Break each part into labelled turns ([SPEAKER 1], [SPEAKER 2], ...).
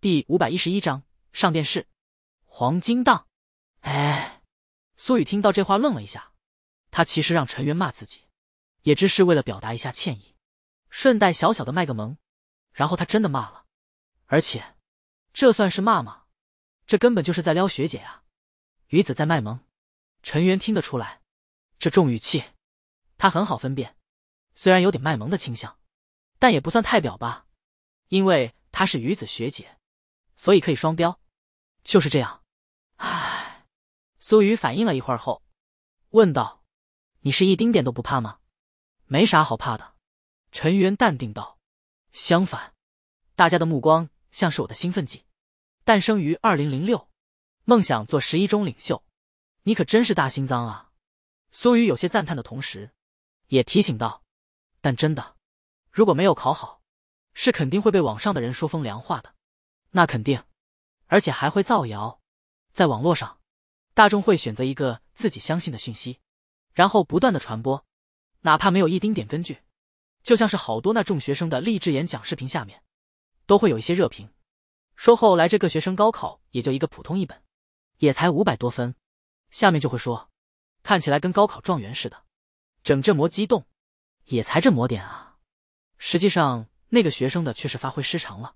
[SPEAKER 1] 第五百一十一章上电视，黄金档。哎，苏雨听到这话愣了一下。他其实让陈媛骂自己，也只是为了表达一下歉意，顺带小小的卖个萌。然后他真的骂了，而且，这算是骂吗？这根本就是在撩学姐啊！鱼子在卖萌，陈媛听得出来，这种语气，他很好分辨。虽然有点卖萌的倾向，但也不算太表吧，因为她是鱼子学姐。所以可以双标，就是这样。唉，苏雨反应了一会儿后，问道：“你是一丁点都不怕吗？”“没啥好怕的。”陈元淡定道。“相反，大家的目光像是我的兴奋剂。”诞生于二零零六，梦想做十一中领袖，你可真是大心脏啊！苏雨有些赞叹的同时，也提醒道：“但真的，如果没有考好，是肯定会被网上的人说风凉话的。”那肯定，而且还会造谣，在网络上，大众会选择一个自己相信的讯息，然后不断的传播，哪怕没有一丁点根据。就像是好多那众学生的励志演讲视频下面，都会有一些热评，说后来这个学生高考也就一个普通一本，也才五百多分，下面就会说，看起来跟高考状元似的，整这模激动，也才这模点啊。实际上那个学生的却是发挥失常了。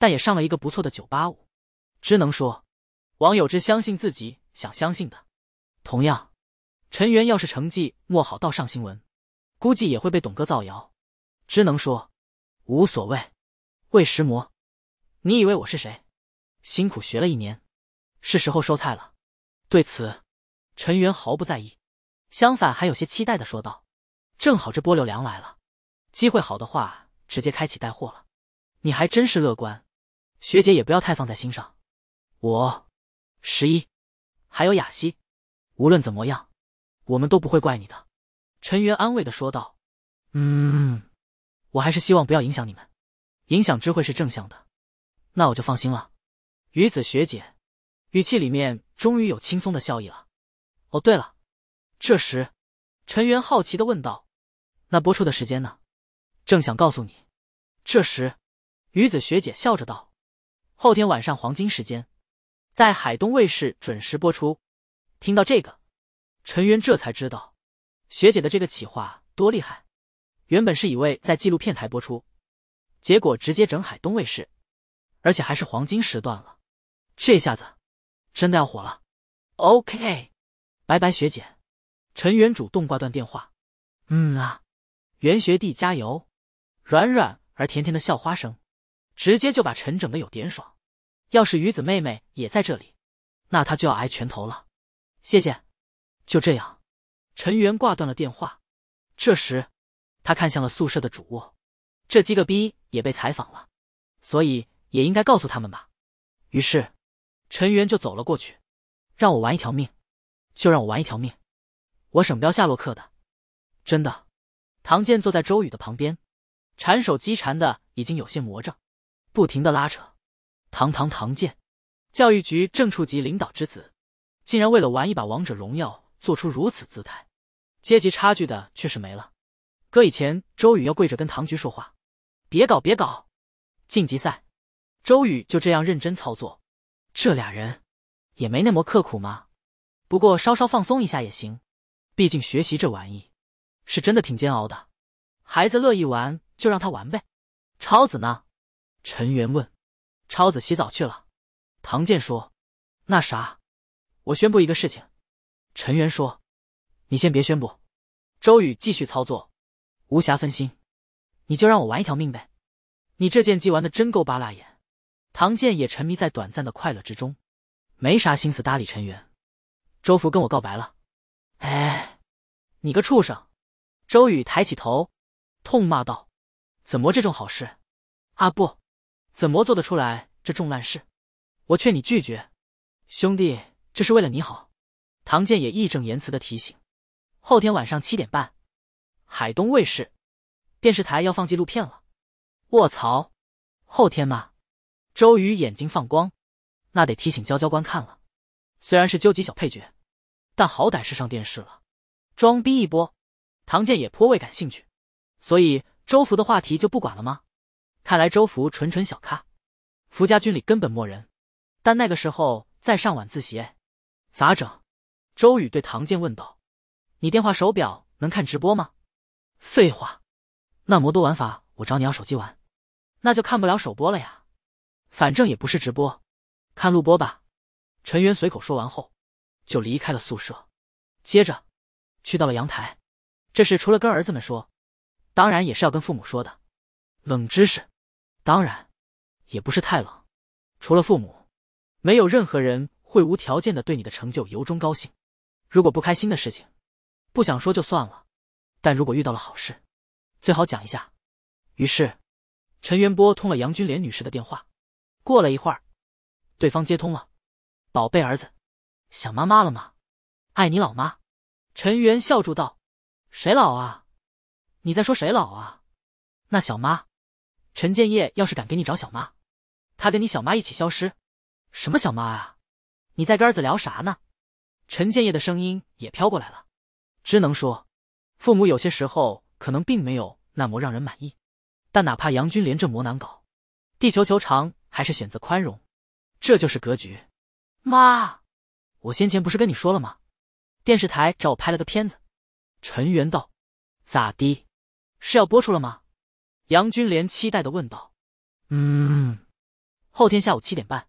[SPEAKER 1] 但也上了一个不错的九八五，只能说，王有志相信自己想相信的。同样，陈元要是成绩没好到上新闻，估计也会被董哥造谣。只能说，无所谓。喂食魔，你以为我是谁？辛苦学了一年，是时候收菜了。对此，陈元毫不在意，相反还有些期待的说道：“正好这波流量来了，机会好的话，直接开启带货了。你还真是乐观。”学姐也不要太放在心上，我、十一，还有雅西，无论怎么样，我们都不会怪你的。陈元安慰的说道：“嗯，我还是希望不要影响你们，影响只会是正向的，那我就放心了。”于子学姐语气里面终于有轻松的笑意了。哦，对了，这时陈元好奇的问道：“那播出的时间呢？”正想告诉你，这时于子学姐笑着道。后天晚上黄金时间，在海东卫视准时播出。听到这个，陈媛这才知道，学姐的这个企划多厉害。原本是以为在纪录片台播出，结果直接整海东卫视，而且还是黄金时段了。这下子真的要火了。OK，拜拜学姐。陈元主动挂断电话。嗯啊，袁学弟加油。软软而甜甜的校花声。直接就把陈整的有点爽，要是鱼子妹妹也在这里，那他就要挨拳头了。谢谢，就这样，陈元挂断了电话。这时，他看向了宿舍的主卧，这几个逼也被采访了，所以也应该告诉他们吧。于是，陈元就走了过去，让我玩一条命，就让我玩一条命，我省标夏洛克的，真的。唐健坐在周宇的旁边，缠手机缠的已经有些魔怔。不停的拉扯，堂堂堂建，教育局正处级领导之子，竟然为了玩一把王者荣耀做出如此姿态，阶级差距的确实没了。搁以前周宇要跪着跟唐局说话，别搞别搞，晋级赛，周宇就这样认真操作，这俩人也没那么刻苦嘛。不过稍稍放松一下也行，毕竟学习这玩意是真的挺煎熬的，孩子乐意玩就让他玩呗。超子呢？陈元问：“超子洗澡去了。”唐健说：“那啥，我宣布一个事情。”陈元说：“你先别宣布。”周宇继续操作，无暇分心，你就让我玩一条命呗！你这剑技玩的真够巴辣眼！唐健也沉迷在短暂的快乐之中，没啥心思搭理陈元。周福跟我告白了，哎，你个畜生！周宇抬起头，痛骂道：“怎么这种好事？啊不！”怎么做得出来这种烂事？我劝你拒绝，兄弟，这是为了你好。唐健也义正言辞的提醒：后天晚上七点半，海东卫视电视台要放纪录片了。卧槽！后天吗？周瑜眼睛放光，那得提醒娇娇观看了。虽然是究极小配角，但好歹是上电视了，装逼一波。唐健也颇为感兴趣，所以周福的话题就不管了吗？看来周福纯纯小咖，福家军里根本没人。但那个时候在上晚自习，咋整？周宇对唐健问道：“你电话手表能看直播吗？”“废话，那么多玩法我找你要手机玩，那就看不了首播了呀。反正也不是直播，看录播吧。”陈元随口说完后，就离开了宿舍，接着去到了阳台。这事除了跟儿子们说，当然也是要跟父母说的。冷知识。当然，也不是太冷。除了父母，没有任何人会无条件的对你的成就由衷高兴。如果不开心的事情，不想说就算了；但如果遇到了好事，最好讲一下。于是，陈元拨通了杨君莲女士的电话。过了一会儿，对方接通了。“宝贝儿子，想妈妈了吗？”“爱你老妈。”陈元笑住道，“谁老啊？你在说谁老啊？那小妈。”陈建业要是敢给你找小妈，他跟你小妈一起消失，什么小妈啊？你在跟儿子聊啥呢？陈建业的声音也飘过来了。只能说，父母有些时候可能并没有那么让人满意，但哪怕杨军连这魔难搞，地球球长还是选择宽容，这就是格局。妈，我先前不是跟你说了吗？电视台找我拍了个片子。陈元道，咋的？是要播出了吗？杨君莲期待的问道：“嗯，后天下午七点半，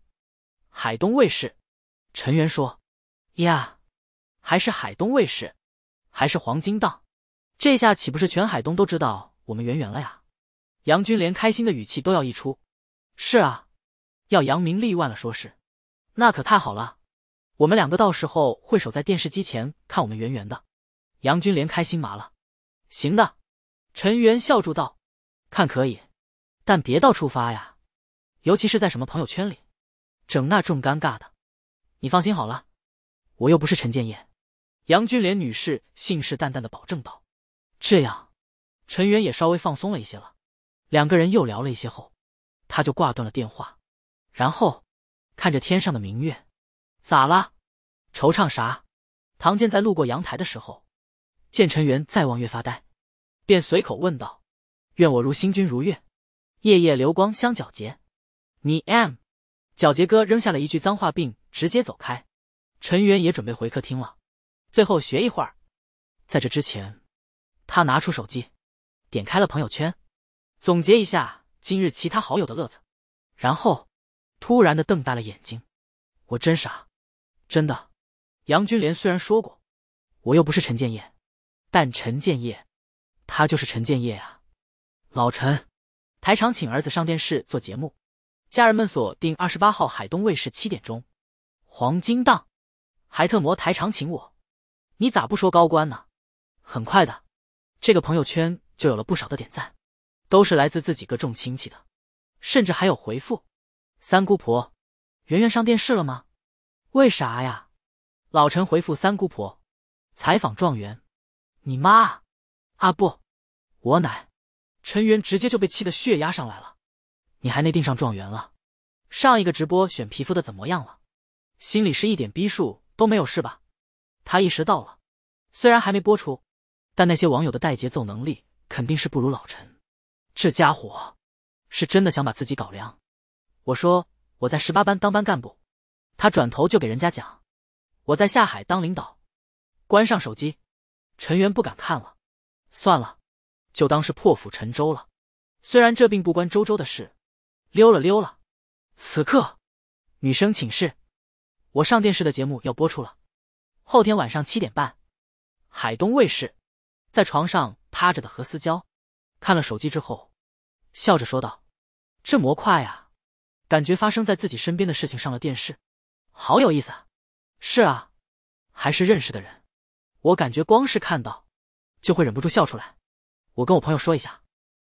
[SPEAKER 1] 海东卫视。”陈元说：“呀，还是海东卫视，还是黄金档，这下岂不是全海东都知道我们圆圆了呀？”杨君莲开心的语气都要溢出：“是啊，要扬名立万了，说是，那可太好了。我们两个到时候会守在电视机前看我们圆圆的。”杨君莲开心麻了：“行的。”陈元笑住道。看可以，但别到处发呀，尤其是在什么朋友圈里，整那种尴尬的。你放心好了，我又不是陈建业。杨君莲女士信誓旦旦的保证道。这样，陈元也稍微放松了一些了。两个人又聊了一些后，他就挂断了电话。然后，看着天上的明月，咋了？惆怅啥？唐建在路过阳台的时候，见陈元在望月发呆，便随口问道。愿我如星君如月，夜夜流光相皎洁。你 M，皎洁哥扔下了一句脏话，并直接走开。陈元也准备回客厅了，最后学一会儿。在这之前，他拿出手机，点开了朋友圈，总结一下今日其他好友的乐子。然后，突然的瞪大了眼睛。我真傻，真的。杨君莲虽然说过，我又不是陈建业，但陈建业，他就是陈建业啊。老陈，台长请儿子上电视做节目，家人们锁定二十八号海东卫视七点钟，黄金档，还特模台长请我，你咋不说高官呢？很快的，这个朋友圈就有了不少的点赞，都是来自自己各众亲戚的，甚至还有回复。三姑婆，圆圆上电视了吗？为啥呀？老陈回复三姑婆，采访状元，你妈，啊不，我奶。陈元直接就被气得血压上来了，你还那定上状元了？上一个直播选皮肤的怎么样了？心里是一点逼数都没有是吧？他意识到了，虽然还没播出，但那些网友的带节奏能力肯定是不如老陈。这家伙是真的想把自己搞凉。我说我在十八班当班干部，他转头就给人家讲我在下海当领导。关上手机，陈元不敢看了，算了。就当是破釜沉舟了，虽然这并不关周周的事，溜了溜了。此刻，女生寝室，我上电视的节目要播出了，后天晚上七点半，海东卫视。在床上趴着的何思娇，看了手机之后，笑着说道：“这魔快啊，感觉发生在自己身边的事情上了电视，好有意思啊！是啊，还是认识的人，我感觉光是看到，就会忍不住笑出来。”我跟我朋友说一下，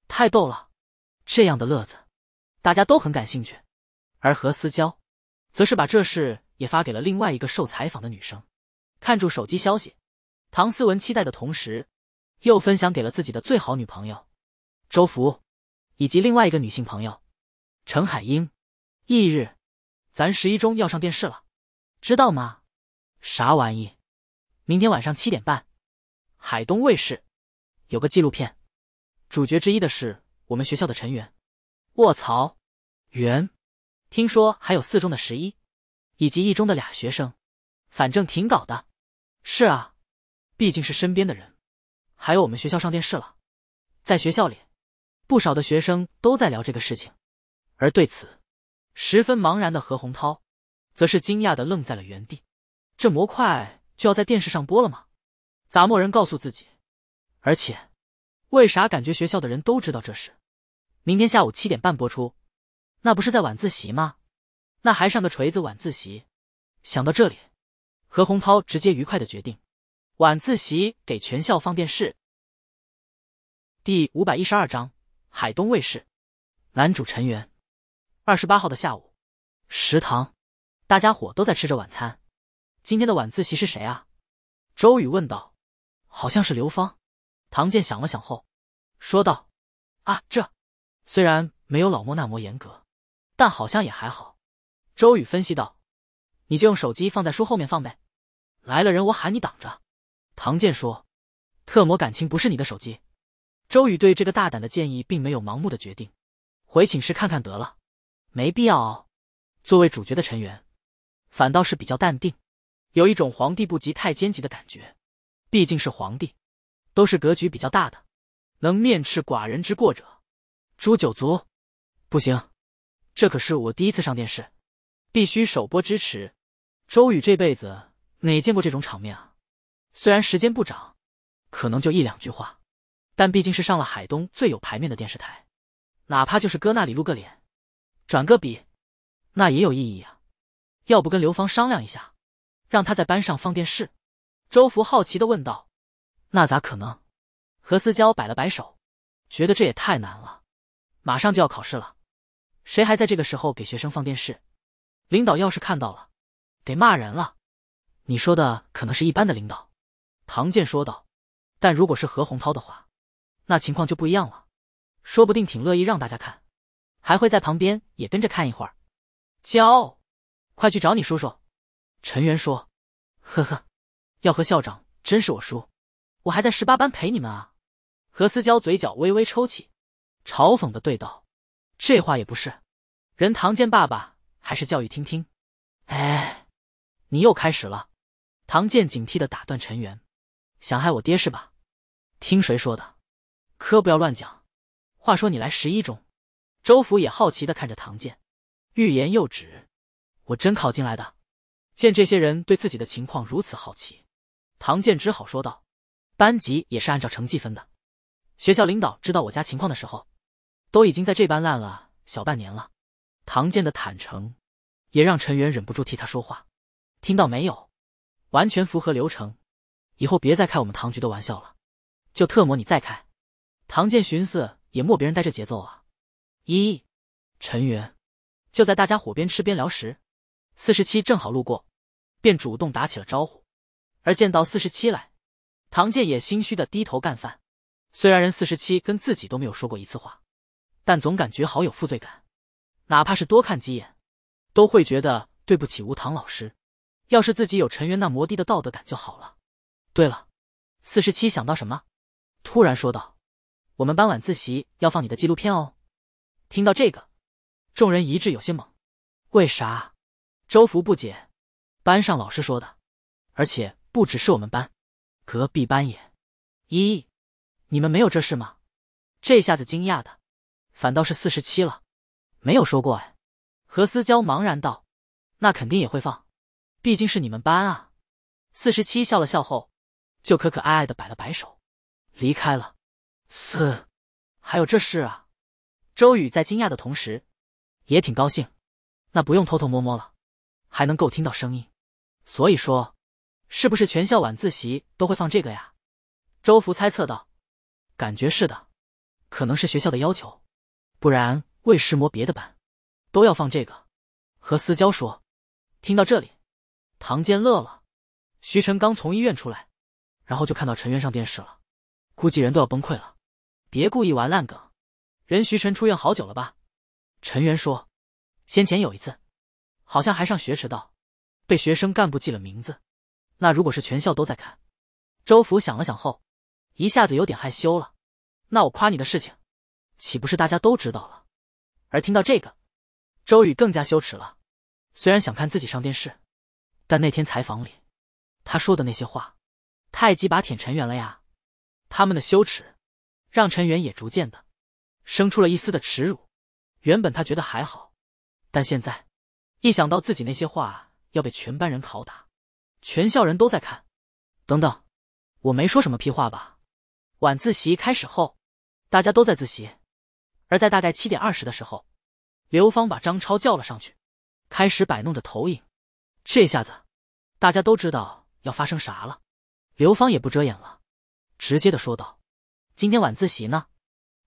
[SPEAKER 1] 太逗了，这样的乐子，大家都很感兴趣。而何思娇，则是把这事也发给了另外一个受采访的女生。看住手机消息，唐思文期待的同时，又分享给了自己的最好女朋友周福，以及另外一个女性朋友陈海英。翌日，咱十一中要上电视了，知道吗？啥玩意？明天晚上七点半，海东卫视。有个纪录片，主角之一的是我们学校的陈元，卧槽，元，听说还有四中的十一，以及一中的俩学生，反正挺搞的。是啊，毕竟是身边的人，还有我们学校上电视了，在学校里，不少的学生都在聊这个事情，而对此，十分茫然的何洪涛，则是惊讶的愣在了原地。这模块就要在电视上播了吗？杂墨人告诉自己。而且，为啥感觉学校的人都知道这事？明天下午七点半播出，那不是在晚自习吗？那还上个锤子晚自习！想到这里，何洪涛直接愉快的决定，晚自习给全校放电视。第五百一十二章海东卫视，男主陈元。二十八号的下午，食堂，大家伙都在吃着晚餐。今天的晚自习是谁啊？周宇问道。好像是刘芳。唐健想了想后，说道：“啊，这虽然没有老莫那么严格，但好像也还好。”周宇分析道：“你就用手机放在书后面放呗，来了人我喊你挡着。”唐健说：“特么感情不是你的手机？”周宇对这个大胆的建议并没有盲目的决定，回寝室看看得了，没必要。作为主角的成员，反倒是比较淡定，有一种皇帝不急太监急的感觉，毕竟是皇帝。都是格局比较大的，能面斥寡人之过者，诛九族，不行。这可是我第一次上电视，必须首播支持。周宇这辈子哪见过这种场面啊？虽然时间不长，可能就一两句话，但毕竟是上了海东最有排面的电视台，哪怕就是搁那里露个脸，转个笔，那也有意义啊。要不跟刘芳商量一下，让他在班上放电视？周福好奇的问道。那咋可能？何思娇摆了摆手，觉得这也太难了。马上就要考试了，谁还在这个时候给学生放电视？领导要是看到了，得骂人了。你说的可能是一般的领导，唐健说道。但如果是何洪涛的话，那情况就不一样了。说不定挺乐意让大家看，还会在旁边也跟着看一会儿。娇，快去找你叔叔。陈元说：“呵呵，要和校长真是我输。”我还在十八班陪你们啊！何思娇嘴角微微抽起，嘲讽的对道：“这话也不是，人唐健爸爸还是教育听听。”哎，你又开始了！唐健警惕的打断陈元：“想害我爹是吧？听谁说的？可不要乱讲。”话说你来十一中，周福也好奇的看着唐健，欲言又止。“我真考进来的。”见这些人对自己的情况如此好奇，唐健只好说道。班级也是按照成绩分的。学校领导知道我家情况的时候，都已经在这班烂了小半年了。唐健的坦诚，也让陈元忍不住替他说话。听到没有？完全符合流程。以后别再开我们唐局的玩笑了，就特么你再开。唐健寻思也莫别人带这节奏啊。一，陈元。就在大家伙边吃边聊时，四十七正好路过，便主动打起了招呼。而见到四十七来。唐建也心虚的低头干饭，虽然人四十七跟自己都没有说过一次话，但总感觉好有负罪感，哪怕是多看几眼，都会觉得对不起吴唐老师。要是自己有陈元那摩的的道德感就好了。对了，四十七想到什么，突然说道：“我们班晚自习要放你的纪录片哦。”听到这个，众人一致有些懵：“为啥？”周福不解：“班上老师说的，而且不只是我们班。”隔壁班也，一，你们没有这事吗？这下子惊讶的，反倒是四十七了，没有说过哎。何思娇茫然道：“那肯定也会放，毕竟是你们班啊。”四十七笑了笑后，就可可爱爱的摆了摆手，离开了。四，还有这事啊？周宇在惊讶的同时，也挺高兴，那不用偷偷摸摸了，还能够听到声音，所以说。是不是全校晚自习都会放这个呀？周福猜测道：“感觉是的，可能是学校的要求，不然为师模别的班都要放这个。”何思娇说：“听到这里，唐坚乐了。”徐晨刚从医院出来，然后就看到陈渊上电视了，估计人都要崩溃了。别故意玩烂梗，人徐晨出院好久了吧？陈渊说：“先前有一次，好像还上学迟到，被学生干部记了名字。”那如果是全校都在看，周福想了想后，一下子有点害羞了。那我夸你的事情，岂不是大家都知道了？而听到这个，周宇更加羞耻了。虽然想看自己上电视，但那天采访里，他说的那些话，太鸡巴舔陈元了呀！他们的羞耻，让陈元也逐渐的生出了一丝的耻辱。原本他觉得还好，但现在一想到自己那些话要被全班人拷打，全校人都在看。等等，我没说什么屁话吧？晚自习开始后，大家都在自习。而在大概七点二十的时候，刘芳把张超叫了上去，开始摆弄着投影。这下子，大家都知道要发生啥了。刘芳也不遮掩了，直接的说道：“今天晚自习呢，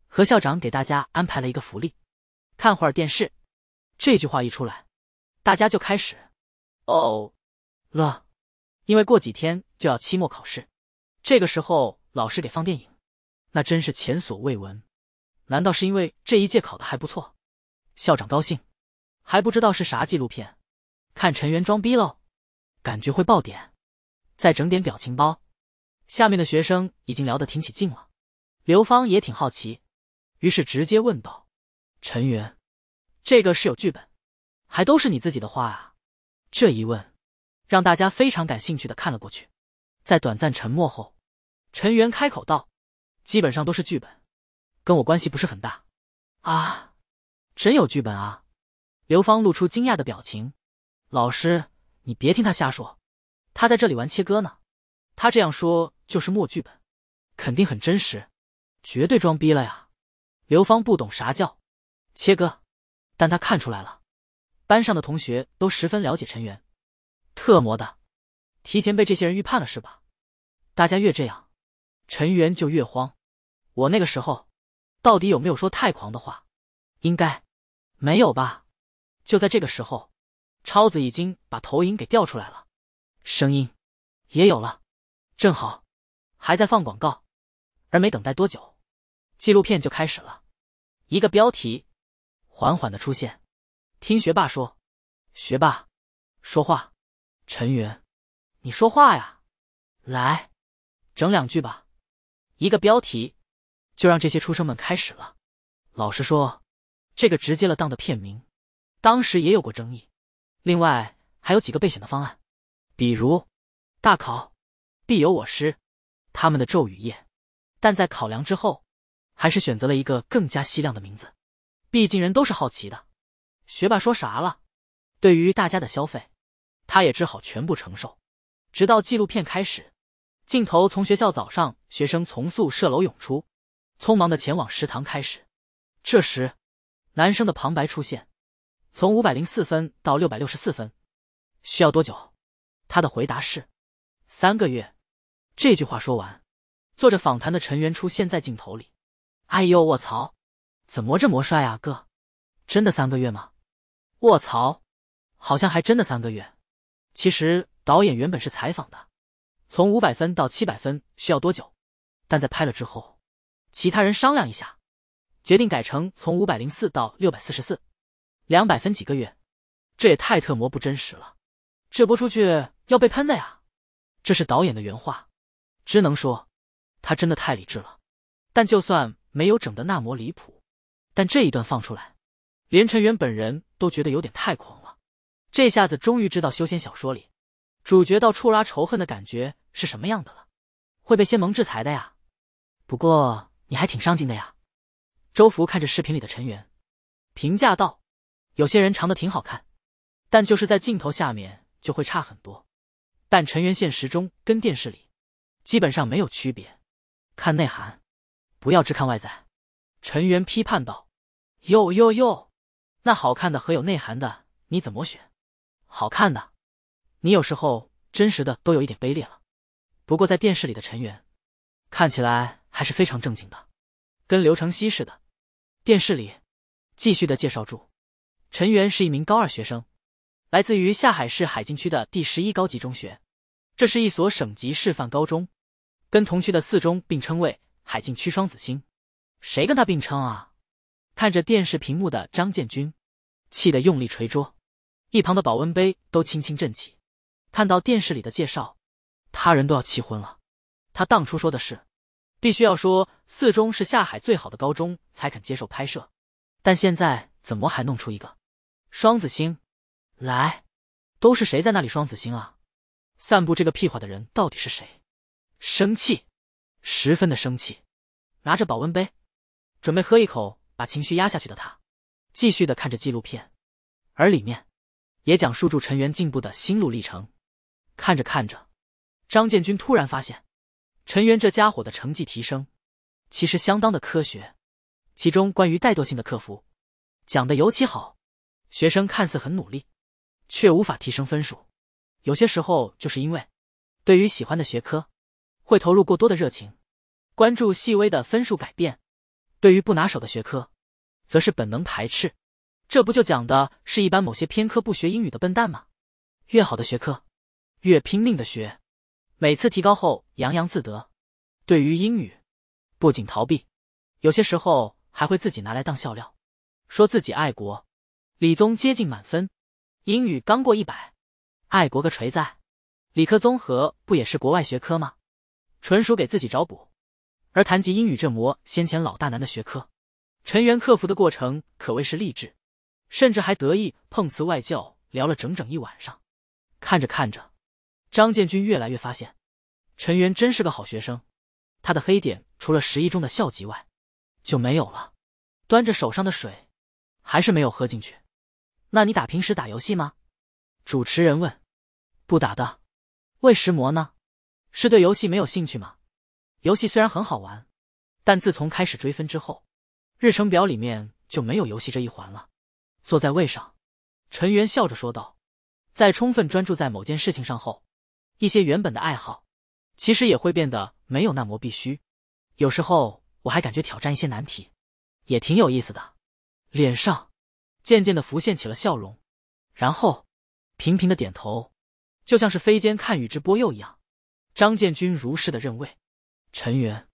[SPEAKER 1] 何校长给大家安排了一个福利，看会儿电视。”这句话一出来，大家就开始哦了。因为过几天就要期末考试，这个时候老师给放电影，那真是前所未闻。难道是因为这一届考的还不错，校长高兴？还不知道是啥纪录片，看陈元装逼喽，感觉会爆点，再整点表情包。下面的学生已经聊得挺起劲了，刘芳也挺好奇，于是直接问道：“陈元，这个是有剧本，还都是你自己的话啊？”这一问。让大家非常感兴趣的看了过去，在短暂沉默后，陈元开口道：“基本上都是剧本，跟我关系不是很大。”啊，真有剧本啊！刘芳露出惊讶的表情：“老师，你别听他瞎说，他在这里玩切割呢。他这样说就是默剧本，肯定很真实，绝对装逼了呀！”刘芳不懂啥叫切割，但他看出来了，班上的同学都十分了解陈元。特么的，提前被这些人预判了是吧？大家越这样，陈元就越慌。我那个时候到底有没有说太狂的话？应该没有吧？就在这个时候，超子已经把投影给调出来了，声音也有了，正好还在放广告。而没等待多久，纪录片就开始了，一个标题缓缓的出现。听学霸说，学霸说话。陈云，你说话呀！来，整两句吧。一个标题，就让这些出生们开始了。老实说，这个直接了当的片名，当时也有过争议。另外还有几个备选的方案，比如“大考必有我师”，他们的“咒语夜”，但在考量之后，还是选择了一个更加吸亮的名字。毕竟人都是好奇的。学霸说啥了？对于大家的消费。他也只好全部承受，直到纪录片开始，镜头从学校早上学生从宿舍楼涌出，匆忙的前往食堂开始。这时，男生的旁白出现：“从五百零四分到六百六十四分，需要多久？”他的回答是：“三个月。”这句话说完，坐着访谈的陈元出现在镜头里。“哎呦卧槽，怎么这么帅啊哥？真的三个月吗？卧槽，好像还真的三个月。”其实导演原本是采访的，从五百分到七百分需要多久？但在拍了之后，其他人商量一下，决定改成从五百零四到六百四十四，两百分几个月？这也太特么不真实了，这播出去要被喷的呀！这是导演的原话，只能说他真的太理智了。但就算没有整的那么离谱，但这一段放出来，连陈员本人都觉得有点太狂。这下子终于知道修仙小说里，主角到处拉仇恨的感觉是什么样的了，会被仙盟制裁的呀。不过你还挺上进的呀。周福看着视频里的陈元，评价道：“有些人长得挺好看，但就是在镜头下面就会差很多。但陈元现实中跟电视里，基本上没有区别。看内涵，不要只看外在。”陈元批判道：“哟哟哟，那好看的和有内涵的，你怎么选？”好看的，你有时候真实的都有一点卑劣了。不过在电视里的陈元，看起来还是非常正经的，跟刘承熙似的。电视里继续的介绍住，陈元是一名高二学生，来自于下海市海静区的第十一高级中学，这是一所省级示范高中，跟同区的四中并称为海静区双子星。谁跟他并称啊？看着电视屏幕的张建军，气得用力捶桌。一旁的保温杯都轻轻震起，看到电视里的介绍，他人都要气昏了。他当初说的是，必须要说四中是下海最好的高中才肯接受拍摄，但现在怎么还弄出一个双子星来？都是谁在那里双子星啊？散布这个屁话的人到底是谁？生气，十分的生气。拿着保温杯，准备喝一口把情绪压下去的他，继续的看着纪录片，而里面。也讲述住陈元进步的心路历程。看着看着，张建军突然发现，陈元这家伙的成绩提升其实相当的科学。其中关于惰惰性的克服，讲的尤其好。学生看似很努力，却无法提升分数，有些时候就是因为对于喜欢的学科，会投入过多的热情，关注细微的分数改变；对于不拿手的学科，则是本能排斥。这不就讲的是一般某些偏科不学英语的笨蛋吗？越好的学科，越拼命的学，每次提高后洋洋自得。对于英语，不仅逃避，有些时候还会自己拿来当笑料，说自己爱国，理综接近满分，英语刚过一百，爱国个锤在。理科综合不也是国外学科吗？纯属给自己找补。而谈及英语这模先前老大难的学科，陈元克服的过程可谓是励志。甚至还得意碰瓷外教聊了整整一晚上，看着看着，张建军越来越发现，陈元真是个好学生，他的黑点除了十一中的校级外，就没有了。端着手上的水，还是没有喝进去。那你打平时打游戏吗？主持人问。不打的。为什魔呢？是对游戏没有兴趣吗？游戏虽然很好玩，但自从开始追分之后，日程表里面就没有游戏这一环了。坐在位上，陈元笑着说道：“在充分专注在某件事情上后，一些原本的爱好，其实也会变得没有那么必须。有时候我还感觉挑战一些难题，也挺有意思的。”脸上渐渐的浮现起了笑容，然后频频的点头，就像是飞间看宇智波鼬一样。张建军如是的认为，陈元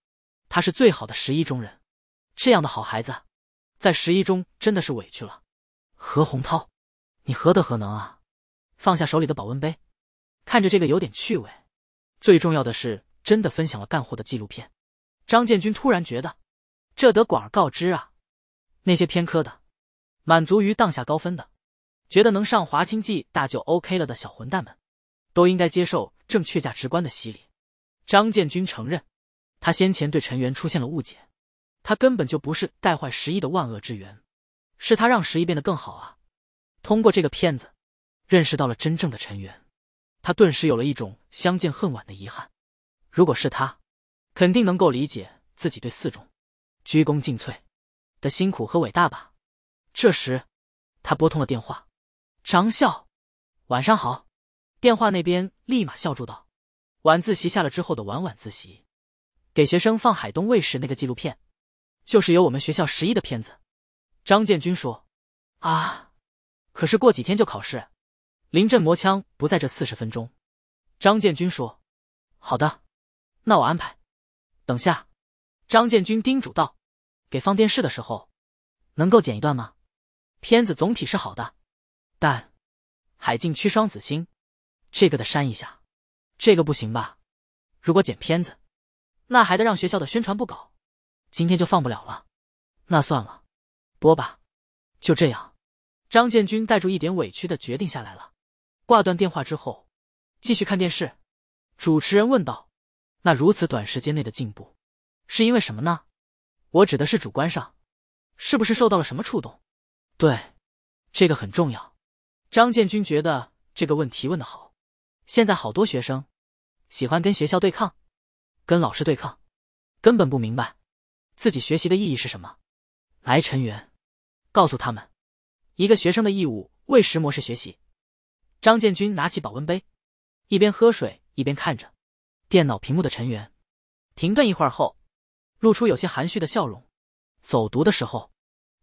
[SPEAKER 1] 他是最好的十一中人，这样的好孩子，在十一中真的是委屈了。何洪涛，你何德何能啊？放下手里的保温杯，看着这个有点趣味。最重要的是，真的分享了干货的纪录片。张建军突然觉得，这得广而告之啊！那些偏科的、满足于当下高分的、觉得能上华清技大就 OK 了的小混蛋们，都应该接受正确价值观的洗礼。张建军承认，他先前对陈元出现了误解，他根本就不是带坏十一的万恶之源。是他让十一变得更好啊！通过这个片子，认识到了真正的陈元，他顿时有了一种相见恨晚的遗憾。如果是他，肯定能够理解自己对四中鞠躬尽瘁的辛苦和伟大吧。这时，他拨通了电话：“张校，晚上好。”电话那边立马笑住道：“晚自习下了之后的晚晚自习，给学生放海东卫视那个纪录片，就是由我们学校十一的片子。”张建军说：“啊，可是过几天就考试，临阵磨枪不在这四十分钟。”张建军说：“好的，那我安排。”等下，张建军叮嘱道：“给放电视的时候，能够剪一段吗？片子总体是好的，但海禁区双子星这个得删一下，这个不行吧？如果剪片子，那还得让学校的宣传部搞，今天就放不了了。那算了。”播吧，就这样，张建军带着一点委屈的决定下来了。挂断电话之后，继续看电视。主持人问道：“那如此短时间内的进步，是因为什么呢？我指的是主观上，是不是受到了什么触动？对，这个很重要。”张建军觉得这个问题问的好。现在好多学生，喜欢跟学校对抗，跟老师对抗，根本不明白自己学习的意义是什么。来，陈元，告诉他们，一个学生的义务为石模式学习。张建军拿起保温杯，一边喝水一边看着电脑屏幕的陈元，停顿一会儿后，露出有些含蓄的笑容。走读的时候，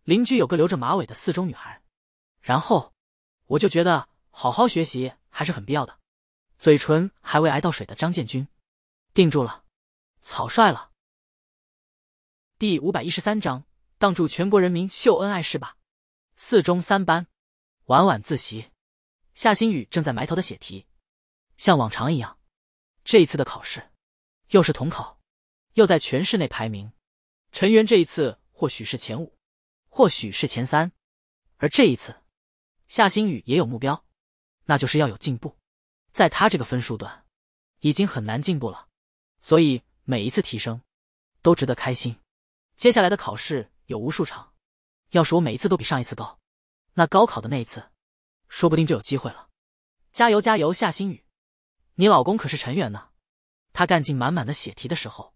[SPEAKER 1] 邻居有个留着马尾的四中女孩，然后我就觉得好好学习还是很必要的。嘴唇还未挨到水的张建军，定住了，草率了。第五百一十三章。帮助全国人民秀恩爱是吧？四中三班晚晚自习，夏新宇正在埋头的写题，像往常一样。这一次的考试，又是统考，又在全市内排名。陈元这一次或许是前五，或许是前三。而这一次，夏新宇也有目标，那就是要有进步。在他这个分数段，已经很难进步了，所以每一次提升，都值得开心。接下来的考试。有无数场，要是我每一次都比上一次高，那高考的那一次，说不定就有机会了。加油加油，夏新宇，你老公可是成员呢。他干劲满满的写题的时候，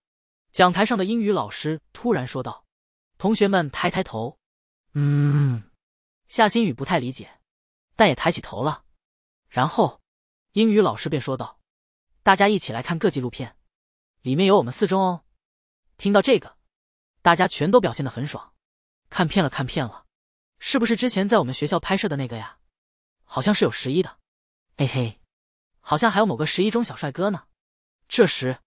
[SPEAKER 1] 讲台上的英语老师突然说道：“同学们，抬抬头。”
[SPEAKER 2] 嗯，
[SPEAKER 1] 夏新宇不太理解，但也抬起头了。然后，英语老师便说道：“大家一起来看各纪录片，里面有我们四中哦。”听到这个。大家全都表现的很爽，看骗了看骗了，是不是之前在我们学校拍摄的那个呀？好像是有十一的，嘿嘿，好像还有某个十一中小帅哥呢。这时，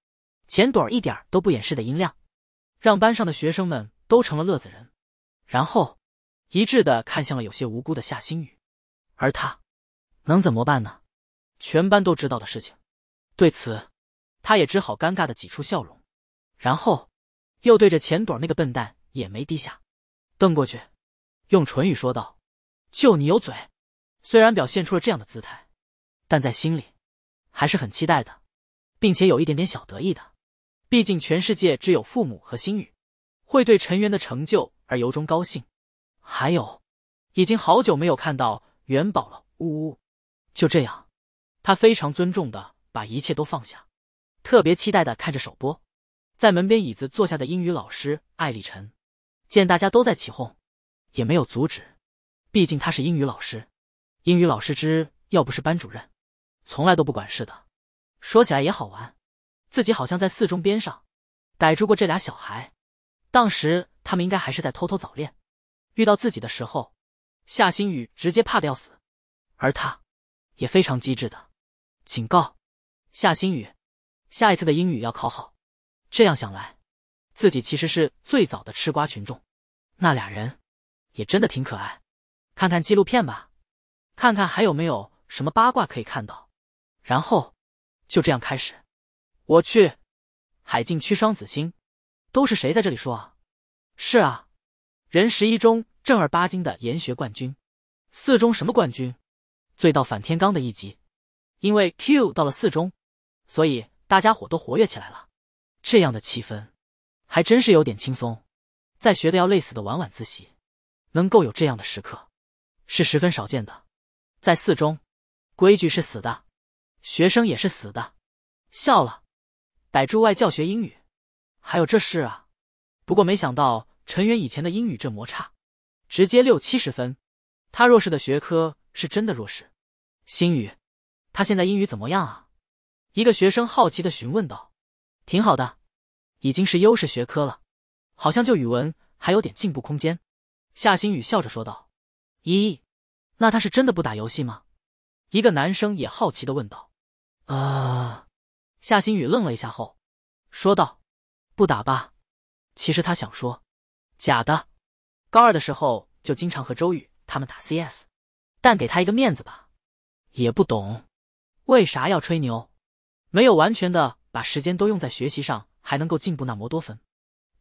[SPEAKER 1] 钱朵儿一点都不掩饰的音量，让班上的学生们都成了乐子人，然后一致的看向了有些无辜的夏新宇，而他能怎么办呢？全班都知道的事情，对此，他也只好尴尬的挤出笑容，然后。又对着钱朵儿那个笨蛋眼眉低下，瞪过去，用唇语说道：“就你有嘴。”虽然表现出了这样的姿态，但在心里还是很期待的，并且有一点点小得意的。毕竟全世界只有父母和心宇会对陈元的成就而由衷高兴。还有，已经好久没有看到元宝了，呜呜。就这样，他非常尊重的把一切都放下，特别期待的看着首播。在门边椅子坐下的英语老师艾丽晨，见大家都在起哄，也没有阻止，毕竟他是英语老师。英语老师之要不是班主任，从来都不管事的。说起来也好玩，自己好像在四中边上，逮住过这俩小孩。当时他们应该还是在偷偷早恋，遇到自己的时候，夏新宇直接怕的要死，而他，也非常机智的警告夏新宇，下一次的英语要考好。这样想来，自己其实是最早的吃瓜群众。那俩人，也真的挺可爱。看看纪录片吧，看看还有没有什么八卦可以看到。然后，就这样开始。我去，海禁区双子星，都是谁在这里说啊？是啊，人十一中正儿八经的研学冠军，四中什么冠军？醉到反天罡的一级。因为 Q 到了四中，所以大家伙都活跃起来了。这样的气氛，还真是有点轻松。在学的要累死的晚晚自习，能够有这样的时刻，是十分少见的。在四中，规矩是死的，学生也是死的。笑了，逮住外教学英语，还有这事啊！不过没想到陈远以前的英语这么差，直接六七十分。他弱势的学科是真的弱势。星宇，他现在英语怎么样啊？一个学生好奇的询问道。挺好的，已经是优势学科了，好像就语文还有点进步空间。夏新宇笑着说道：“一，那他是真的不打游戏吗？”一个男生也好奇的问道：“啊？”夏新宇愣了一下后，说道：“不打吧，其实他想说，假的。高二的时候就经常和周宇他们打 CS，但给他一个面子吧，也不懂，为啥要吹牛？没有完全的。”把时间都用在学习上，还能够进步，那么多分，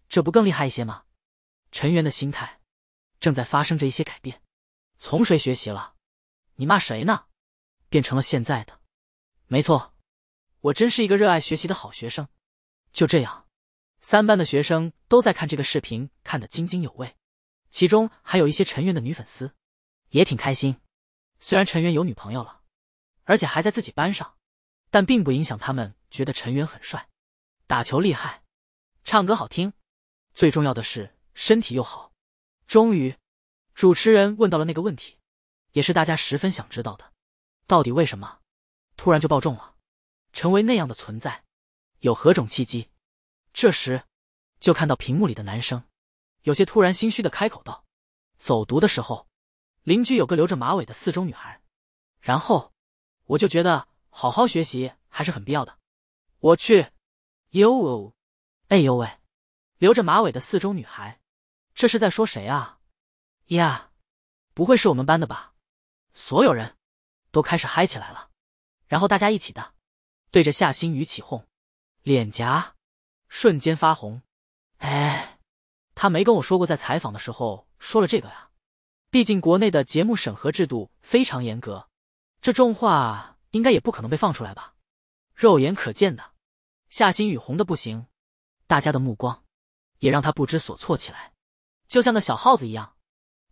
[SPEAKER 1] 这不更厉害一些吗？陈元的心态正在发生着一些改变，从谁学习了？你骂谁呢？变成了现在的，没错，我真是一个热爱学习的好学生。就这样，三班的学生都在看这个视频，看得津津有味，其中还有一些陈元的女粉丝，也挺开心。虽然陈元有女朋友了，而且还在自己班上，但并不影响他们。觉得陈远很帅，打球厉害，唱歌好听，最重要的是身体又好。终于，主持人问到了那个问题，也是大家十分想知道的：到底为什么突然就爆中了，成为那样的存在，有何种契机？这时，就看到屏幕里的男生有些突然心虚的开口道：“走读的时候，邻居有个留着马尾的四中女孩，然后我就觉得好好学习还是很必要的。”我去，哟，哎呦喂，留着马尾的四中女孩，这是在说谁啊？呀，不会是我们班的吧？所有人都开始嗨起来了，然后大家一起的对着夏新宇起哄，脸颊瞬间发红。哎，他没跟我说过，在采访的时候说了这个呀。毕竟国内的节目审核制度非常严格，这种话应该也不可能被放出来吧？肉眼可见的。夏新雨红的不行，大家的目光也让他不知所措起来，就像那小耗子一样，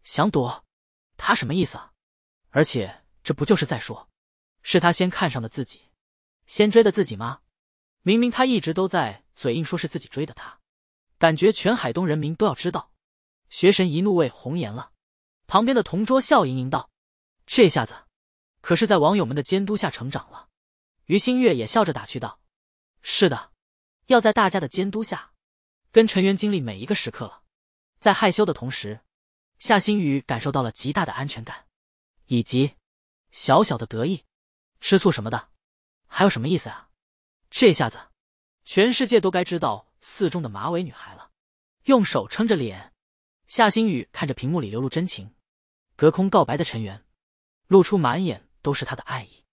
[SPEAKER 1] 想躲。他什么意思啊？而且这不就是在说，是他先看上的自己，先追的自己吗？明明他一直都在嘴硬，说是自己追的他。感觉全海东人民都要知道，学神一怒为红颜了。旁边的同桌笑盈盈道：“这下子，可是在网友们的监督下成长了。”于新月也笑着打趣道。是的，要在大家的监督下，跟陈媛经历每一个时刻了。在害羞的同时，夏新宇感受到了极大的安全感，以及小小的得意、吃醋什么的，还有什么意思啊？这下子，全世界都该知道四中的马尾女孩了。用手撑着脸，夏新宇看着屏幕里流露真情、隔空告白的陈媛，露出满眼都是他的爱意。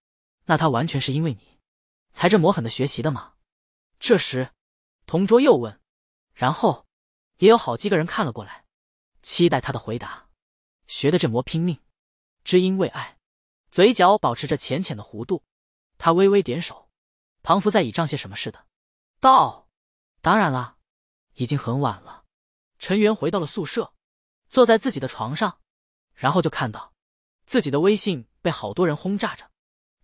[SPEAKER 1] 那他完全是因为你，才这磨狠的学习的吗？这时，同桌又问，然后也有好几个人看了过来，期待他的回答。学的这模拼命，知音为爱，嘴角保持着浅浅的弧度，他微微点手，仿佛在倚仗些什么似的，道：“当然了，已经很晚了。”陈元回到了宿舍，坐在自己的床上，然后就看到自己的微信被好多人轰炸着，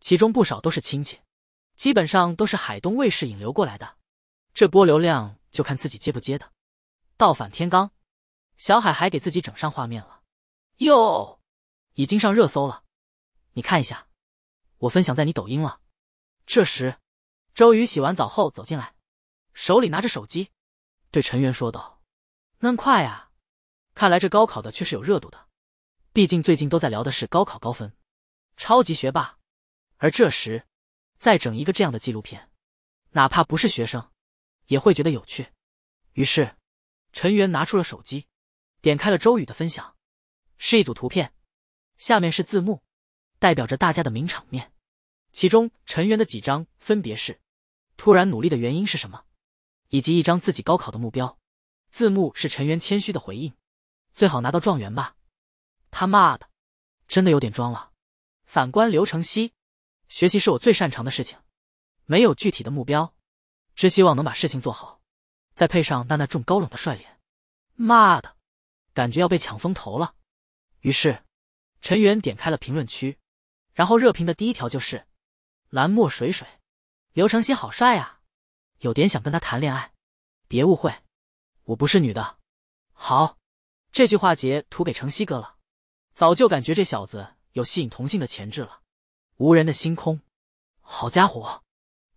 [SPEAKER 1] 其中不少都是亲戚。基本上都是海东卫视引流过来的，这波流量就看自己接不接的。倒反天罡，小海还给自己整上画面了，哟，已经上热搜了，你看一下，我分享在你抖音了。这时，周瑜洗完澡后走进来，手里拿着手机，对陈元说道：“嫩快呀，看来这高考的却是有热度的，毕竟最近都在聊的是高考高分，超级学霸。”而这时。再整一个这样的纪录片，哪怕不是学生，也会觉得有趣。于是，陈元拿出了手机，点开了周宇的分享，是一组图片，下面是字幕，代表着大家的名场面。其中陈元的几张分别是：突然努力的原因是什么？以及一张自己高考的目标。字幕是陈元谦虚的回应：“最好拿到状元吧。”他妈的，真的有点装了。反观刘成熙。学习是我最擅长的事情，没有具体的目标，只希望能把事情做好。再配上娜娜重高冷的帅脸，妈的，感觉要被抢风头了。于是，陈元点开了评论区，然后热评的第一条就是：“蓝墨水水，刘成熙好帅啊，有点想跟他谈恋爱。”别误会，我不是女的。好，这句话截图给成熙哥了。早就感觉这小子有吸引同性的潜质了。无人的星空，好家伙！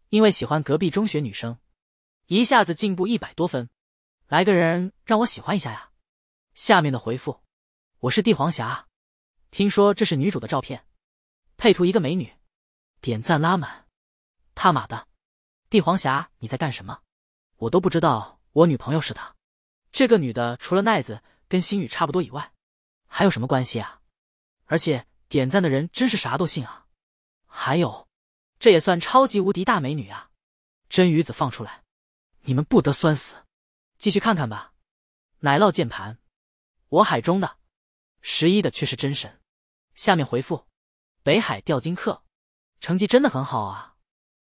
[SPEAKER 1] 因为喜欢隔壁中学女生，一下子进步一百多分。来个人让我喜欢一下呀！下面的回复：我是帝皇侠，听说这是女主的照片，配图一个美女，点赞拉满。踏马的，帝皇侠你在干什么？我都不知道我女朋友是他。这个女的除了奈子跟星宇差不多以外，还有什么关系啊？而且点赞的人真是啥都信啊！还有，这也算超级无敌大美女啊！真鱼子放出来，你们不得酸死？继续看看吧。奶酪键盘，我海中的十一的却是真神。下面回复：北海钓金客，成绩真的很好啊！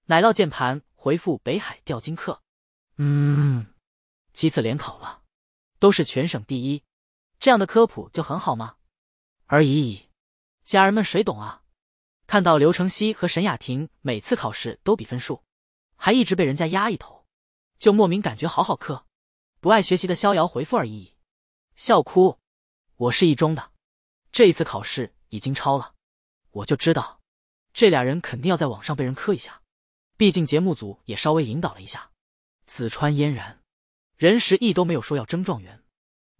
[SPEAKER 1] 奶酪键盘回复：北海钓金客，嗯，几次联考了，都是全省第一。这样的科普就很好吗？而已矣。家人们谁懂啊？看到刘承熙和沈雅婷每次考试都比分数，还一直被人家压一头，就莫名感觉好好磕，不爱学习的逍遥回复而已，笑哭。我是一中的，这一次考试已经超了，我就知道，这俩人肯定要在网上被人磕一下，毕竟节目组也稍微引导了一下。子川嫣然，任时亦都没有说要争状元，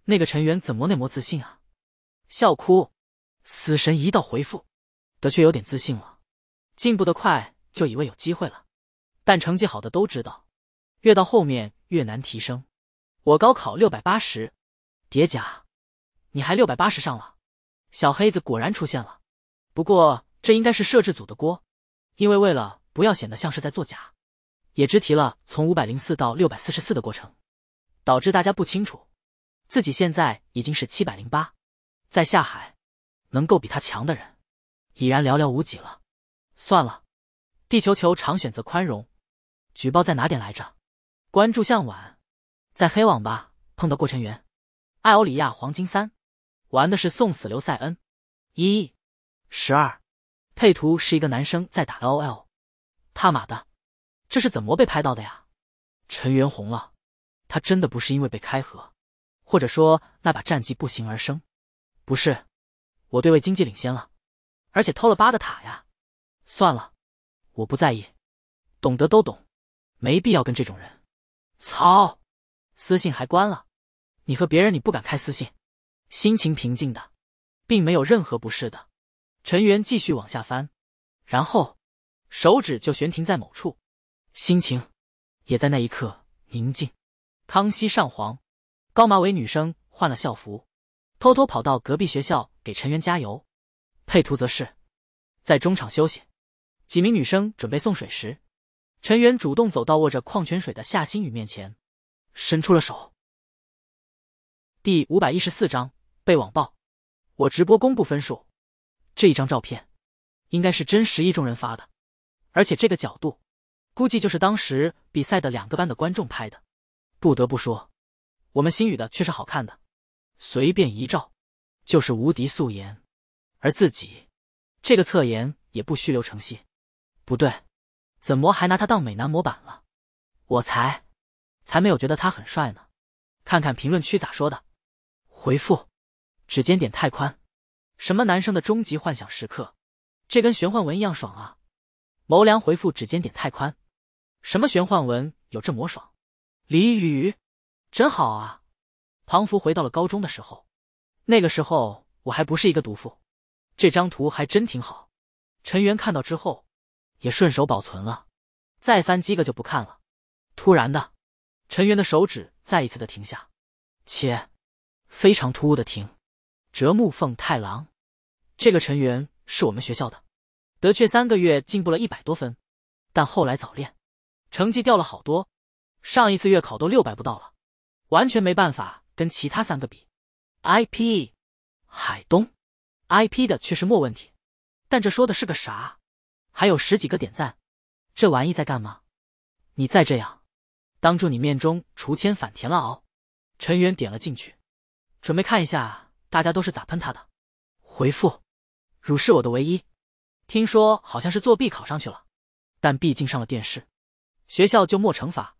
[SPEAKER 1] 那个陈元怎么那么自信啊？笑哭。死神一道回复。的确有点自信了，进步的快就以为有机会了，但成绩好的都知道，越到后面越难提升。我高考六百八十，叠甲，你还六百八十上了？小黑子果然出现了，不过这应该是摄制组的锅，因为为了不要显得像是在作假，也只提了从五百零四到六百四十四的过程，导致大家不清楚自己现在已经是七百零八，在下海，能够比他强的人。已然寥寥无几了，算了，地球球常选择宽容。举报在哪点来着？关注向晚，在黑网吧碰到过陈元，艾欧里亚黄金三，玩的是送死刘赛恩一十二。配图是一个男生在打 LOL，他妈的，这是怎么被拍到的呀？陈元红了，他真的不是因为被开盒，或者说那把战绩不行而生，不是，我对位经济领先了。而且偷了八个塔呀！算了，我不在意，懂得都懂，没必要跟这种人。操！私信还关了，你和别人你不敢开私信，心情平静的，并没有任何不适的。陈元继续往下翻，然后手指就悬停在某处，心情也在那一刻宁静。康熙上皇，高马尾女生换了校服，偷偷跑到隔壁学校给陈元加油。配图则是，在中场休息，几名女生准备送水时，陈元主动走到握着矿泉水的夏新宇面前，伸出了手。第五百一十四章被网暴，我直播公布分数。这一张照片，应该是真实意中人发的，而且这个角度，估计就是当时比赛的两个班的观众拍的。不得不说，我们新宇的确实好看的，随便一照，就是无敌素颜。而自己，这个侧颜也不虚流成隙，不对，怎么还拿他当美男模板了？我才，才没有觉得他很帅呢。看看评论区咋说的。回复：指尖点太宽，什么男生的终极幻想时刻，这跟玄幻文一样爽啊。谋良回复：指尖点太宽，什么玄幻文有这么爽？李雨，真好啊。庞福回到了高中的时候，那个时候我还不是一个毒妇。这张图还真挺好，陈元看到之后，也顺手保存了。再翻几个就不看了。突然的，陈元的手指再一次的停下，且非常突兀的停。折木奉太郎，这个陈元是我们学校的，德确三个月进步了一百多分，但后来早恋，成绩掉了好多，上一次月考都六百不到了，完全没办法跟其他三个比。IP，海东。IP 的却是莫问题，但这说的是个啥？还有十几个点赞，这玩意在干嘛？你再这样，当住你面中除铅反甜了哦。陈元点了进去，准备看一下大家都是咋喷他的。回复：汝是我的唯一。听说好像是作弊考上去了，但毕竟上了电视，学校就莫惩罚。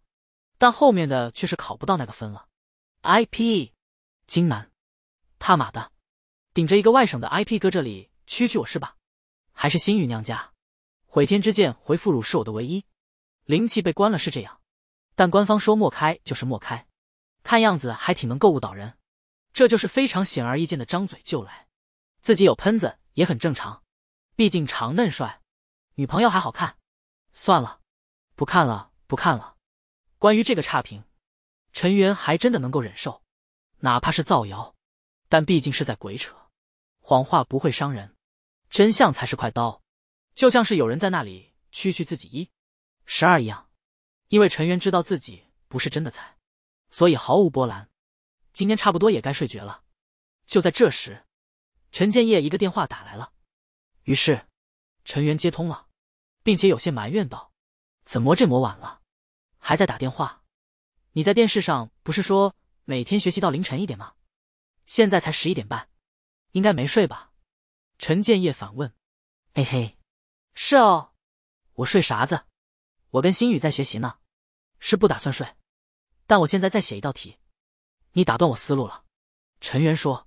[SPEAKER 1] 但后面的却是考不到那个分了。IP，金南，他妈的！顶着一个外省的 IP 搁这里蛐蛐我是吧？还是新宇娘家？毁天之剑回复汝是我的唯一。灵气被关了是这样，但官方说莫开就是莫开。看样子还挺能够误导人，这就是非常显而易见的张嘴就来。自己有喷子也很正常，毕竟长嫩帅，女朋友还好看。算了，不看了不看了。关于这个差评，陈元还真的能够忍受，哪怕是造谣，但毕竟是在鬼扯。谎话不会伤人，真相才是快刀。就像是有人在那里蛐蛐自己一、十二一样。因为陈元知道自己不是真的菜，所以毫无波澜。今天差不多也该睡绝了。就在这时，陈建业一个电话打来了，于是陈元接通了，并且有些埋怨道：“怎么这么晚了，还在打电话？你在电视上不是说每天学习到凌晨一点吗？现在才十一点半。”应该没睡吧？陈建业反问。嘿嘿，是哦，我睡啥子？我跟新宇在学习呢，是不打算睡。但我现在在写一道题，你打断我思路了。陈元说。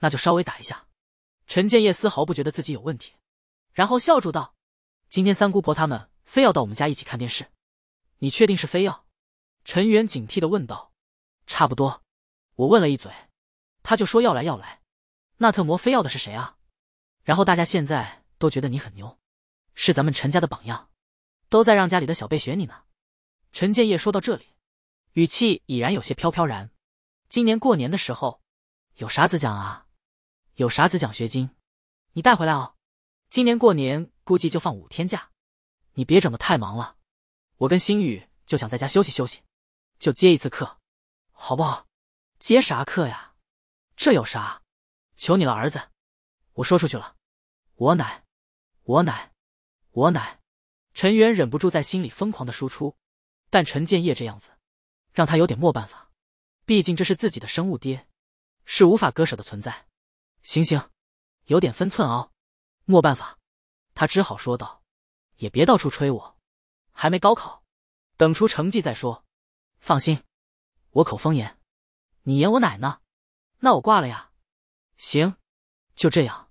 [SPEAKER 1] 那就稍微打一下。陈建业丝毫不觉得自己有问题，然后笑住道：“今天三姑婆他们非要到我们家一起看电视，你确定是非要？”陈元警惕的问道。“差不多，我问了一嘴，他就说要来要来。”那特摩非要的是谁啊？然后大家现在都觉得你很牛，是咱们陈家的榜样，都在让家里的小辈学你呢。陈建业说到这里，语气已然有些飘飘然。今年过年的时候，有啥子奖啊？有啥子奖学金？你带回来哦。今年过年估计就放五天假，你别整得太忙了。我跟星宇就想在家休息休息，就接一次课，好不好？接啥课呀？这有啥？求你了，儿子，我说出去了，我奶，我奶，我奶！陈元忍不住在心里疯狂的输出，但陈建业这样子，让他有点没办法。毕竟这是自己的生物爹，是无法割舍的存在。行行，有点分寸哦，莫办法，他只好说道：“也别到处吹我，还没高考，等出成绩再说。放心，我口风严。你言我奶呢？那我挂了呀。”行，就这样。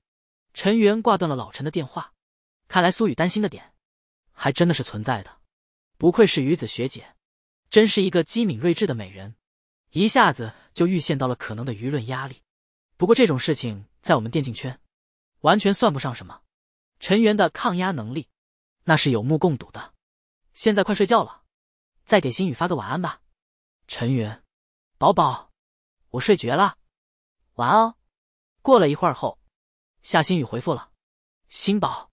[SPEAKER 1] 陈元挂断了老陈的电话。看来苏雨担心的点，还真的是存在的。不愧是鱼子学姐，真是一个机敏睿智的美人。一下子就预现到了可能的舆论压力。不过这种事情在我们电竞圈，完全算不上什么。陈元的抗压能力，那是有目共睹的。现在快睡觉了，再给星宇发个晚安吧。陈元，宝宝，我睡绝了，晚安哦。过了一会儿后，夏新宇回复了：“新宝，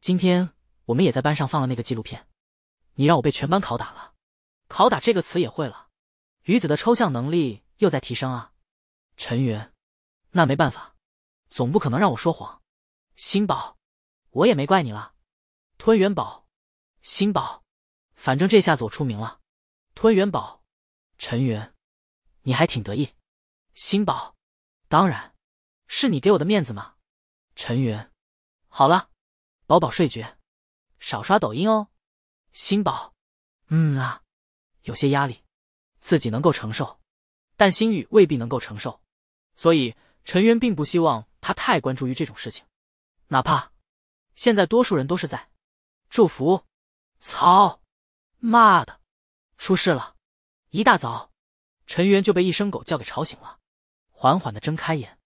[SPEAKER 1] 今天我们也在班上放了那个纪录片，你让我被全班拷打了，拷打这个词也会了，鱼子的抽象能力又在提升啊。”陈云，那没办法，总不可能让我说谎。新宝，我也没怪你了。吞元宝，新宝，反正这下子我出名了。吞元宝，陈云，你还挺得意。新宝，当然。是你给我的面子吗，陈媛，好了，宝宝睡觉，少刷抖音哦。新宝，嗯啊，有些压力，自己能够承受，但心雨未必能够承受，所以陈媛并不希望他太关注于这种事情。哪怕，现在多数人都是在祝福。操，妈的，出事了！一大早，陈媛就被一声狗叫给吵醒了，缓缓的睁开眼。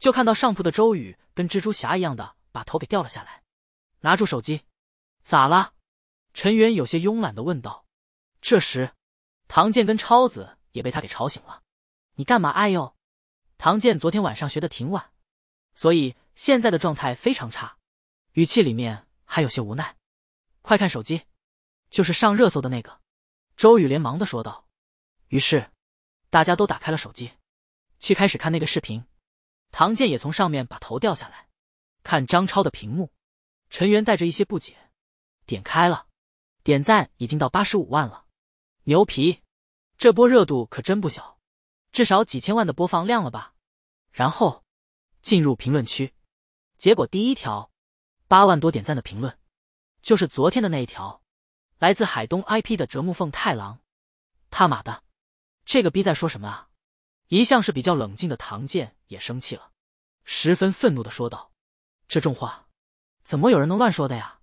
[SPEAKER 1] 就看到上铺的周宇跟蜘蛛侠一样的把头给掉了下来，拿住手机，咋了？陈元有些慵懒的问道。这时，唐健跟超子也被他给吵醒了。你干嘛？哎呦！唐健昨天晚上学的挺晚，所以现在的状态非常差，语气里面还有些无奈。快看手机，就是上热搜的那个。周宇连忙的说道。于是，大家都打开了手机，去开始看那个视频。唐剑也从上面把头掉下来，看张超的屏幕。陈元带着一些不解，点开了，点赞已经到八十五万了，牛皮，这波热度可真不小，至少几千万的播放量了吧？然后进入评论区，结果第一条八万多点赞的评论，就是昨天的那一条，来自海东 IP 的折木奉太郎。他妈的，这个逼在说什么啊？一向是比较冷静的唐健。也生气了，十分愤怒的说道：“这种话，怎么有人能乱说的呀？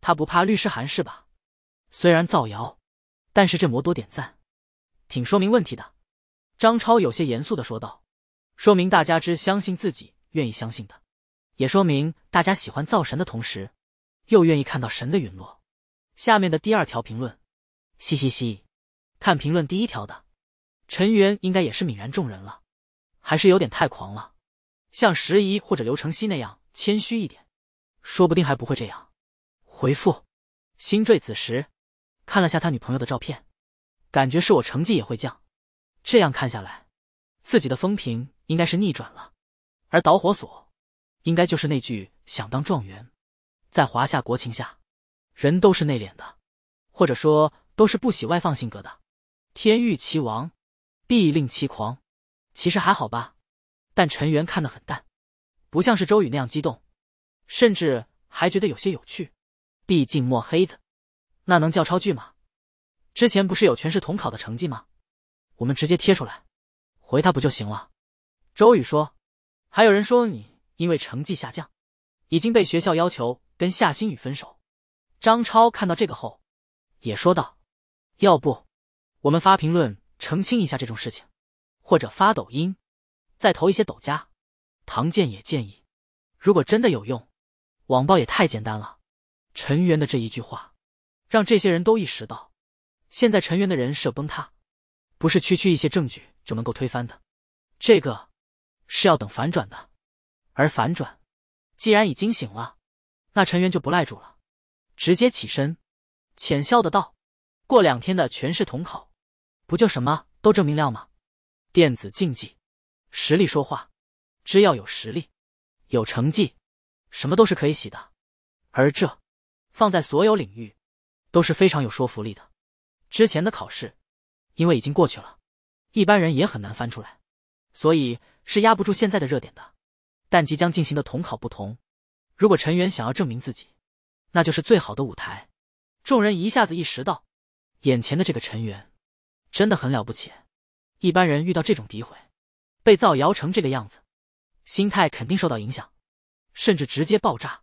[SPEAKER 1] 他不怕律师函是吧？虽然造谣，但是这魔多点赞，挺说明问题的。”张超有些严肃的说道：“说明大家只相信自己愿意相信的，也说明大家喜欢造神的同时，又愿意看到神的陨落。”下面的第二条评论，嘻嘻嘻，看评论第一条的，陈元应该也是泯然众人了。还是有点太狂了，像石一或者刘成熙那样谦虚一点，说不定还不会这样。回复心坠子时，看了下他女朋友的照片，感觉是我成绩也会降。这样看下来，自己的风评应该是逆转了。而导火索，应该就是那句想当状元。在华夏国情下，人都是内敛的，或者说都是不喜外放性格的。天欲其亡，必令其狂。其实还好吧，但陈元看得很淡，不像是周宇那样激动，甚至还觉得有些有趣。毕竟墨黑子，那能叫超剧吗？之前不是有全市统考的成绩吗？我们直接贴出来，回他不就行了？周宇说。还有人说你因为成绩下降，已经被学校要求跟夏新宇分手。张超看到这个后，也说道：“要不，我们发评论澄清一下这种事情。”或者发抖音，再投一些抖加。唐建也建议，如果真的有用，网暴也太简单了。陈元的这一句话，让这些人都意识到，现在陈元的人设崩塌，不是区区一些证据就能够推翻的，这个是要等反转的。而反转，既然已经醒了，那陈元就不赖住了，直接起身，浅笑的道：“过两天的全市统考，不就什么都证明了吗？”电子竞技，实力说话，只要有实力，有成绩，什么都是可以洗的。而这，放在所有领域，都是非常有说服力的。之前的考试，因为已经过去了，一般人也很难翻出来，所以是压不住现在的热点的。但即将进行的统考不同，如果陈元想要证明自己，那就是最好的舞台。众人一下子意识到，眼前的这个陈元，真的很了不起。一般人遇到这种诋毁，被造谣成这个样子，心态肯定受到影响，甚至直接爆炸。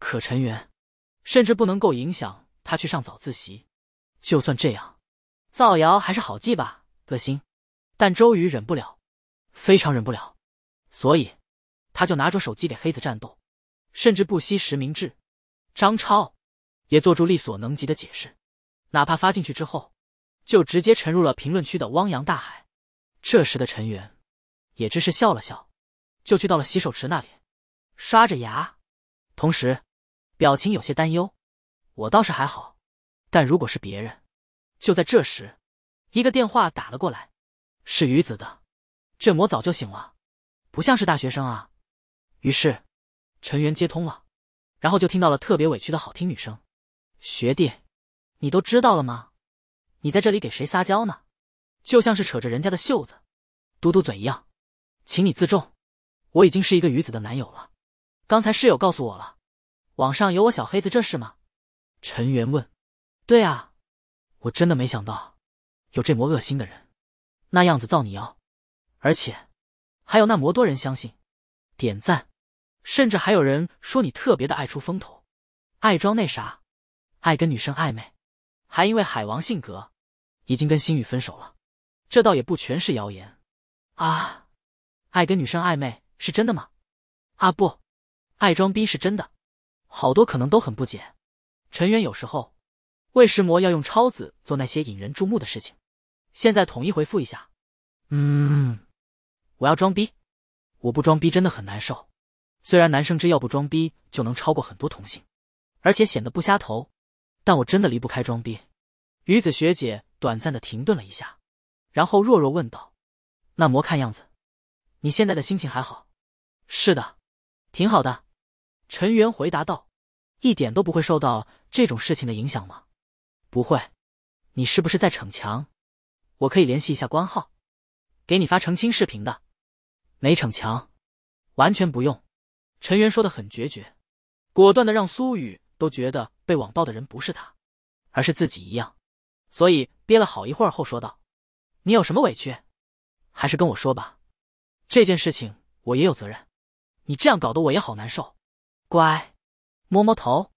[SPEAKER 1] 可陈元甚至不能够影响他去上早自习。就算这样，造谣还是好记吧？恶心！但周瑜忍不了，非常忍不了，所以他就拿着手机给黑子战斗，甚至不惜实名制。张超也做出力所能及的解释，哪怕发进去之后，就直接沉入了评论区的汪洋大海。这时的陈媛也只是笑了笑，就去到了洗手池那里，刷着牙，同时，表情有些担忧。我倒是还好，但如果是别人，就在这时，一个电话打了过来，是于子的。这魔早就醒了，不像是大学生啊。于是，陈元接通了，然后就听到了特别委屈的好听女声：“学弟，你都知道了吗？你在这里给谁撒娇呢？”就像是扯着人家的袖子，嘟嘟嘴一样，请你自重。我已经是一个鱼子的男友了。刚才室友告诉我了，网上有我小黑子这事吗？陈元问。对啊，我真的没想到，有这么恶心的人，那样子造你谣，而且还有那么多人相信，点赞，甚至还有人说你特别的爱出风头，爱装那啥，爱跟女生暧昧，还因为海王性格，已经跟星宇分手了。这倒也不全是谣言，啊，爱跟女生暧昧是真的吗？啊不，爱装逼是真的，好多可能都很不解。陈渊有时候，为石魔要用超子做那些引人注目的事情。现在统一回复一下，
[SPEAKER 2] 嗯，
[SPEAKER 1] 我要装逼，我不装逼真的很难受。虽然男生只要不装逼就能超过很多同性，而且显得不瞎头，但我真的离不开装逼。于子学姐短暂的停顿了一下。然后弱弱问道：“那魔看样子，你现在的心情还好？”“是的，挺好的。”陈元回答道，“一点都不会受到这种事情的影响吗？”“不会。”“你是不是在逞强？”“我可以联系一下官号，给你发澄清视频的。”“没逞强，完全不用。”陈元说的很决绝，果断的让苏雨都觉得被网暴的人不是他，而是自己一样。所以憋了好一会儿后说道。你有什么委屈，还是跟我说吧。这件事情我也有责任，你这样搞得我也好难受。乖，摸摸头。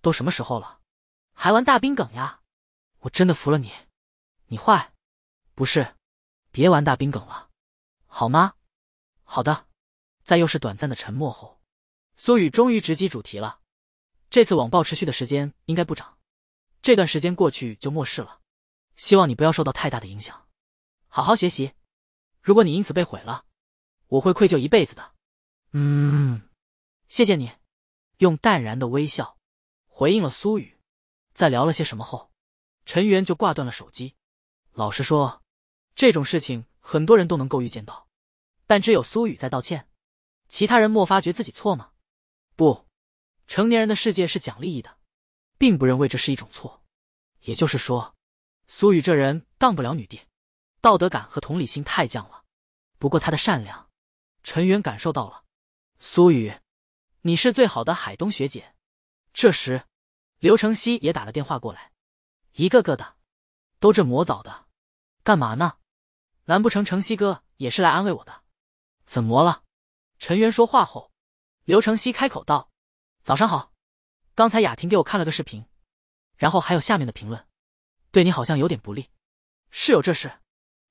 [SPEAKER 1] 都什么时候了，还玩大冰梗呀？我真的服了你，你坏。不是，别玩大冰梗了，好吗？好的。在又是短暂的沉默后，苏雨终于直击主题了。这次网暴持续的时间应该不长，这段时间过去就没事了。希望你不要受到太大的影响。好好学习，如果你因此被毁了，我会愧疚一辈子的。嗯，谢谢你，用淡然的微笑回应了苏雨。在聊了些什么后，陈元就挂断了手机。老实说，这种事情很多人都能够预见到，但只有苏雨在道歉，其他人莫发觉自己错吗？不，成年人的世界是讲利益的，并不认为这是一种错。也就是说，苏雨这人当不了女帝。道德感和同理心太降了，不过他的善良，陈元感受到了。苏雨，你是最好的海东学姐。这时，刘成熙也打了电话过来。一个个的，都这魔早的，干嘛呢？难不成成熙哥也是来安慰我的？怎么了？陈元说话后，刘成熙开口道：“早上好，刚才雅婷给我看了个视频，然后还有下面的评论，对你好像有点不利。是有这事。”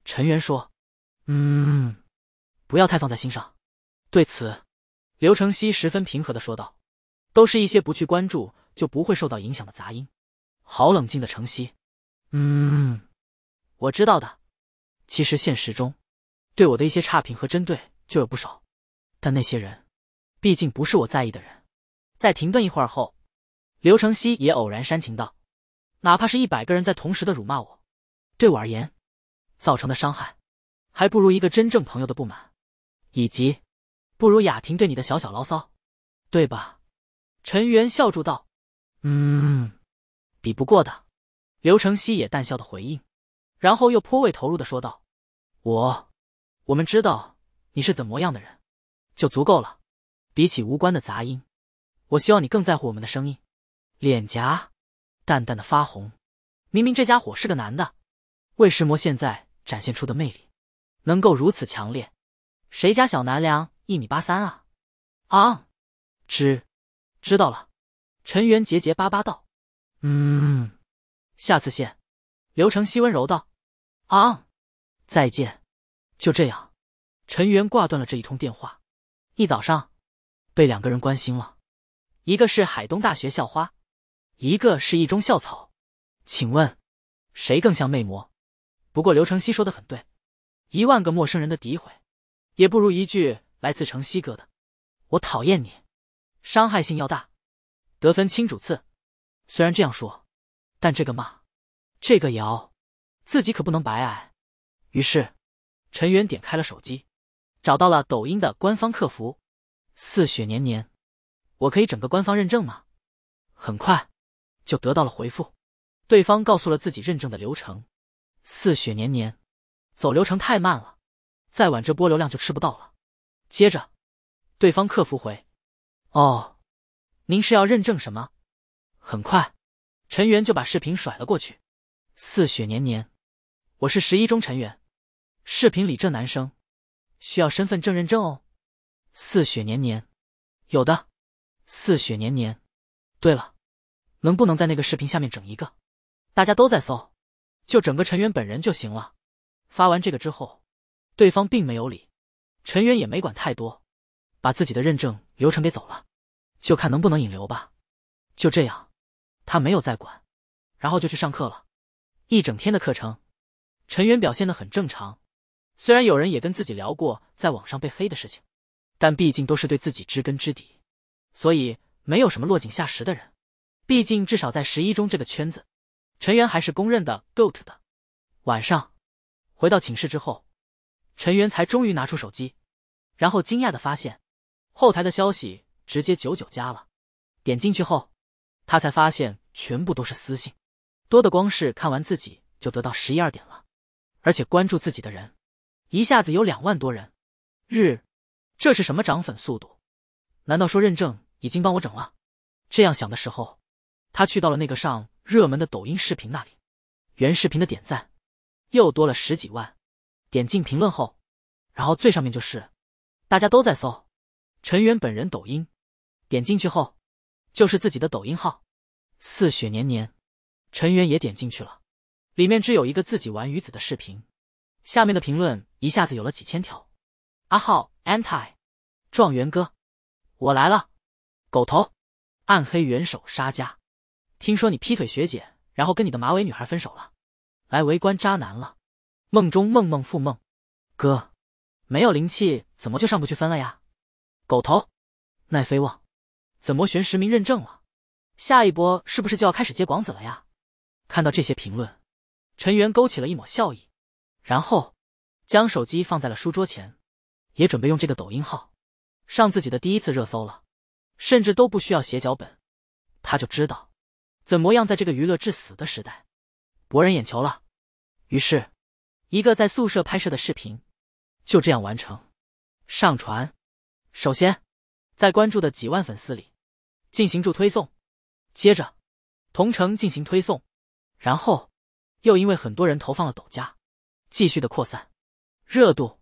[SPEAKER 1] 陈元说：“嗯，不要太放在心上。”对此，刘成熙十分平和的说道：“都是一些不去关注就不会受到影响的杂音。”好冷静的成熙。
[SPEAKER 2] 嗯，
[SPEAKER 1] 我知道的。其实现实中，对我的一些差评和针对就有不少，但那些人，毕竟不是我在意的人。在停顿一会儿后，刘成熙也偶然煽情道：“哪怕是一百个人在同时的辱骂我，对我而言。”造成的伤害，还不如一个真正朋友的不满，以及不如雅婷对你的小小牢骚，对吧？陈元笑住道：“
[SPEAKER 2] 嗯，
[SPEAKER 1] 比不过的。”刘成熙也淡笑的回应，然后又颇为投入的说道：“我，我们知道你是怎么样的人，就足够了。比起无关的杂音，我希望你更在乎我们的声音。”脸颊淡淡的发红，明明这家伙是个男的，魏石魔现在。展现出的魅力，能够如此强烈，谁家小南梁一米八三啊？啊，知知道了。陈元结结巴巴道：“嗯，下次见。”刘成熙温柔道：“啊，再见。”就这样，陈元挂断了这一通电话。一早上，被两个人关心了，一个是海东大学校花，一个是一中校草，请问谁更像魅魔？不过刘成熙说的很对，一万个陌生人的诋毁，也不如一句来自成熙哥的“我讨厌你”，伤害性要大，得分清主次。虽然这样说，但这个骂，这个摇，自己可不能白挨。于是，陈元点开了手机，找到了抖音的官方客服。似雪年年，我可以整个官方认证吗？很快就得到了回复，对方告诉了自己认证的流程。似雪年年，走流程太慢了，再晚这波流量就吃不到了。接着，对方客服回：“哦，您是要认证什么？”很快，陈元就把视频甩了过去。似雪年年，我是十一中陈元。视频里这男生需要身份证认证哦。似雪年年，有的。似雪年年，对了，能不能在那个视频下面整一个？大家都在搜。就整个陈元本人就行了，发完这个之后，对方并没有理，陈元也没管太多，把自己的认证流程给走了，就看能不能引流吧。就这样，他没有再管，然后就去上课了，一整天的课程，陈元表现的很正常。虽然有人也跟自己聊过在网上被黑的事情，但毕竟都是对自己知根知底，所以没有什么落井下石的人。毕竟至少在十一中这个圈子。陈元还是公认的 goat 的。晚上回到寝室之后，陈元才终于拿出手机，然后惊讶的发现，后台的消息直接九九加了。点进去后，他才发现全部都是私信，多的光是看完自己就得到十一二点了。而且关注自己的人，一下子有两万多人。日，这是什么涨粉速度？难道说认证已经帮我整了？这样想的时候，他去到了那个上。热门的抖音视频那里，原视频的点赞又多了十几万。点进评论后，然后最上面就是大家都在搜陈元本人抖音。点进去后，就是自己的抖音号。似雪年年，陈元也点进去了。里面只有一个自己玩鱼子的视频，下面的评论一下子有了几千条。阿浩 anti，状元哥，我来了。狗头，暗黑元首沙家。听说你劈腿学姐，然后跟你的马尾女孩分手了，来围观渣男了。梦中梦梦复梦，哥，没有灵气怎么就上不去分了呀？狗头，奈飞望，怎么选实名认证了？下一波是不是就要开始接广子了呀？看到这些评论，陈元勾起了一抹笑意，然后将手机放在了书桌前，也准备用这个抖音号上自己的第一次热搜了，甚至都不需要写脚本，他就知道。怎么样，在这个娱乐至死的时代，博人眼球了。于是，一个在宿舍拍摄的视频就这样完成上传。首先，在关注的几万粉丝里进行助推送，接着同城进行推送，然后又因为很多人投放了抖加，继续的扩散，热度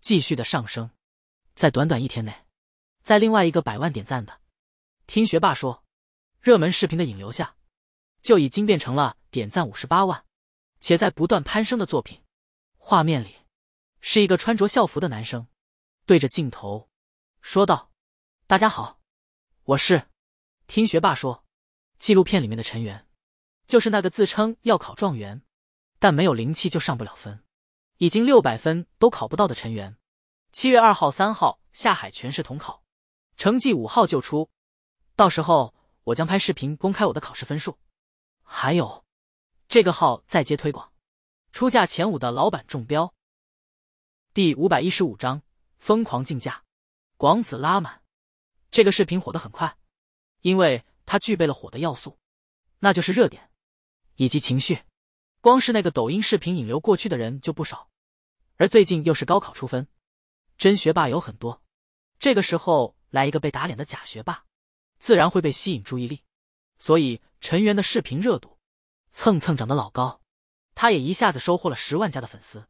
[SPEAKER 1] 继续的上升。在短短一天内，在另外一个百万点赞的，听学霸说，热门视频的引流下。就已经变成了点赞五十八万，且在不断攀升的作品。画面里是一个穿着校服的男生，对着镜头说道：“大家好，我是听学霸说，纪录片里面的陈员，就是那个自称要考状元，但没有灵气就上不了分，已经六百分都考不到的陈员。七月二号、三号下海全市统考，成绩五号就出，到时候我将拍视频公开我的考试分数。”还有，这个号再接推广，出价前五的老板中标。第五百一十五章疯狂竞价，广子拉满。这个视频火得很快，因为它具备了火的要素，那就是热点以及情绪。光是那个抖音视频引流过去的人就不少，而最近又是高考出分，真学霸有很多，这个时候来一个被打脸的假学霸，自然会被吸引注意力。所以陈元的视频热度蹭蹭涨得老高，他也一下子收获了十万加的粉丝，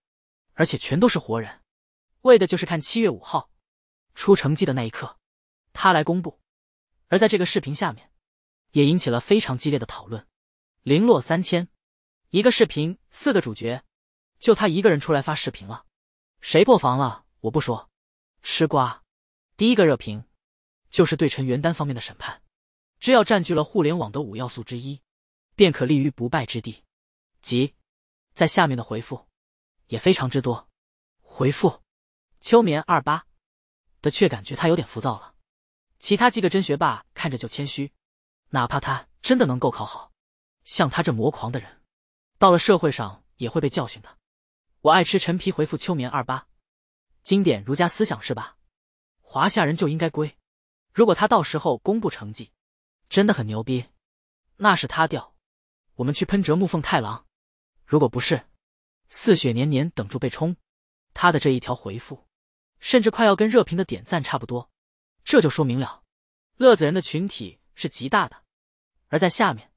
[SPEAKER 1] 而且全都是活人，为的就是看七月五号出成绩的那一刻，他来公布。而在这个视频下面，也引起了非常激烈的讨论。零落三千，一个视频四个主角，就他一个人出来发视频了，谁破防了我不说。吃瓜，第一个热评就是对陈元单方面的审判。只要占据了互联网的五要素之一，便可立于不败之地。即，在下面的回复也非常之多。回复秋眠二八的却感觉他有点浮躁了。其他几个真学霸看着就谦虚，哪怕他真的能够考好，像他这魔狂的人，到了社会上也会被教训的。我爱吃陈皮回复秋眠二八，经典儒家思想是吧？华夏人就应该归。如果他到时候公布成绩。真的很牛逼，那是他掉，我们去喷折木凤太郎。如果不是，似雪年年等住被冲。他的这一条回复，甚至快要跟热评的点赞差不多。这就说明了，乐子人的群体是极大的。而在下面，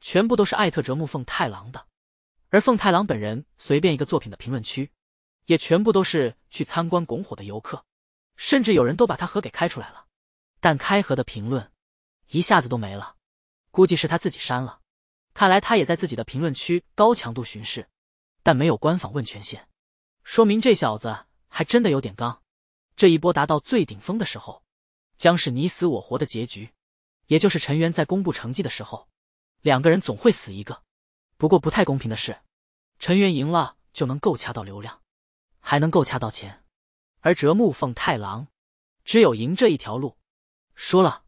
[SPEAKER 1] 全部都是艾特折木凤太郎的，而凤太郎本人随便一个作品的评论区，也全部都是去参观拱火的游客，甚至有人都把他盒给开出来了。但开盒的评论。一下子都没了，估计是他自己删了。看来他也在自己的评论区高强度巡视，但没有官方问权限，说明这小子还真的有点刚。这一波达到最顶峰的时候，将是你死我活的结局，也就是陈元在公布成绩的时候，两个人总会死一个。不过不太公平的是，陈元赢了就能够掐到流量，还能够掐到钱，而折木奉太郎只有赢这一条路，输了。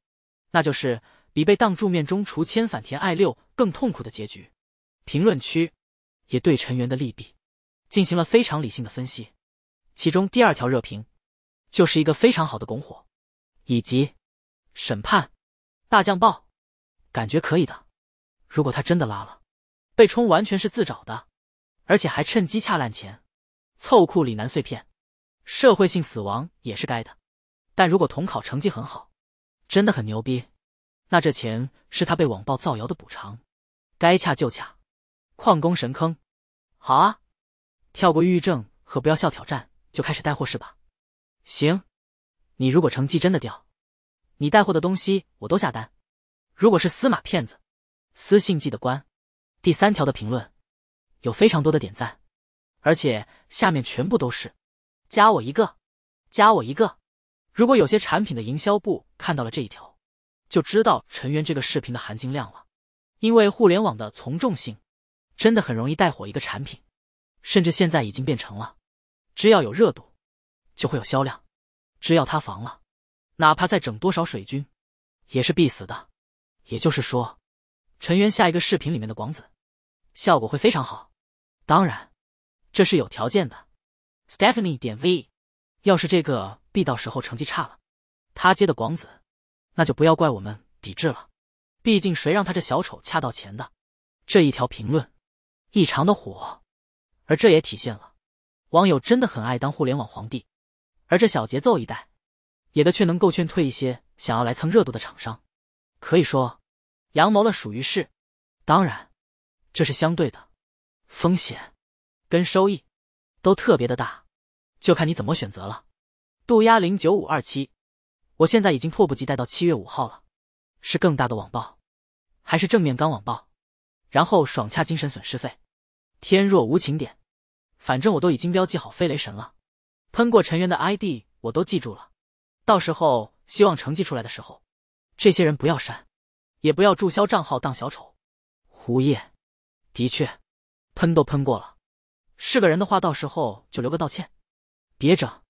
[SPEAKER 1] 那就是比被当柱面中除千反田爱六更痛苦的结局。评论区也对成员的利弊进行了非常理性的分析，其中第二条热评就是一个非常好的拱火以及审判大将报，感觉可以的。如果他真的拉了，被冲完全是自找的，而且还趁机恰烂钱，凑库里南碎片，社会性死亡也是该的。但如果统考成绩很好。真的很牛逼，那这钱是他被网暴造谣的补偿，该恰就恰。矿工神坑，好啊，跳过抑郁症和不要笑挑战就开始带货是吧？行，你如果成绩真的掉，你带货的东西我都下单。如果是司马骗子，私信记得关。第三条的评论有非常多的点赞，而且下面全部都是加我一个，加我一个。如果有些产品的营销部看到了这一条，就知道陈渊这个视频的含金量了。因为互联网的从众性，真的很容易带火一个产品，甚至现在已经变成了，只要有热度，就会有销量。只要塌房了，哪怕再整多少水军，也是必死的。也就是说，陈渊下一个视频里面的广子，效果会非常好。当然，这是有条件的。Stephanie 点 V。要是这个毕到时候成绩差了，他接的广子，那就不要怪我们抵制了。毕竟谁让他这小丑恰到钱的？这一条评论异常的火，而这也体现了网友真的很爱当互联网皇帝。而这小节奏一带，也的却能够劝退一些想要来蹭热度的厂商。可以说，羊毛了属于是。当然，这是相对的，风险跟收益都特别的大。就看你怎么选择了，杜鸦零九五二七，我现在已经迫不及待到七月五号了，是更大的网暴，还是正面刚网暴，然后爽恰精神损失费，天若无情点，反正我都已经标记好飞雷神了，喷过成员的 ID 我都记住了，到时候希望成绩出来的时候，这些人不要删，也不要注销账号当小丑，胡叶，的确，喷都喷过了，是个人的话，到时候就留个道歉。别整，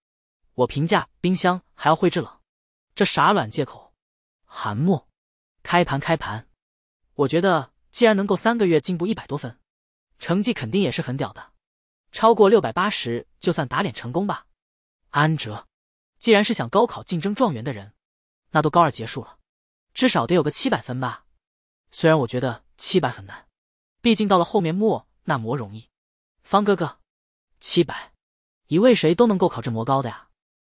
[SPEAKER 1] 我评价冰箱还要会制冷，这啥卵借口？韩墨，开盘开盘，我觉得既然能够三个月进步一百多分，成绩肯定也是很屌的，超过六百八十就算打脸成功吧。安哲，既然是想高考竞争状元的人，那都高二结束了，至少得有个七百分吧。虽然我觉得七百很难，毕竟到了后面末那么容易。方哥哥，七百。以为谁都能够考这魔高的呀？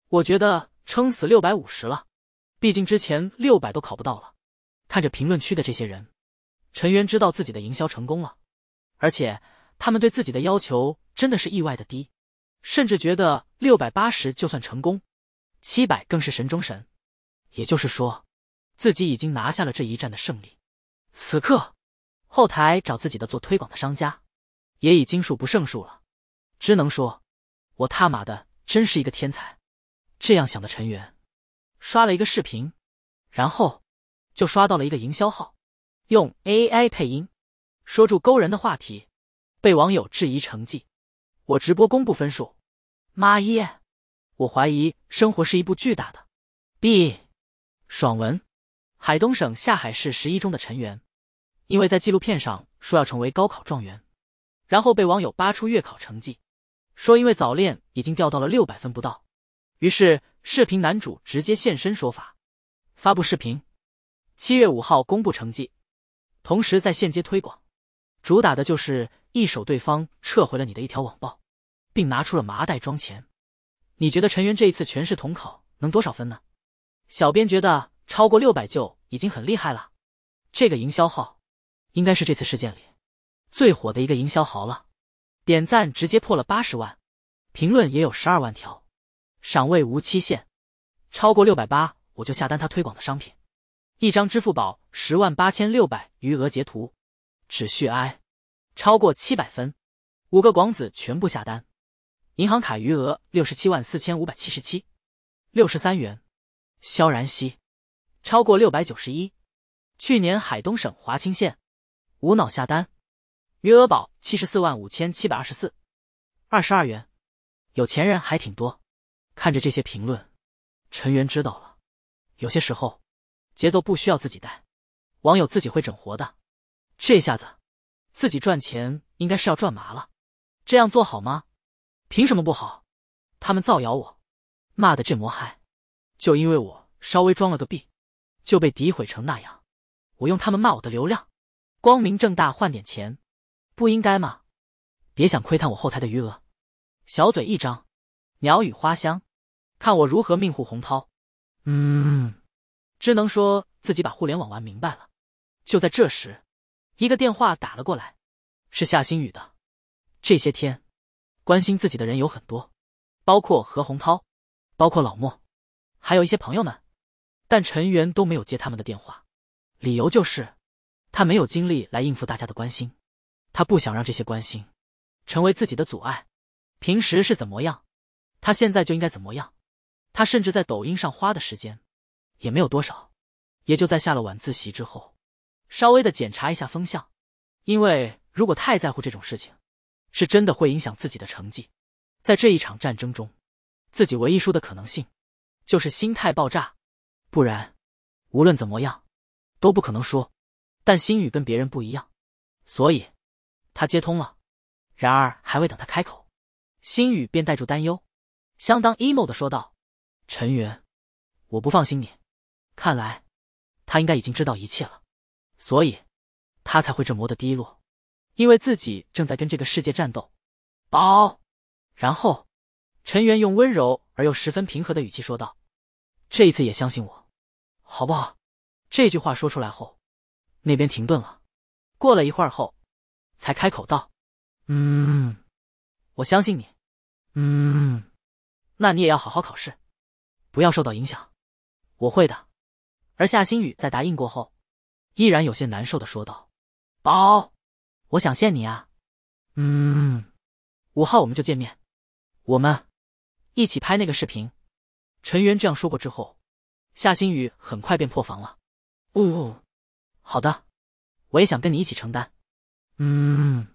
[SPEAKER 1] 我觉得撑死六百五十了，毕竟之前六百都考不到了。看着评论区的这些人，陈元知道自己的营销成功了，而且他们对自己的要求真的是意外的低，甚至觉得六百八十就算成功，七百更是神中神。也就是说，自己已经拿下了这一战的胜利。此刻，后台找自己的做推广的商家，也已经数不胜数了，只能说。我他妈的真是一个天才！这样想的陈元，刷了一个视频，然后就刷到了一个营销号，用 AI 配音说住勾人的话题，被网友质疑成绩。我直播公布分数，妈耶！我怀疑生活是一部巨大的 B 爽文。海东省下海市十一中的陈元，因为在纪录片上说要成为高考状元，然后被网友扒出月考成绩。说因为早恋已经掉到了六百分不到，于是视频男主直接现身说法，发布视频，七月五号公布成绩，同时在线接推广，主打的就是一手对方撤回了你的一条网暴，并拿出了麻袋装钱。你觉得陈元这一次全市统考能多少分呢？小编觉得超过六百就已经很厉害了，这个营销号应该是这次事件里最火的一个营销号了。点赞直接破了八十万，评论也有十二万条，赏味无期限，超过六百八我就下单他推广的商品。一张支付宝十万八千六百余额截图，只需挨。超过七百分，五个广子全部下单。银行卡余额六十七万四千五百七十七，六十三元。萧然熙，超过六百九十一。去年海东省华清县，无脑下单。余额宝七十四万五千七百二十四，二十二元，有钱人还挺多。看着这些评论，陈元知道了，有些时候节奏不需要自己带，网友自己会整活的。这下子自己赚钱应该是要赚麻了。这样做好吗？凭什么不好？他们造谣我，骂的这魔嗨，就因为我稍微装了个逼，就被诋毁成那样。我用他们骂我的流量，光明正大换点钱。不应该吗？别想窥探我后台的余额。小嘴一张，鸟语花香，看我如何命护洪涛。
[SPEAKER 2] 嗯，
[SPEAKER 1] 只能说自己把互联网玩明白了。就在这时，一个电话打了过来，是夏新宇的。这些天，关心自己的人有很多，包括何洪涛，包括老莫，还有一些朋友们。但陈元都没有接他们的电话，理由就是他没有精力来应付大家的关心。他不想让这些关心成为自己的阻碍。平时是怎么样，他现在就应该怎么样。他甚至在抖音上花的时间也没有多少，也就在下了晚自习之后，稍微的检查一下风向。因为如果太在乎这种事情，是真的会影响自己的成绩。在这一场战争中，自己唯一输的可能性就是心态爆炸，不然无论怎么样都不可能输。但心雨跟别人不一样，所以。他接通了，然而还未等他开口，心雨便带住担忧，相当 emo 的说道：“陈元，我不放心你。看来，他应该已经知道一切了，所以，他才会这么的低落，因为自己正在跟这个世界战斗。”宝，然后，陈元用温柔而又十分平和的语气说道：“这一次也相信我，好不好？”这句话说出来后，那边停顿了，过了一会儿后。才开口道：“嗯，我相信你。嗯，那你也要好好考试，不要受到影响。我会的。”而夏新宇在答应过后，依然有些难受的说道：“宝，我想见你啊。嗯，五号我们就见面，我们一起拍那个视频。”陈元这样说过之后，夏新宇很快便破防了：“呜，好的，我也想跟你一起承担。”嗯，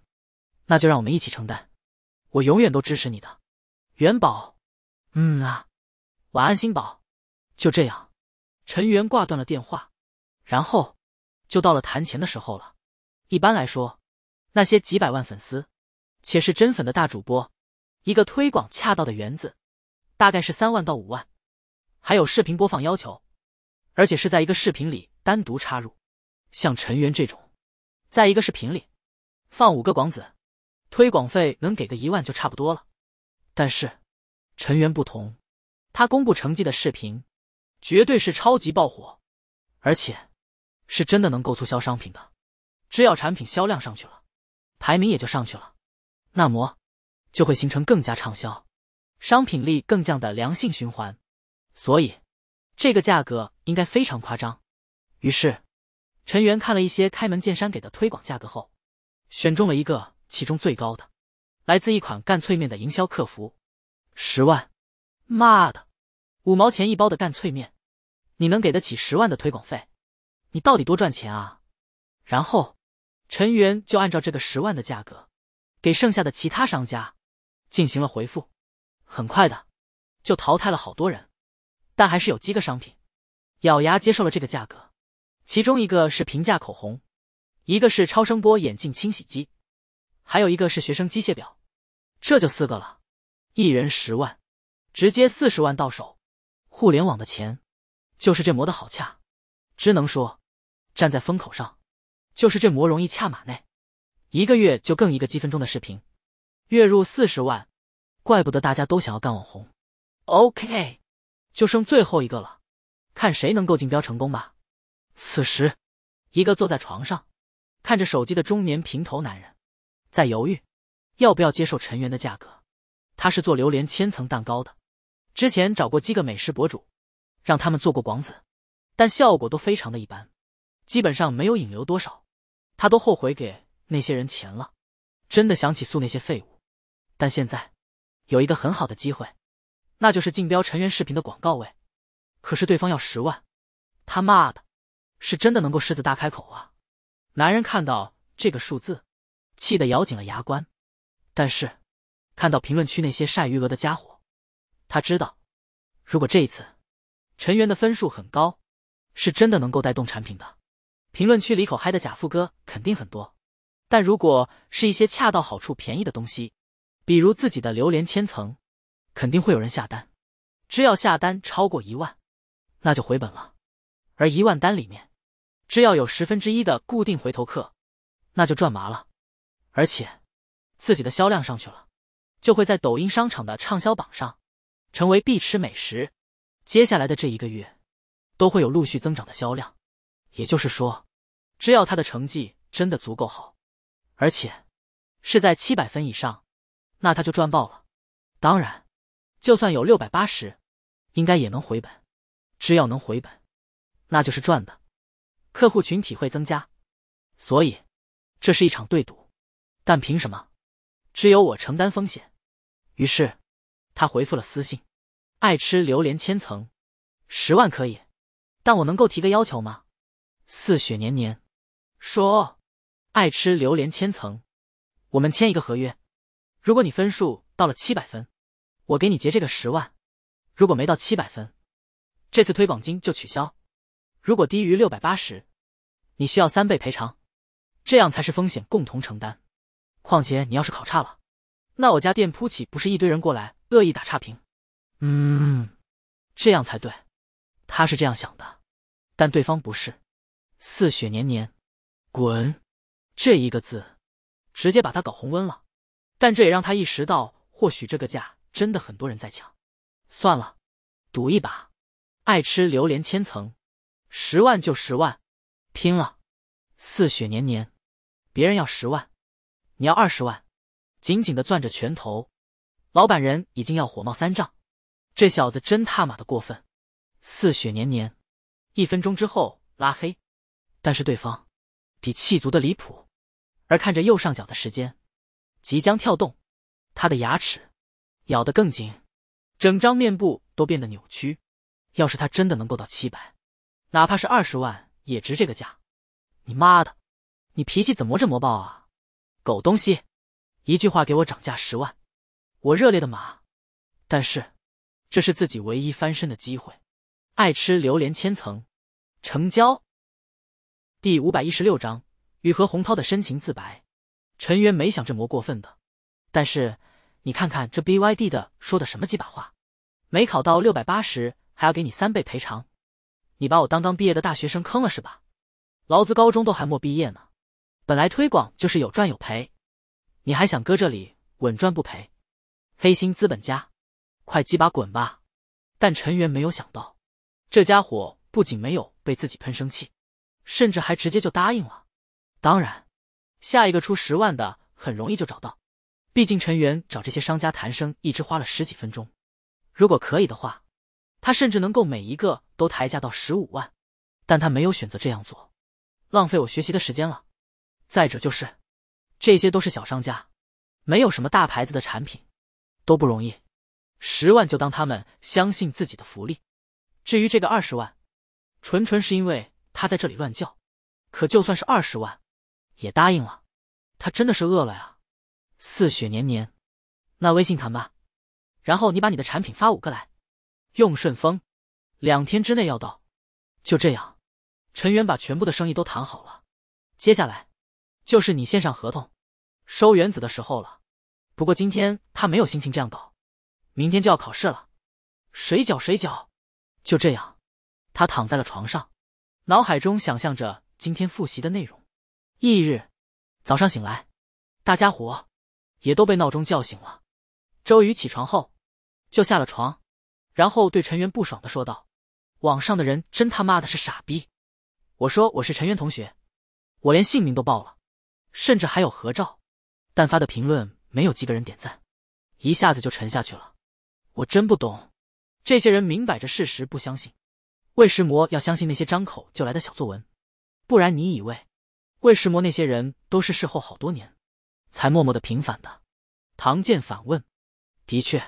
[SPEAKER 1] 那就让我们一起承担，我永远都支持你的，元宝。嗯啊，晚安，新宝。就这样，陈元挂断了电话，然后就到了谈钱的时候了。一般来说，那些几百万粉丝且是真粉的大主播，一个推广恰到的园子，大概是三万到五万，还有视频播放要求，而且是在一个视频里单独插入。像陈元这种，在一个视频里。放五个广子，推广费能给个一万就差不多了。但是，陈元不同，他公布成绩的视频绝对是超级爆火，而且是真的能够促销商品的。只要产品销量上去了，排名也就上去了，那么就会形成更加畅销、商品力更降的良性循环。所以，这个价格应该非常夸张。于是，陈元看了一些开门见山给的推广价格后。选中了一个其中最高的，来自一款干脆面的营销客服，十万，妈的，五毛钱一包的干脆面，你能给得起十万的推广费？你到底多赚钱啊？然后陈元就按照这个十万的价格，给剩下的其他商家进行了回复，很快的就淘汰了好多人，但还是有几个商品咬牙接受了这个价格，其中一个是平价口红。一个是超声波眼镜清洗机，还有一个是学生机械表，这就四个了，一人十万，直接四十万到手。互联网的钱，就是这磨的好恰，只能说，站在风口上，就是这磨容易恰马内。一个月就更一个积分钟的视频，月入四十万，怪不得大家都想要干网红。OK，就剩最后一个了，看谁能够竞标成功吧。此时，一个坐在床上。看着手机的中年平头男人，在犹豫，要不要接受陈元的价格。他是做榴莲千层蛋糕的，之前找过几个美食博主，让他们做过广子，但效果都非常的一般，基本上没有引流多少，他都后悔给那些人钱了。真的想起诉那些废物，但现在有一个很好的机会，那就是竞标陈元视频的广告位。可是对方要十万，他妈的，是真的能够狮子大开口啊！男人看到这个数字，气得咬紧了牙关。但是，看到评论区那些晒余额的家伙，他知道，如果这一次陈元的分数很高，是真的能够带动产品的。评论区里口嗨的假富哥肯定很多，但如果是一些恰到好处便宜的东西，比如自己的榴莲千层，肯定会有人下单。只要下单超过一万，那就回本了。而一万单里面，只要有十分之一的固定回头客，那就赚麻了。而且，自己的销量上去了，就会在抖音商场的畅销榜上成为必吃美食。接下来的这一个月，都会有陆续增长的销量。也就是说，只要他的成绩真的足够好，而且是在七百分以上，那他就赚爆了。当然，就算有六百八十，应该也能回本。只要能回本，那就是赚的。客户群体会增加，所以这是一场对赌，但凭什么只有我承担风险？于是他回复了私信：“爱吃榴莲千层，十万可以，但我能够提个要求吗？”“似雪年年说爱吃榴莲千层，我们签一个合约，如果你分数到了七百分，我给你结这个十万；如果没到七百分，这次推广金就取消。”如果低于六百八十，你需要三倍赔偿，这样才是风险共同承担。况且你要是考差了，那我家店铺岂不是一堆人过来恶意打差评？
[SPEAKER 2] 嗯，
[SPEAKER 1] 这样才对。他是这样想的，但对方不是。似雪年年，滚！这一个字，直接把他搞红温了。但这也让他意识到，或许这个价真的很多人在抢。算了，赌一把。爱吃榴莲千层。十万就十万，拼了！似雪年年，别人要十万，你要二十万，紧紧的攥着拳头。老板人已经要火冒三丈，这小子真他妈的过分！似雪年年，一分钟之后拉黑。但是对方底气足的离谱，而看着右上角的时间即将跳动，他的牙齿咬得更紧，整张面部都变得扭曲。要是他真的能够到七百。哪怕是二十万也值这个价，你妈的，你脾气怎么这么暴啊？狗东西，一句话给我涨价十万，我热烈的马。但是，这是自己唯一翻身的机会。爱吃榴莲千层，成交。第五百一十六章与何洪涛的深情自白。陈元没想这么过分的，但是你看看这 BYD 的说的什么鸡巴话，没考到六百八十还要给你三倍赔偿。你把我当刚毕业的大学生坑了是吧？老子高中都还没毕业呢，本来推广就是有赚有赔，你还想搁这里稳赚不赔？黑心资本家，快鸡巴滚吧！但陈元没有想到，这家伙不仅没有被自己喷生气，甚至还直接就答应了。当然，下一个出十万的很容易就找到，毕竟陈元找这些商家谈生意只花了十几分钟。如果可以的话。他甚至能够每一个都抬价到十五万，但他没有选择这样做，浪费我学习的时间了。再者就是，这些都是小商家，没有什么大牌子的产品，都不容易。十万就当他们相信自己的福利，至于这个二十万，纯纯是因为他在这里乱叫。可就算是二十万，也答应了。他真的是饿了呀！似雪年年，那微信谈吧。然后你把你的产品发五个来。用顺丰，两天之内要到。就这样，陈元把全部的生意都谈好了。接下来，就是你线上合同收原子的时候了。不过今天他没有心情这样搞，明天就要考试了。水饺，水饺。就这样，他躺在了床上，脑海中想象着今天复习的内容。翌日早上醒来，大家伙也都被闹钟叫醒了。周瑜起床后，就下了床。然后对陈元不爽的说道：“网上的人真他妈的是傻逼！我说我是陈元同学，我连姓名都报了，甚至还有合照，但发的评论没有几个人点赞，一下子就沉下去了。我真不懂，这些人明摆着事实不相信，魏石魔要相信那些张口就来的小作文，不然你以为魏石魔那些人都是事后好多年才默默的平反的？”唐剑反问：“的确，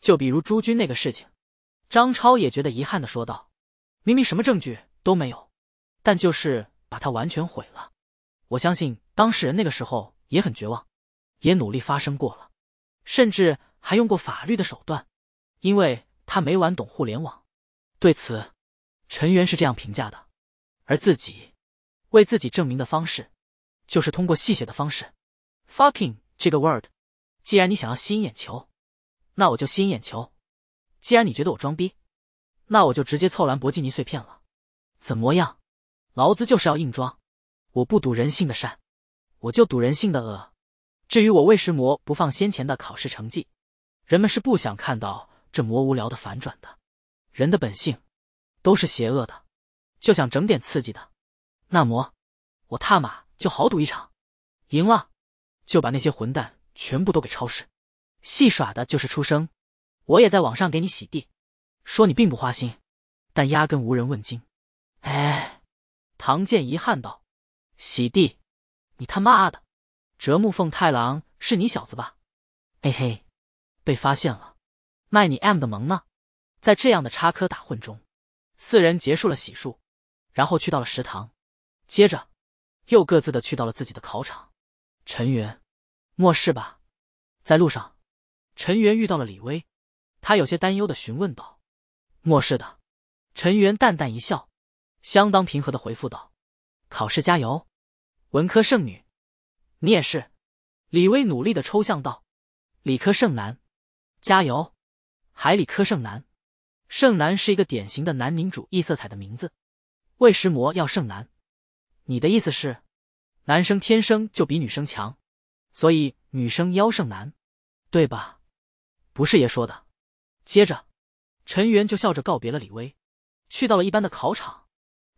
[SPEAKER 1] 就比如朱军那个事情。”张超也觉得遗憾的说道：“明明什么证据都没有，但就是把他完全毁了。我相信当事人那个时候也很绝望，也努力发声过了，甚至还用过法律的手段，因为他没玩懂互联网。”对此，陈元是这样评价的。而自己为自己证明的方式，就是通过戏谑的方式，fucking 这个 word。既然你想要吸引眼球，那我就吸引眼球。既然你觉得我装逼，那我就直接凑蓝博基尼碎片了，怎么样？老子就是要硬装，我不赌人性的善，我就赌人性的恶。至于我为什魔不放先前的考试成绩，人们是不想看到这魔无聊的反转的。人的本性都是邪恶的，就想整点刺激的。那魔，我踏马就豪赌一场，赢了就把那些混蛋全部都给超市戏耍的，就是出生。我也在网上给你洗地，说你并不花心，但压根无人问津。哎，唐剑遗憾道：“洗地，你他妈的，折木奉太郎是你小子吧？嘿嘿，被发现了，卖你 M 的萌呢。”在这样的插科打诨中，四人结束了洗漱，然后去到了食堂，接着又各自的去到了自己的考场。陈元，末世吧？在路上，陈元遇到了李威。他有些担忧的询问道：“没事的。”陈元淡淡一笑，相当平和的回复道：“考试加油，文科圣女，你也是。”李薇努力的抽象道：“理科圣男，加油，海理科圣男，圣男是一个典型的男凝主义色彩的名字，为什么要圣男，你的意思是，男生天生就比女生强，所以女生妖圣男，对吧？不是爷说的。”接着，陈元就笑着告别了李威，去到了一般的考场。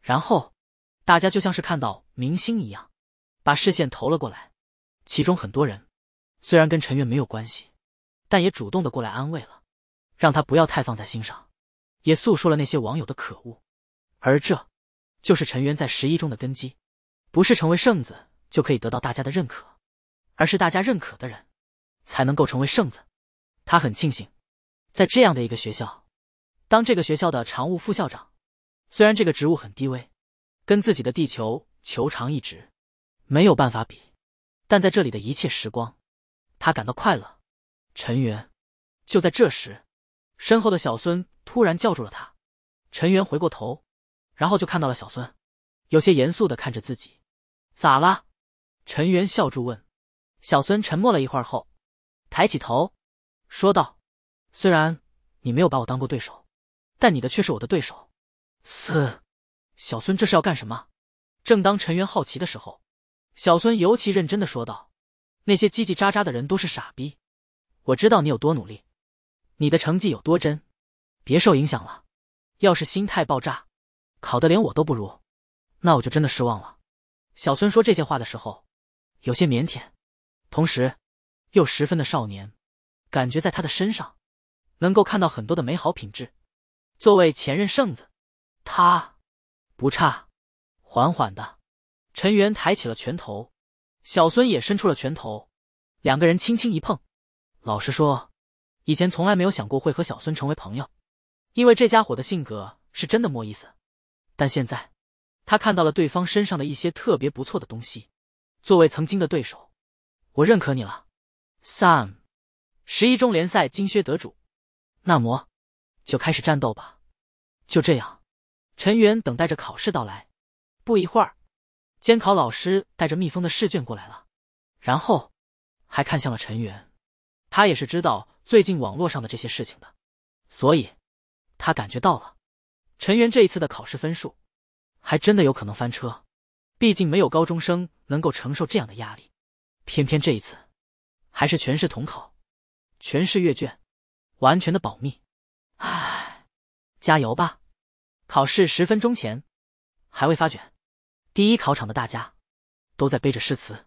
[SPEAKER 1] 然后，大家就像是看到明星一样，把视线投了过来。其中很多人虽然跟陈元没有关系，但也主动的过来安慰了，让他不要太放在心上，也诉说了那些网友的可恶。而这就是陈元在十一中的根基，不是成为圣子就可以得到大家的认可，而是大家认可的人才能够成为圣子。他很庆幸。在这样的一个学校，当这个学校的常务副校长，虽然这个职务很低微，跟自己的地球球长一职没有办法比，但在这里的一切时光，他感到快乐。陈元，就在这时，身后的小孙突然叫住了他。陈元回过头，然后就看到了小孙，有些严肃的看着自己：“咋了？”陈元笑住问。小孙沉默了一会儿后，抬起头，说道。虽然你没有把我当过对手，但你的却是我的对手。四，小孙这是要干什么？正当陈元好奇的时候，小孙尤其认真的说道：“那些叽叽喳喳的人都是傻逼。我知道你有多努力，你的成绩有多真，别受影响了。要是心态爆炸，考得连我都不如，那我就真的失望了。”小孙说这些话的时候，有些腼腆，同时又十分的少年，感觉在他的身上。能够看到很多的美好品质。作为前任圣子，他不差。缓缓的，陈元抬起了拳头，小孙也伸出了拳头，两个人轻轻一碰。老实说，以前从来没有想过会和小孙成为朋友，因为这家伙的性格是真的没意思。但现在，他看到了对方身上的一些特别不错的东西。作为曾经的对手，我认可你了 s a m 十一中联赛金靴得主。那么，就开始战斗吧。就这样，陈元等待着考试到来。不一会儿，监考老师带着密封的试卷过来了，然后还看向了陈元。他也是知道最近网络上的这些事情的，所以他感觉到了陈元这一次的考试分数还真的有可能翻车。毕竟没有高中生能够承受这样的压力，偏偏这一次还是全市统考，全市阅卷。完全的保密，唉，加油吧！考试十分钟前还未发卷，第一考场的大家都在背着诗词。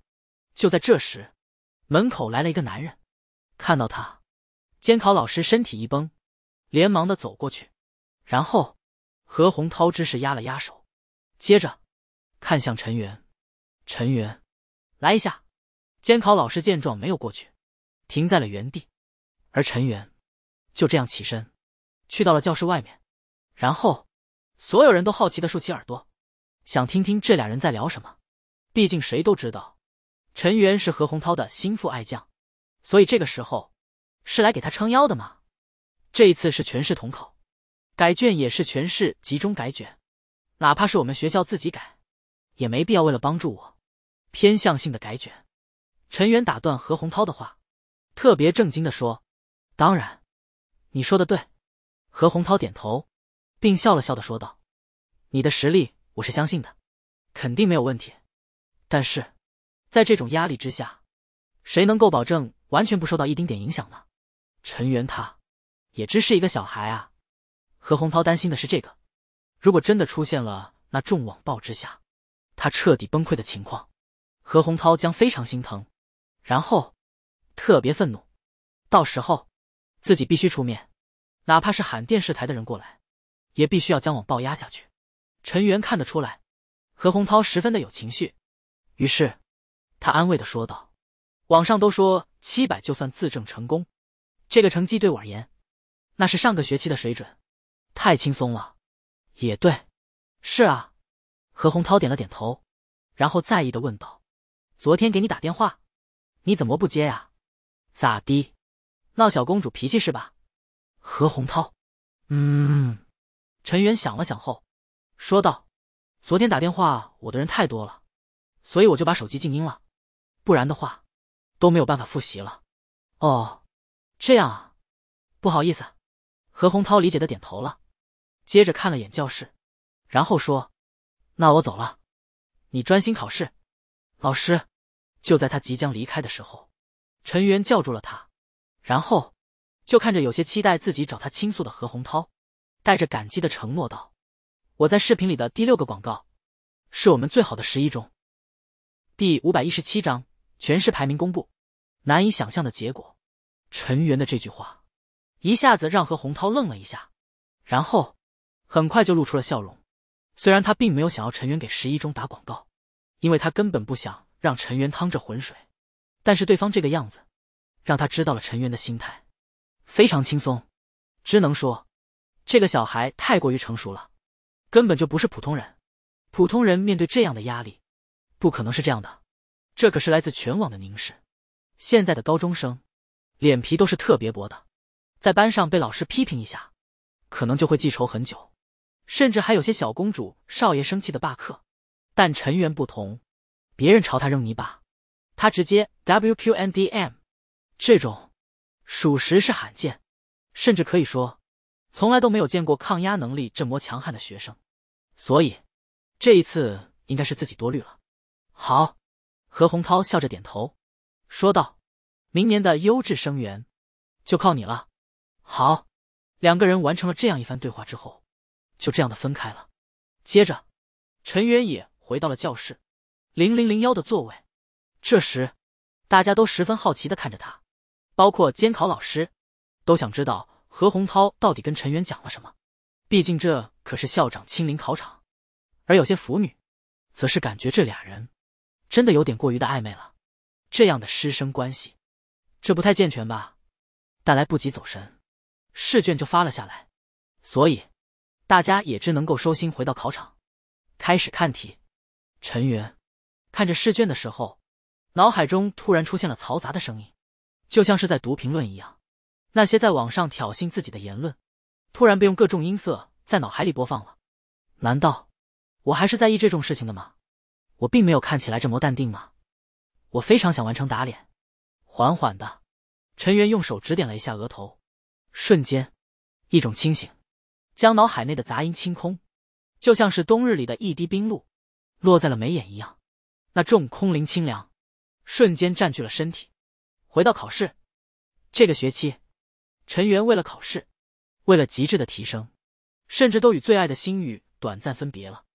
[SPEAKER 1] 就在这时，门口来了一个男人，看到他，监考老师身体一绷，连忙的走过去。然后何洪涛之势压了压手，接着看向陈元，陈元，来一下。监考老师见状没有过去，停在了原地，而陈元。就这样起身，去到了教室外面，然后，所有人都好奇的竖起耳朵，想听听这俩人在聊什么。毕竟谁都知道，陈元是何洪涛的心腹爱将，所以这个时候，是来给他撑腰的嘛？这一次是全市统考，改卷也是全市集中改卷，哪怕是我们学校自己改，也没必要为了帮助我，偏向性的改卷。陈元打断何洪涛的话，特别正经的说：“当然。”你说的对，何洪涛点头，并笑了笑的说道：“你的实力我是相信的，肯定没有问题。但是，在这种压力之下，谁能够保证完全不受到一丁点影响呢？陈元他，也只是一个小孩啊。”何洪涛担心的是这个，如果真的出现了那众网暴之下，他彻底崩溃的情况，何洪涛将非常心疼，然后特别愤怒，到时候。自己必须出面，哪怕是喊电视台的人过来，也必须要将网暴压下去。陈元看得出来，何洪涛十分的有情绪，于是他安慰的说道：“网上都说七百就算自证成功，这个成绩对我而言，那是上个学期的水准，太轻松了。”也对，是啊。何洪涛点了点头，然后在意的问道：“昨天给你打电话，你怎么不接呀？咋的？”闹小公主脾气是吧？何洪涛，嗯，陈元想了想后说道：“昨天打电话我的人太多了，所以我就把手机静音了，不然的话都没有办法复习了。”哦，这样啊，不好意思，何洪涛理解的点头了，接着看了眼教室，然后说：“那我走了，你专心考试。”老师，就在他即将离开的时候，陈元叫住了他。然后，就看着有些期待自己找他倾诉的何洪涛，带着感激的承诺道：“我在视频里的第六个广告，是我们最好的十一中。”第五百一十七章全市排名公布，难以想象的结果。陈元的这句话一下子让何洪涛愣了一下，然后很快就露出了笑容。虽然他并没有想要陈元给十一中打广告，因为他根本不想让陈元趟这浑水，但是对方这个样子。让他知道了陈元的心态，非常轻松。只能说，这个小孩太过于成熟了，根本就不是普通人。普通人面对这样的压力，不可能是这样的。这可是来自全网的凝视。现在的高中生，脸皮都是特别薄的，在班上被老师批评一下，可能就会记仇很久，甚至还有些小公主、少爷生气的罢课。但陈元不同，别人朝他扔泥巴，他直接 WQNDM。这种，属实是罕见，甚至可以说，从来都没有见过抗压能力这么强悍的学生，所以这一次应该是自己多虑了。好，何洪涛笑着点头，说道：“明年的优质生源，就靠你了。”好，两个人完成了这样一番对话之后，就这样的分开了。接着，陈元也回到了教室，零零零幺的座位。这时，大家都十分好奇的看着他。包括监考老师，都想知道何洪涛到底跟陈元讲了什么。毕竟这可是校长亲临考场，而有些腐女，则是感觉这俩人，真的有点过于的暧昧了。这样的师生关系，这不太健全吧？但来不及走神，试卷就发了下来，所以，大家也只能够收心回到考场，开始看题。陈元看着试卷的时候，脑海中突然出现了嘈杂的声音。就像是在读评论一样，那些在网上挑衅自己的言论，突然被用各种音色在脑海里播放了。难道我还是在意这种事情的吗？我并没有看起来这么淡定吗？我非常想完成打脸。缓缓的，陈元用手指点了一下额头，瞬间，一种清醒将脑海内的杂音清空，就像是冬日里的一滴冰露，落在了眉眼一样，那种空灵清凉，瞬间占据了身体。回到考试，这个学期，陈元为了考试，为了极致的提升，甚至都与最爱的心语短暂分别了。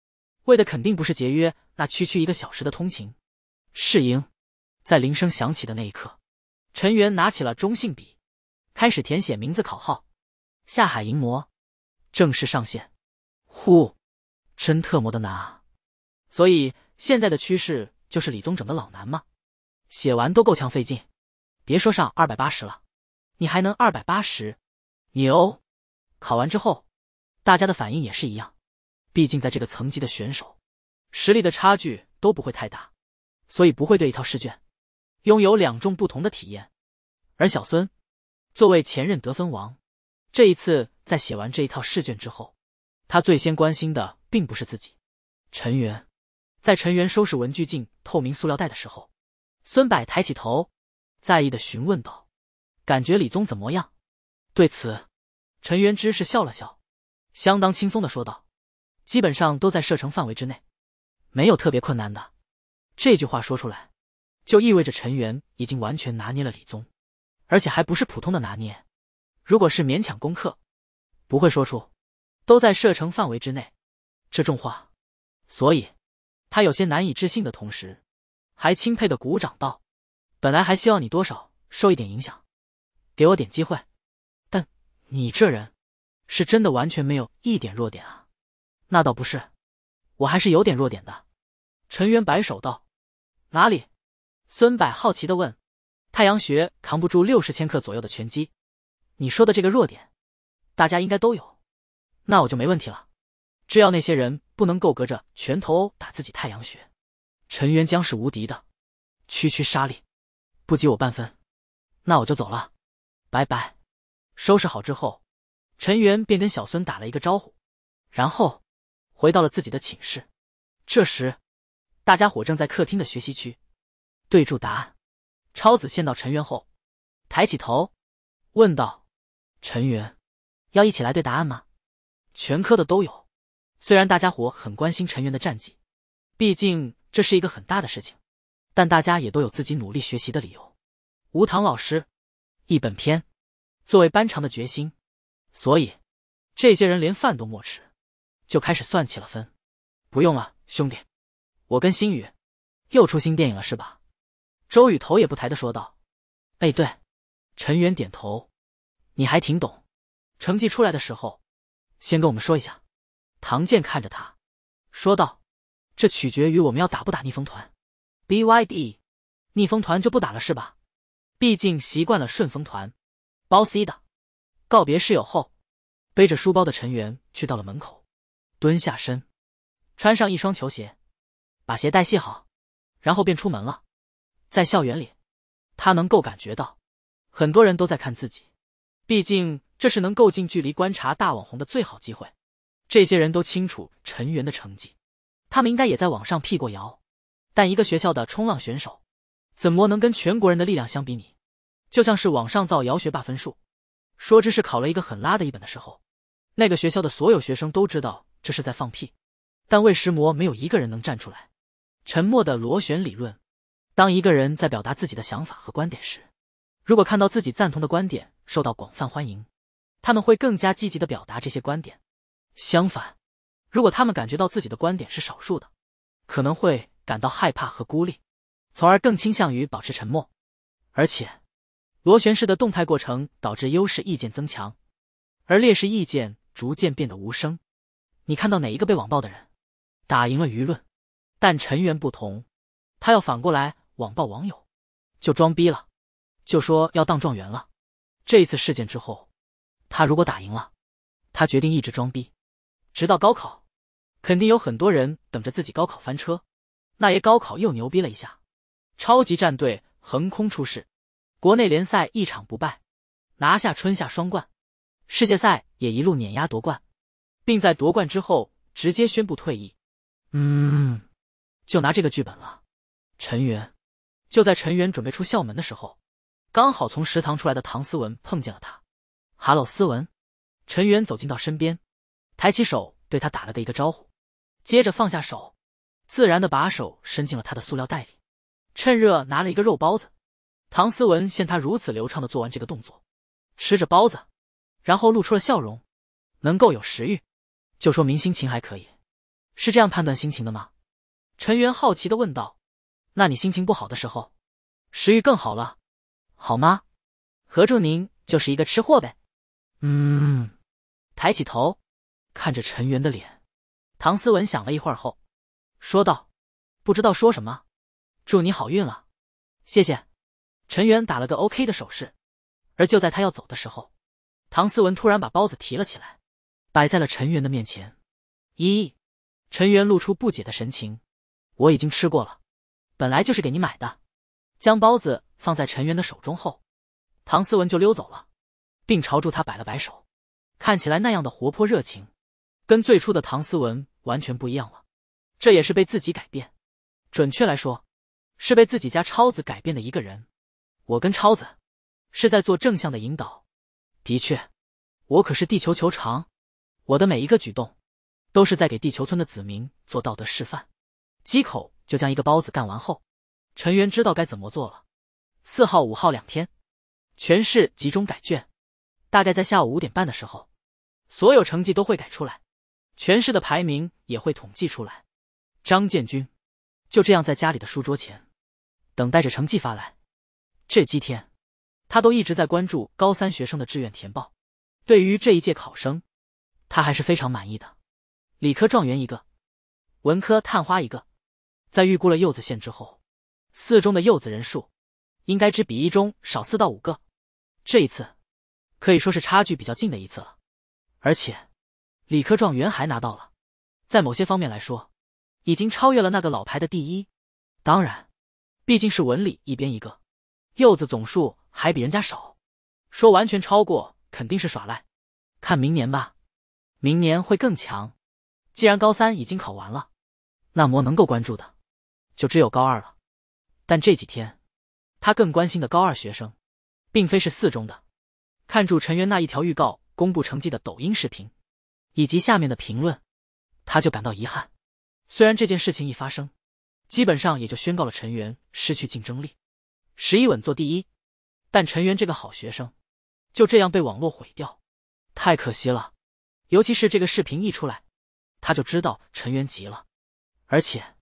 [SPEAKER 1] 为的肯定不是节约那区区一个小时的通勤。试营，在铃声响起的那一刻，陈元拿起了中性笔，开始填写名字、考号。下海淫模正式上线。呼，真特么的难啊！所以现在的趋势就是理综整的老难吗？写完都够呛，费劲。别说上二百八十了，你还能二百八十，牛！考完之后，大家的反应也是一样，毕竟在这个层级的选手，实力的差距都不会太大，所以不会对一套试卷拥有两种不同的体验。而小孙作为前任得分王，这一次在写完这一套试卷之后，他最先关心的并不是自己。陈元，在陈元收拾文具进透明塑料袋的时候，孙柏抬起头。在意的询问道：“感觉李宗怎么样？”对此，陈元芝是笑了笑，相当轻松的说道：“基本上都在射程范围之内，没有特别困难的。”这句话说出来，就意味着陈元已经完全拿捏了李宗，而且还不是普通的拿捏。如果是勉强攻克，不会说出“都在射程范围之内”这种话。所以，他有些难以置信的同时，还钦佩的鼓掌道。本来还希望你多少受一点影响，给我点机会，但你这人是真的完全没有一点弱点啊！那倒不是，我还是有点弱点的。陈元摆手道：“哪里？”孙柏好奇的问：“太阳穴扛不住六十千克左右的拳击，你说的这个弱点，大家应该都有。那我就没问题了，只要那些人不能够隔着拳头打自己太阳穴，陈元将是无敌的。区区沙粒。”不及我半分，那我就走了，拜拜。收拾好之后，陈元便跟小孙打了一个招呼，然后回到了自己的寝室。这时，大家伙正在客厅的学习区对住答案。超子见到陈元后，抬起头问道：“陈元，要一起来对答案吗？全科的都有。”虽然大家伙很关心陈元的战绩，毕竟这是一个很大的事情。但大家也都有自己努力学习的理由。吴唐老师，一本篇，作为班长的决心。所以，这些人连饭都没吃，就开始算起了分。不用了，兄弟，我跟星宇又出新电影了是吧？周宇头也不抬的说道。哎，对，陈元点头。你还挺懂。成绩出来的时候，先跟我们说一下。唐健看着他，说道：“这取决于我们要打不打逆风团。” BYD，逆风团就不打了是吧？毕竟习惯了顺风团，包 C 的。告别室友后，背着书包的陈元去到了门口，蹲下身，穿上一双球鞋，把鞋带系好，然后便出门了。在校园里，他能够感觉到很多人都在看自己，毕竟这是能够近距离观察大网红的最好机会。这些人都清楚陈元的成绩，他们应该也在网上辟过谣。但一个学校的冲浪选手，怎么能跟全国人的力量相比拟？就像是网上造谣学霸分数，说这是考了一个很拉的一本的时候，那个学校的所有学生都知道这是在放屁。但魏石魔没有一个人能站出来。沉默的螺旋理论：当一个人在表达自己的想法和观点时，如果看到自己赞同的观点受到广泛欢迎，他们会更加积极的表达这些观点；相反，如果他们感觉到自己的观点是少数的，可能会。感到害怕和孤立，从而更倾向于保持沉默。而且，螺旋式的动态过程导致优势意见增强，而劣势意见逐渐变得无声。你看到哪一个被网暴的人打赢了舆论？但陈元不同，他要反过来网暴网友，就装逼了，就说要当状元了。这一次事件之后，他如果打赢了，他决定一直装逼，直到高考。肯定有很多人等着自己高考翻车。那爷高考又牛逼了一下，超级战队横空出世，国内联赛一场不败，拿下春夏双冠，世界赛也一路碾压夺冠，并在夺冠之后直接宣布退役。嗯，就拿这个剧本了。陈元就在陈元准备出校门的时候，刚好从食堂出来的唐思文碰见了他。哈喽，思文。陈元走进到身边，抬起手对他打了个一个招呼，接着放下手。自然的把手伸进了他的塑料袋里，趁热拿了一个肉包子。唐思文见他如此流畅的做完这个动作，吃着包子，然后露出了笑容，能够有食欲，就说明心情还可以。是这样判断心情的吗？陈元好奇的问道。那你心情不好的时候，食欲更好了，好吗？何祝您就是一个吃货呗。
[SPEAKER 2] 嗯，
[SPEAKER 1] 抬起头，看着陈元的脸，唐思文想了一会儿后。说道：“不知道说什么，祝你好运了，谢谢。”陈元打了个 OK 的手势，而就在他要走的时候，唐思文突然把包子提了起来，摆在了陈元的面前。一，陈元露出不解的神情：“我已经吃过了，本来就是给你买的。”将包子放在陈元的手中后，唐思文就溜走了，并朝住他摆了摆手，看起来那样的活泼热情，跟最初的唐思文完全不一样了。这也是被自己改变，准确来说，是被自己家超子改变的一个人。我跟超子，是在做正向的引导。的确，我可是地球酋长，我的每一个举动，都是在给地球村的子民做道德示范。几口就将一个包子干完后，陈元知道该怎么做了。四号、五号两天，全市集中改卷，大概在下午五点半的时候，所有成绩都会改出来，全市的排名也会统计出来。张建军就这样在家里的书桌前等待着成绩发来。这几天，他都一直在关注高三学生的志愿填报。对于这一届考生，他还是非常满意的。理科状元一个，文科探花一个。在预估了柚子线之后，四中的柚子人数应该只比一中少四到五个。这一次可以说是差距比较近的一次了。而且，理科状元还拿到了。在某些方面来说，已经超越了那个老牌的第一，当然，毕竟是文理一边一个，柚子总数还比人家少，说完全超过肯定是耍赖，看明年吧，明年会更强。既然高三已经考完了，那么能够关注的，就只有高二了。但这几天，他更关心的高二学生，并非是四中的，看住陈元那一条预告公布成绩的抖音视频，以及下面的评论，他就感到遗憾。虽然这件事情一发生，基本上也就宣告了陈元失去竞争力，十一稳坐第一，但陈元这个好学生就这样被网络毁掉，太可惜了。尤其是这个视频一出来，他就知道陈元急了，而且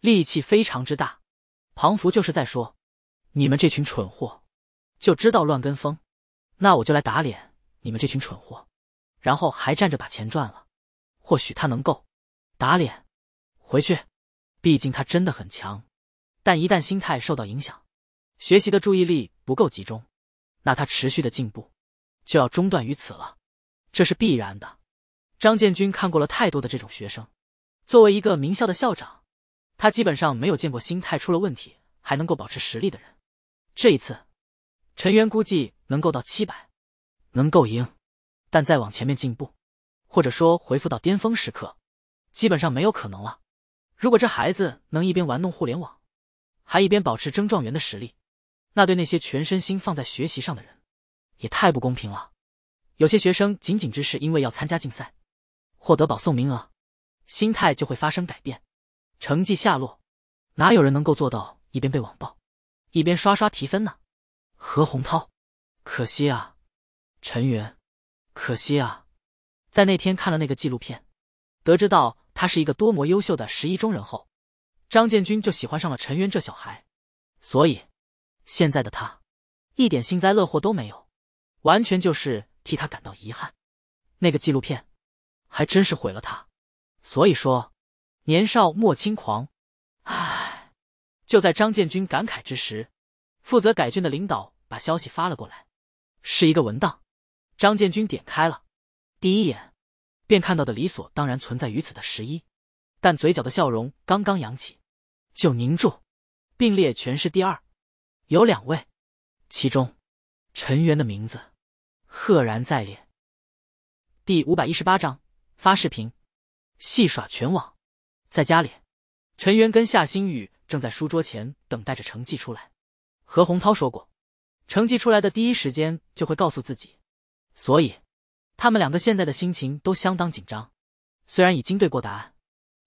[SPEAKER 1] 力气非常之大。庞福就是在说：“你们这群蠢货，就知道乱跟风，那我就来打脸你们这群蠢货，然后还站着把钱赚了。”或许他能够打脸。回去，毕竟他真的很强，但一旦心态受到影响，学习的注意力不够集中，那他持续的进步就要中断于此了，这是必然的。张建军看过了太多的这种学生，作为一个名校的校长，他基本上没有见过心态出了问题还能够保持实力的人。这一次，陈元估计能够到七百，能够赢，但再往前面进步，或者说回复到巅峰时刻，基本上没有可能了。如果这孩子能一边玩弄互联网，还一边保持争状元的实力，那对那些全身心放在学习上的人，也太不公平了。有些学生仅仅只是因为要参加竞赛，获得保送名额，心态就会发生改变，成绩下落。哪有人能够做到一边被网暴，一边刷刷提分呢？何洪涛，可惜啊！陈元，可惜啊！在那天看了那个纪录片，得知到。他是一个多么优秀的十一中人后，张建军就喜欢上了陈渊这小孩，所以现在的他一点幸灾乐祸都没有，完全就是替他感到遗憾。那个纪录片还真是毁了他，所以说年少莫轻狂。唉，就在张建军感慨之时，负责改卷的领导把消息发了过来，是一个文档。张建军点开了，第一眼。便看到的理所当然存在于此的十一，但嘴角的笑容刚刚扬起，就凝住。并列全市第二，有两位，其中，陈元的名字，赫然在列。第五百一十八章发视频，戏耍全网。在家里，陈元跟夏新宇正在书桌前等待着成绩出来。何洪涛说过，成绩出来的第一时间就会告诉自己，所以。他们两个现在的心情都相当紧张，虽然已经对过答案，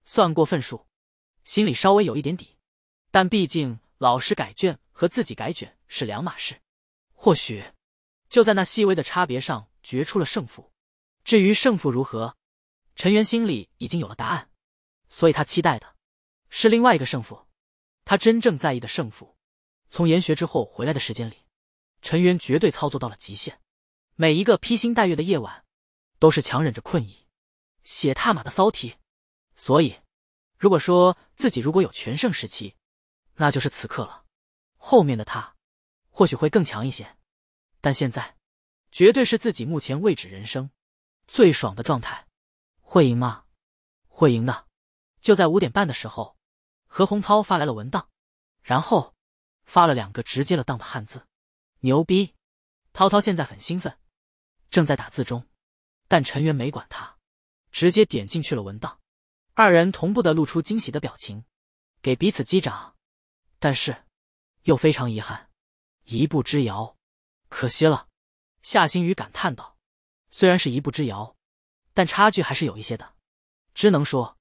[SPEAKER 1] 算过分数，心里稍微有一点底，但毕竟老师改卷和自己改卷是两码事，或许就在那细微的差别上决出了胜负。至于胜负如何，陈元心里已经有了答案，所以他期待的是另外一个胜负，他真正在意的胜负。从研学之后回来的时间里，陈元绝对操作到了极限。每一个披星戴月的夜晚，都是强忍着困意写踏马的骚体。所以，如果说自己如果有全盛时期，那就是此刻了。后面的他或许会更强一些，但现在绝对是自己目前为止人生最爽的状态。会赢吗？会赢的。就在五点半的时候，何洪涛发来了文档，然后发了两个直接了当的汉字：牛逼。涛涛现在很兴奋。正在打字中，但陈元没管他，直接点进去了文档。二人同步的露出惊喜的表情，给彼此击掌。但是，又非常遗憾，一步之遥，可惜了。夏新宇感叹道：“虽然是一步之遥，但差距还是有一些的。只能说，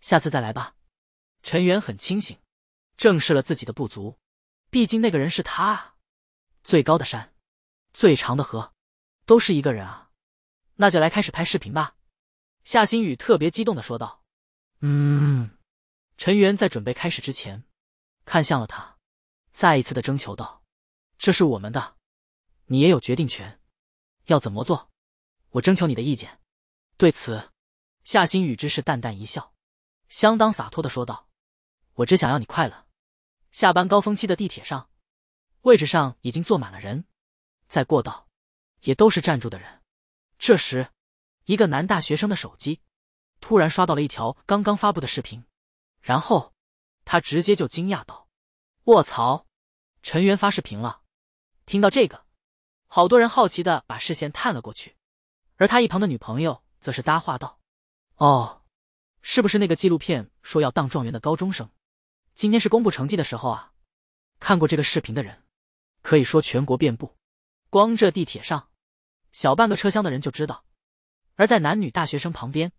[SPEAKER 1] 下次再来吧。”陈元很清醒，正视了自己的不足。毕竟那个人是他，啊，最高的山，最长的河。都是一个人啊，那就来开始拍视频吧。”夏新宇特别激动的说道。
[SPEAKER 2] “嗯。”
[SPEAKER 1] 陈元在准备开始之前，看向了他，再一次的征求道：“这是我们的，你也有决定权，要怎么做？我征求你的意见。”对此，夏新宇只是淡淡一笑，相当洒脱的说道：“我只想要你快乐。”下班高峰期的地铁上，位置上已经坐满了人，在过道。也都是站住的人。这时，一个男大学生的手机突然刷到了一条刚刚发布的视频，然后他直接就惊讶道：“卧槽，陈元发视频了！”听到这个，好多人好奇的把视线探了过去，而他一旁的女朋友则是搭话道：“哦，是不是那个纪录片说要当状元的高中生？今天是公布成绩的时候啊！”看过这个视频的人，可以说全国遍布，光这地铁上。小半个车厢的人就知道，而在男女大学生旁边，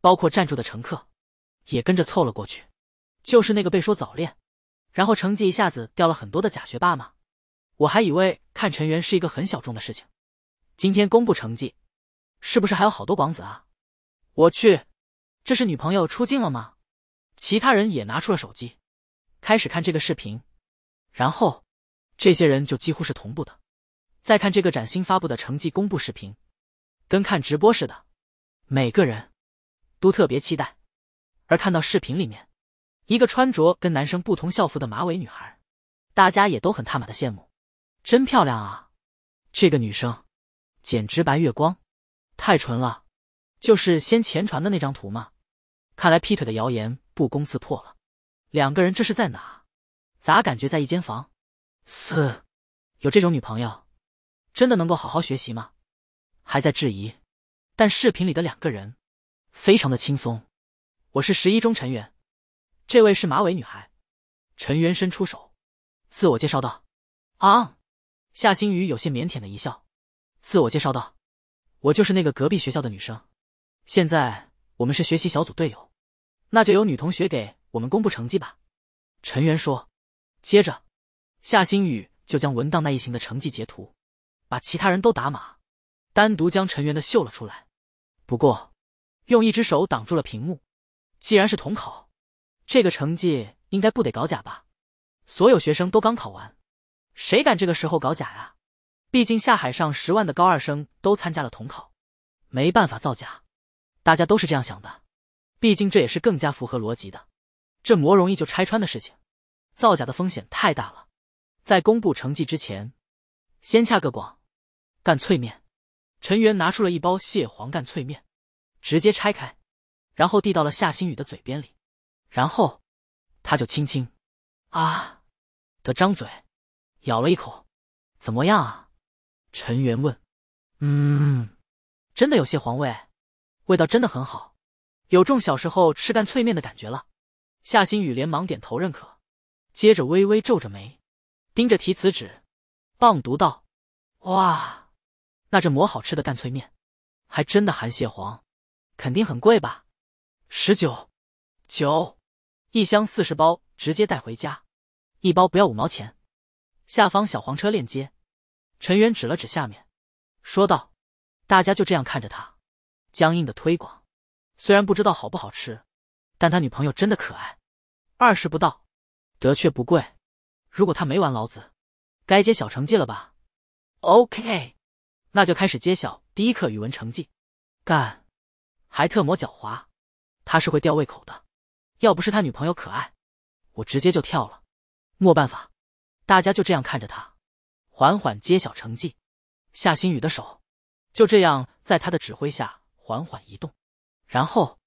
[SPEAKER 1] 包括站住的乘客，也跟着凑了过去。就是那个被说早恋，然后成绩一下子掉了很多的假学霸吗？我还以为看陈媛是一个很小众的事情。今天公布成绩，是不是还有好多广子啊？我去，这是女朋友出镜了吗？其他人也拿出了手机，开始看这个视频，然后，这些人就几乎是同步的。再看这个崭新发布的成绩公布视频，跟看直播似的，每个人都特别期待。而看到视频里面，一个穿着跟男生不同校服的马尾女孩，大家也都很他妈的羡慕，真漂亮啊！这个女生简直白月光，太纯了。就是先前传的那张图嘛，看来劈腿的谣言不攻自破了。两个人这是在哪？咋感觉在一间房？四，有这种女朋友。真的能够好好学习吗？还在质疑，但视频里的两个人非常的轻松。我是十一中陈员，这位是马尾女孩。陈媛伸出手，自我介绍道：“啊。”夏新宇有些腼腆的一笑，自我介绍道：“我就是那个隔壁学校的女生，现在我们是学习小组队友，那就由女同学给我们公布成绩吧。”陈媛说，接着夏新宇就将文档那一行的成绩截图。把其他人都打码，单独将陈元的秀了出来。不过，用一只手挡住了屏幕。既然是统考，这个成绩应该不得搞假吧？所有学生都刚考完，谁敢这个时候搞假呀？毕竟下海上十万的高二生都参加了统考，没办法造假。大家都是这样想的，毕竟这也是更加符合逻辑的。这魔容易就拆穿的事情，造假的风险太大了。在公布成绩之前，先掐个广。干脆面，陈元拿出了一包蟹黄干脆面，直接拆开，然后递到了夏新宇的嘴边里，然后他就轻轻啊的张嘴咬了一口，怎么样啊？陈元问。嗯，真的有蟹黄味，味道真的很好，有种小时候吃干脆面的感觉了。夏新宇连忙点头认可，接着微微皱着眉盯着题词纸，棒读道：“哇。”那这馍好吃的干脆面，还真的含蟹黄，肯定很贵吧？十九，九，一箱四十包，直接带回家，一包不要五毛钱。下方小黄车链接，陈远指了指下面，说道：“大家就这样看着他，僵硬的推广。虽然不知道好不好吃，但他女朋友真的可爱。二十不到，得却不贵。如果他没玩老子，该接小成绩了吧？OK。”那就开始揭晓第一课语文成绩，干，还特么狡猾，他是会吊胃口的。要不是他女朋友可爱，我直接就跳了。没办法，大家就这样看着他，缓缓揭晓成绩。夏新宇的手就这样在他的指挥下缓缓移动，然后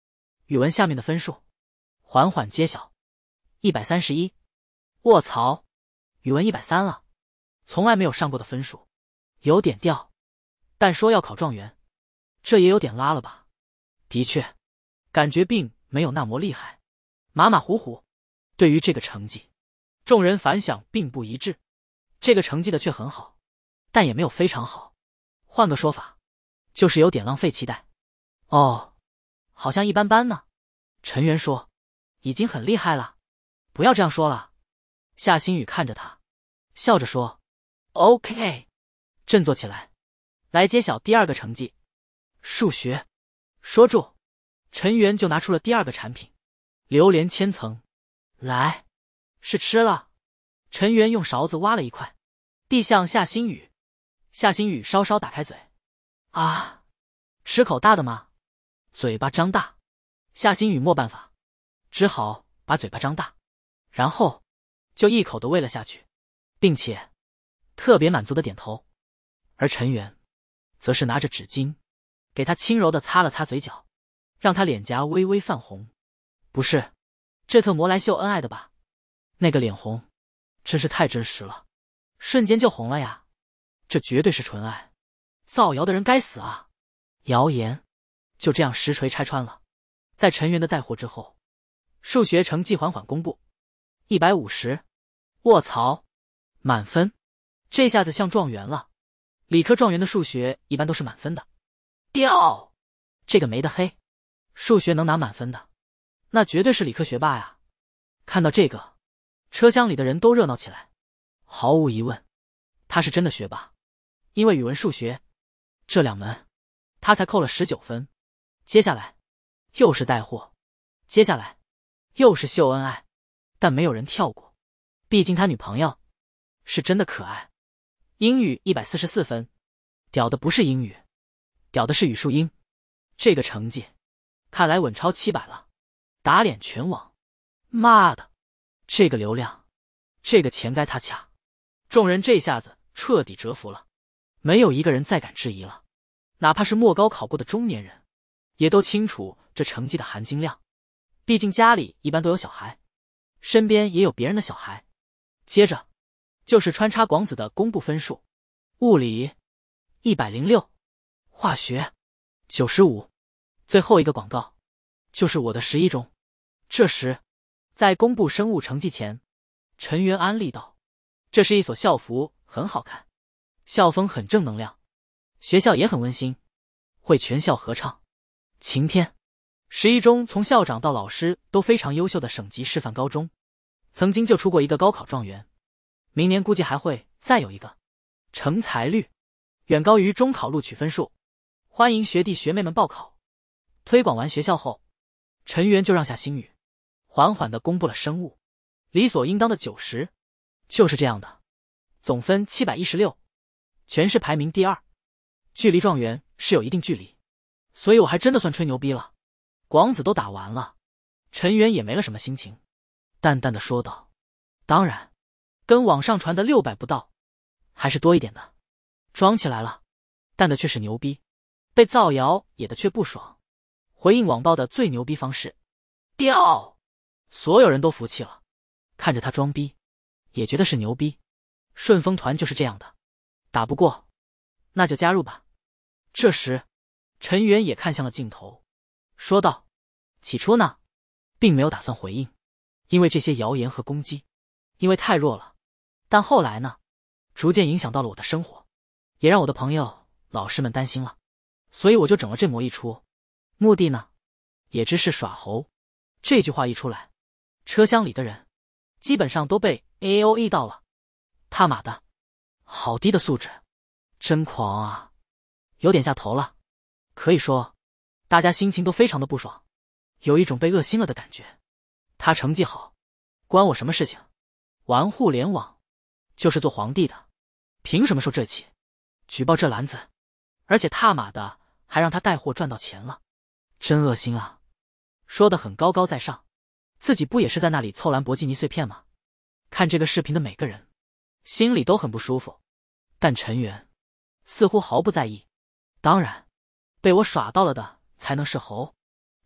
[SPEAKER 1] 语文下面的分数缓缓揭晓，一百三十一。卧槽，语文一百三了，从来没有上过的分数，有点吊。但说要考状元，这也有点拉了吧？的确，感觉并没有那么厉害，马马虎虎。对于这个成绩，众人反响并不一致。这个成绩的却很好，但也没有非常好。换个说法，就是有点浪费期待。哦，好像一般般呢。陈元说：“已经很厉害了。”不要这样说了。夏新宇看着他，笑着说：“OK，振作起来。”来揭晓第二个成绩，数学，说住，陈元就拿出了第二个产品，榴莲千层，来，试吃了，陈元用勺子挖了一块，递向夏新宇，夏新宇稍稍打开嘴，啊，吃口大的吗？嘴巴张大，夏新宇没办法，只好把嘴巴张大，然后就一口的喂了下去，并且特别满足的点头，而陈元。则是拿着纸巾，给他轻柔的擦了擦嘴角，让他脸颊微微泛红。不是，这特么来秀恩爱的吧？那个脸红，真是太真实了，瞬间就红了呀！这绝对是纯爱，造谣的人该死啊！谣言，就这样实锤拆穿了。在陈元的带货之后，数学成绩缓缓公布，一百五十，卧槽，满分，这下子像状元了。理科状元的数学一般都是满分的，屌，这个没得黑，数学能拿满分的，那绝对是理科学霸呀！看到这个，车厢里的人都热闹起来。毫无疑问，他是真的学霸，因为语文、数学这两门，他才扣了十九分。接下来，又是带货，接下来，又是秀恩爱，但没有人跳过，毕竟他女朋友是真的可爱。英语一百四十四分，屌的不是英语，屌的是语数英。这个成绩，看来稳超七百了，打脸全网。妈的，这个流量，这个钱该他掐，众人这下子彻底折服了，没有一个人再敢质疑了。哪怕是莫高考过的中年人，也都清楚这成绩的含金量。毕竟家里一般都有小孩，身边也有别人的小孩。接着。就是穿插广子的公布分数，物理一百零六，化学九十五。最后一个广告就是我的十一中。这时，在公布生物成绩前，陈元安利道：“这是一所校服很好看，校风很正能量，学校也很温馨，会全校合唱。晴天，十一中从校长到老师都非常优秀的省级示范高中，曾经就出过一个高考状元。”明年估计还会再有一个，成才率远高于中考录取分数，欢迎学弟学妹们报考。推广完学校后，陈元就让下星宇缓缓的公布了生物，理所应当的九十，就是这样的，总分七百一十六，全市排名第二，距离状元是有一定距离，所以我还真的算吹牛逼了。广子都打完了，陈元也没了什么心情，淡淡的说道：“当然。”跟网上传的六百不到，还是多一点的，装起来了，但的却是牛逼，被造谣也的却不爽，回应网暴的最牛逼方式，吊，所有人都服气了，看着他装逼，也觉得是牛逼，顺风团就是这样的，打不过，那就加入吧。这时，陈元也看向了镜头，说道：“起初呢，并没有打算回应，因为这些谣言和攻击，因为太弱了。”但后来呢，逐渐影响到了我的生活，也让我的朋友、老师们担心了，所以我就整了这模一出，目的呢，也只是耍猴。这句话一出来，车厢里的人，基本上都被 A O E 到了。他妈的，好低的素质，真狂啊！有点下头了。可以说，大家心情都非常的不爽，有一种被恶心了的感觉。他成绩好，关我什么事情？玩互联网。就是做皇帝的，凭什么受这气？举报这篮子，而且踏马的还让他带货赚到钱了，真恶心啊！说的很高高在上，自己不也是在那里凑兰博基尼碎片吗？看这个视频的每个人，心里都很不舒服。但陈元似乎毫不在意。当然，被我耍到了的才能是猴，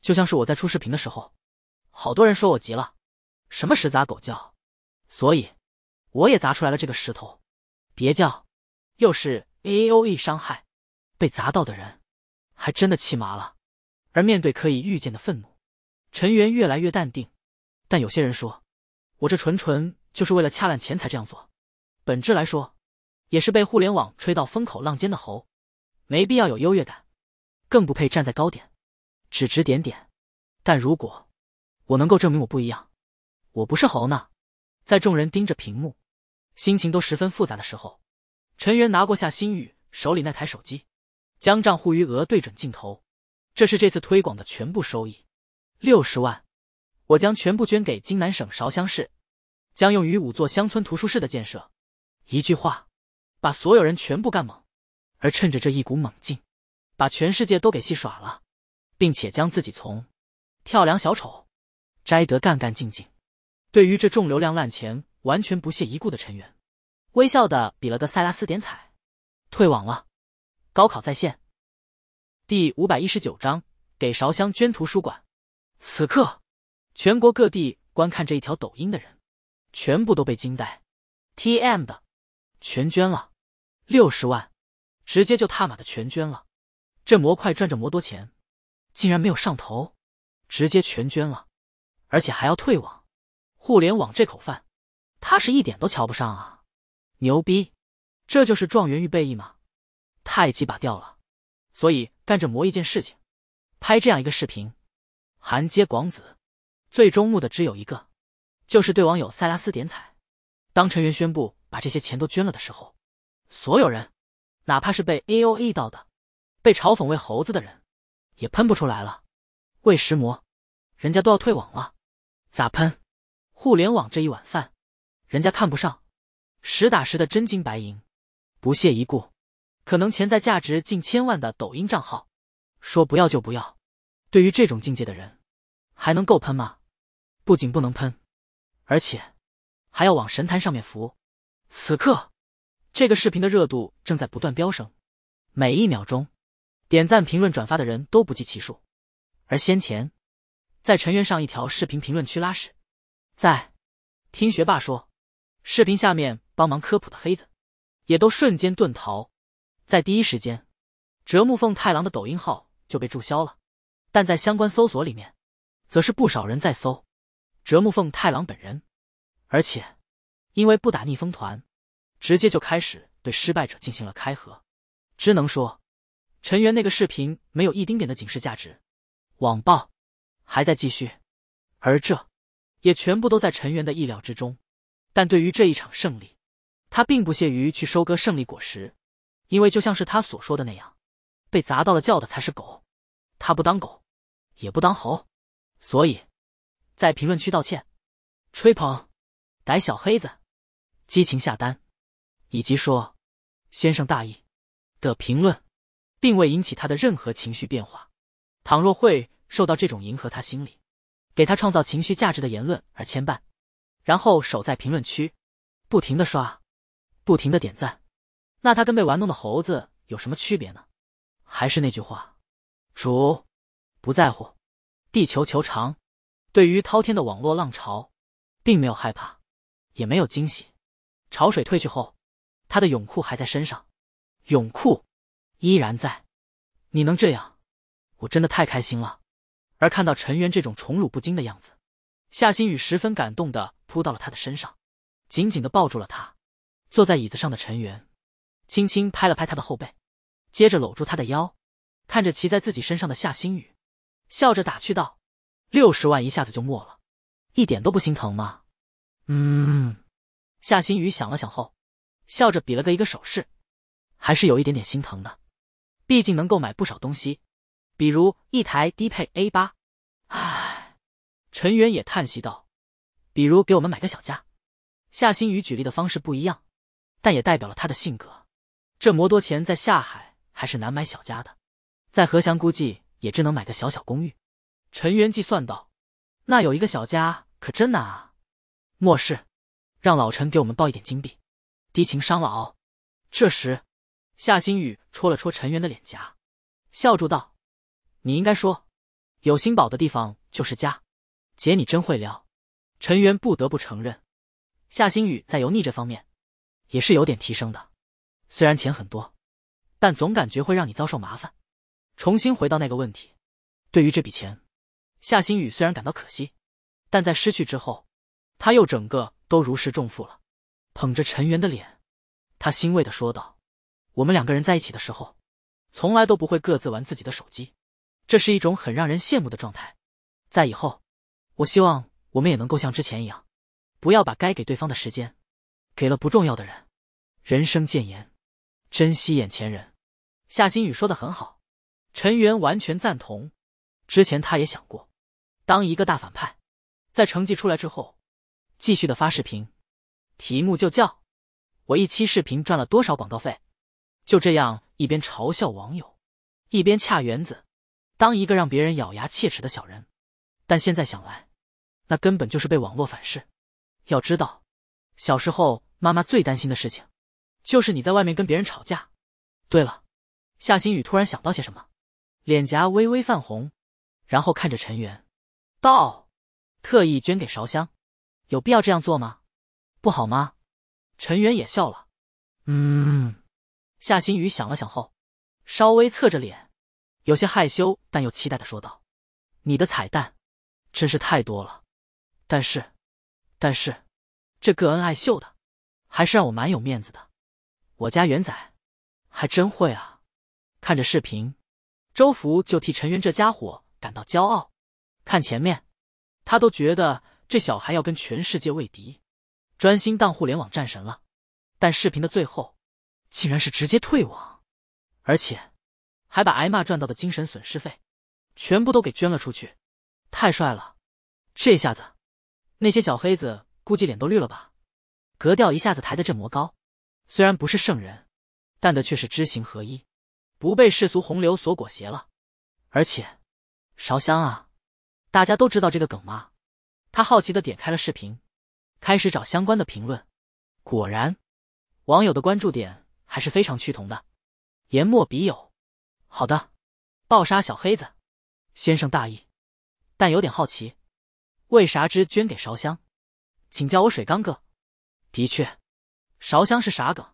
[SPEAKER 1] 就像是我在出视频的时候，好多人说我急了，什么十杂狗叫，所以。我也砸出来了这个石头，别叫，又是 A O E 伤害，被砸到的人，还真的气麻了。而面对可以预见的愤怒，陈元越来越淡定。但有些人说，我这纯纯就是为了恰烂钱才这样做，本质来说，也是被互联网吹到风口浪尖的猴，没必要有优越感，更不配站在高点指指点点。但如果我能够证明我不一样，我不是猴呢？在众人盯着屏幕。心情都十分复杂的时候，陈元拿过夏新宇手里那台手机，将账户余额对准镜头。这是这次推广的全部收益，六十万，我将全部捐给京南省韶乡市，将用于五座乡村图书室的建设。一句话，把所有人全部干懵，而趁着这一股猛劲，把全世界都给戏耍了，并且将自己从跳梁小丑摘得干干净净。对于这重流量烂钱。完全不屑一顾的成员，微笑的比了个塞拉斯点彩，退网了。高考在线第五百一十九章给韶香捐图书馆。此刻，全国各地观看这一条抖音的人，全部都被惊呆。T.M 的，全捐了六十万，直接就踏马的全捐了。这模块赚着魔多钱，竟然没有上头，直接全捐了，而且还要退网。互联网这口饭。他是一点都瞧不上啊！牛逼，这就是状元预备役吗？太鸡巴掉了！所以干着魔一件事情，拍这样一个视频，韩接广子，最终目的只有一个，就是对网友塞拉斯点彩。当成员宣布把这些钱都捐了的时候，所有人，哪怕是被 A O E 到的，被嘲讽为猴子的人，也喷不出来了。为食魔，人家都要退网了，咋喷？互联网这一碗饭。人家看不上，实打实的真金白银，不屑一顾，可能潜在价值近千万的抖音账号，说不要就不要。对于这种境界的人，还能够喷吗？不仅不能喷，而且还要往神坛上面扶。此刻，这个视频的热度正在不断飙升，每一秒钟，点赞、评论、转发的人都不计其数。而先前，在陈渊上一条视频评论区拉屎，在听学霸说。视频下面帮忙科普的黑子，也都瞬间遁逃。在第一时间，折木奉太郎的抖音号就被注销了。但在相关搜索里面，则是不少人在搜折木奉太郎本人。而且，因为不打逆风团，直接就开始对失败者进行了开合。只能说，陈元那个视频没有一丁点的警示价值。网暴还在继续，而这也全部都在陈元的意料之中。但对于这一场胜利，他并不屑于去收割胜利果实，因为就像是他所说的那样，被砸到了叫的才是狗，他不当狗，也不当猴，所以，在评论区道歉、吹捧、逮小黑子、激情下单，以及说“先生大意”的评论，并未引起他的任何情绪变化。倘若会受到这种迎合他心理、给他创造情绪价值的言论而牵绊。然后守在评论区，不停的刷，不停的点赞，那他跟被玩弄的猴子有什么区别呢？还是那句话，主不在乎，地球球长，对于滔天的网络浪潮，并没有害怕，也没有惊喜。潮水退去后，他的泳裤还在身上，泳裤依然在。你能这样，我真的太开心了。而看到陈元这种宠辱不惊的样子，夏新宇十分感动的。扑到了他的身上，紧紧的抱住了他。坐在椅子上的陈元，轻轻拍了拍他的后背，接着搂住他的腰，看着骑在自己身上的夏新宇，笑着打趣道：“六十万一下子就没了，一点都不心疼吗？”“
[SPEAKER 2] 嗯。”
[SPEAKER 1] 夏新宇想了想后，笑着比了个一个手势，还是有一点点心疼的，毕竟能够买不少东西，比如一台低配 A 八。唉，陈元也叹息道。比如给我们买个小家，夏新宇举例的方式不一样，但也代表了他的性格。这么多钱在下海还是难买小家的，在何翔估计也只能买个小小公寓。陈元计算道：“那有一个小家可真难啊！”末世，让老陈给我们报一点金币，低情商了哦。这时，夏新宇戳了戳陈元的脸颊，笑住道：“你应该说，有新宝的地方就是家。姐，你真会聊。”陈元不得不承认，夏新宇在油腻这方面也是有点提升的。虽然钱很多，但总感觉会让你遭受麻烦。重新回到那个问题，对于这笔钱，夏新宇虽然感到可惜，但在失去之后，他又整个都如释重负了。捧着陈元的脸，他欣慰的说道：“我们两个人在一起的时候，从来都不会各自玩自己的手机，这是一种很让人羡慕的状态。在以后，我希望。”我们也能够像之前一样，不要把该给对方的时间给了不重要的人。人生谏言，珍惜眼前人。夏新宇说的很好，陈元完全赞同。之前他也想过，当一个大反派，在成绩出来之后，继续的发视频，题目就叫“我一期视频赚了多少广告费”。就这样，一边嘲笑网友，一边恰园子，当一个让别人咬牙切齿的小人。但现在想来。那根本就是被网络反噬。要知道，小时候妈妈最担心的事情，就是你在外面跟别人吵架。对了，夏新宇突然想到些什么，脸颊微微泛红，然后看着陈元，道：“特意捐给韶香，有必要这样做吗？不好吗？”陈元也笑了。嗯。夏新宇想了想后，稍微侧着脸，有些害羞但又期待的说道：“你的彩蛋，真是太多了。”但是，但是，这个恩爱秀的，还是让我蛮有面子的。我家元仔还真会啊！看着视频，周福就替陈元这家伙感到骄傲。看前面，他都觉得这小孩要跟全世界为敌，专心当互联网战神了。但视频的最后，竟然是直接退网，而且还把挨骂赚到的精神损失费，全部都给捐了出去。太帅了！这下子。那些小黑子估计脸都绿了吧，格调一下子抬得这么高，虽然不是圣人，但的却是知行合一，不被世俗洪流所裹挟了。而且，烧香啊，大家都知道这个梗吗？他好奇的点开了视频，开始找相关的评论。果然，网友的关注点还是非常趋同的。言末笔友，好的，暴杀小黑子，先生大意，但有点好奇。为啥只捐给韶香？请叫我水缸哥。的确，韶香是傻梗。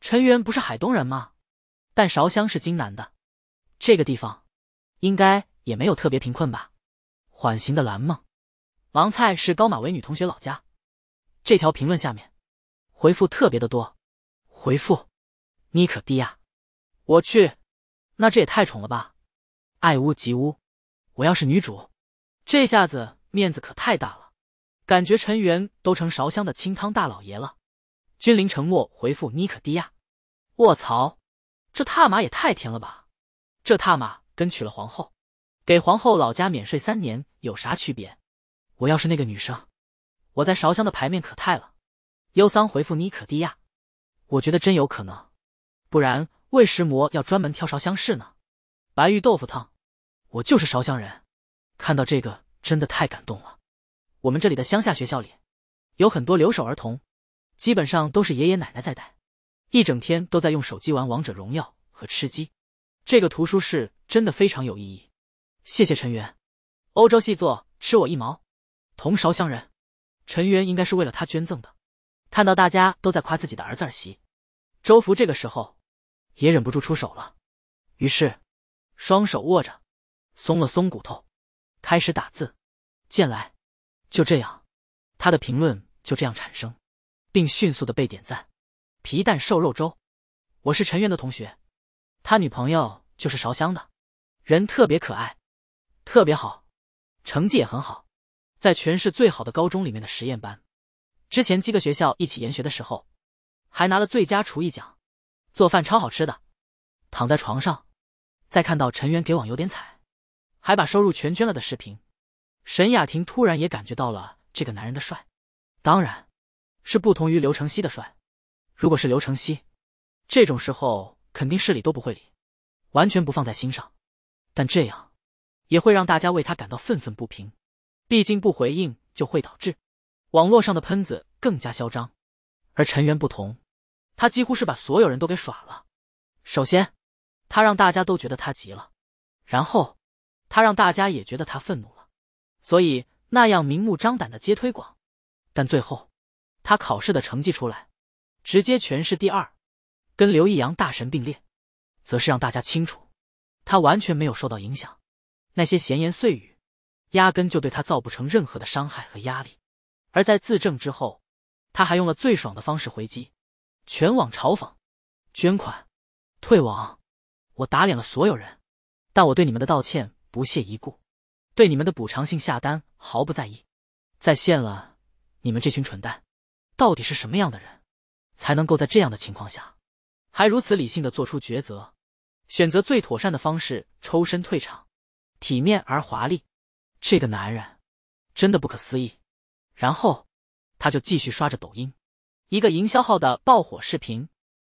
[SPEAKER 1] 陈元不是海东人吗？但韶香是京南的，这个地方应该也没有特别贫困吧？缓刑的蓝梦，盲菜是高马维女同学老家。这条评论下面回复特别的多。回复：妮可蒂亚，我去，那这也太宠了吧！爱屋及乌，我要是女主，这下子。面子可太大了，感觉陈元都成韶乡的清汤大老爷了。君临沉默回复尼可蒂亚：“卧槽，这踏马也太甜了吧！这踏马跟娶了皇后，给皇后老家免税三年有啥区别？我要是那个女生，我在韶乡的牌面可太了。”忧桑回复尼可蒂亚：“我觉得真有可能，不然魏石魔要专门挑韶乡试呢。”白玉豆腐汤，我就是韶乡人，看到这个。真的太感动了！我们这里的乡下学校里有很多留守儿童，基本上都是爷爷奶奶在带，一整天都在用手机玩《王者荣耀》和吃鸡。这个图书室真的非常有意义，谢谢陈元。欧洲细作吃我一毛，同勺乡人陈元应该是为了他捐赠的。看到大家都在夸自己的儿子儿媳，周福这个时候也忍不住出手了，于是双手握着，松了松骨头。开始打字，见来，就这样，他的评论就这样产生，并迅速的被点赞。皮蛋瘦肉粥，我是陈媛的同学，他女朋友就是韶香的，人特别可爱，特别好，成绩也很好，在全市最好的高中里面的实验班。之前几个学校一起研学的时候，还拿了最佳厨艺奖，做饭超好吃的。躺在床上，再看到陈媛给网有点惨。还把收入全捐了的视频，沈雅婷突然也感觉到了这个男人的帅，当然，是不同于刘承熙的帅。如果是刘承熙，这种时候肯定事理都不会理，完全不放在心上。但这样，也会让大家为他感到愤愤不平。毕竟不回应就会导致网络上的喷子更加嚣张。而陈元不同，他几乎是把所有人都给耍了。首先，他让大家都觉得他急了，然后。他让大家也觉得他愤怒了，所以那样明目张胆的接推广，但最后，他考试的成绩出来，直接全市第二，跟刘易阳大神并列，则是让大家清楚，他完全没有受到影响，那些闲言碎语，压根就对他造不成任何的伤害和压力。而在自证之后，他还用了最爽的方式回击，全网嘲讽，捐款，退网，我打脸了所有人，但我对你们的道歉。不屑一顾，对你们的补偿性下单毫不在意，再现了，你们这群蠢蛋，到底是什么样的人才能够在这样的情况下，还如此理性的做出抉择，选择最妥善的方式抽身退场，体面而华丽，这个男人真的不可思议。然后，他就继续刷着抖音，一个营销号的爆火视频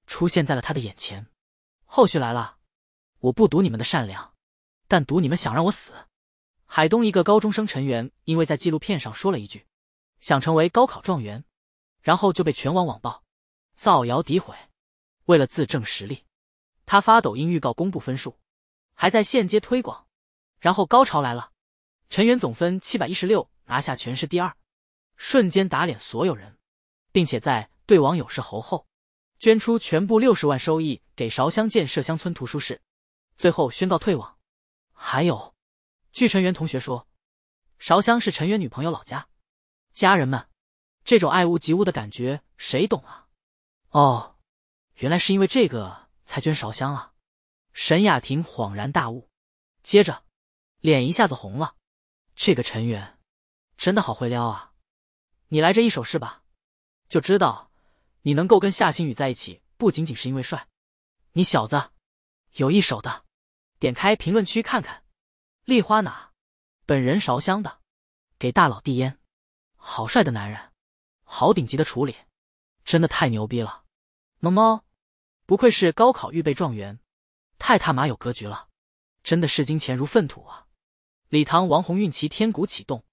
[SPEAKER 1] 出现在了他的眼前，后续来了，我不赌你们的善良。但赌你们想让我死？海东一个高中生陈元，因为在纪录片上说了一句“想成为高考状元”，然后就被全网网暴、造谣诋毁。为了自证实力，他发抖音预告公布分数，还在现接推广。然后高潮来了，陈元总分七百一十六，拿下全市第二，瞬间打脸所有人，并且在对网友是猴后，捐出全部六十万收益给韶乡建设乡村图书室，最后宣告退网。还有，据陈元同学说，韶香是陈元女朋友老家。家人们，这种爱屋及乌的感觉谁懂啊？哦，原来是因为这个才捐韶香啊！沈雅婷恍然大悟，接着脸一下子红了。这个陈元真的好会撩啊！你来这一手是吧？就知道你能够跟夏新宇在一起，不仅仅是因为帅，你小子有一手的。点开评论区看看，丽花哪？本人烧香的，给大佬递烟，好帅的男人，好顶级的处理，真的太牛逼了！萌猫，不愧是高考预备状元，太他妈有格局了，真的视金钱如粪土啊！礼堂王红运齐天鼓启动，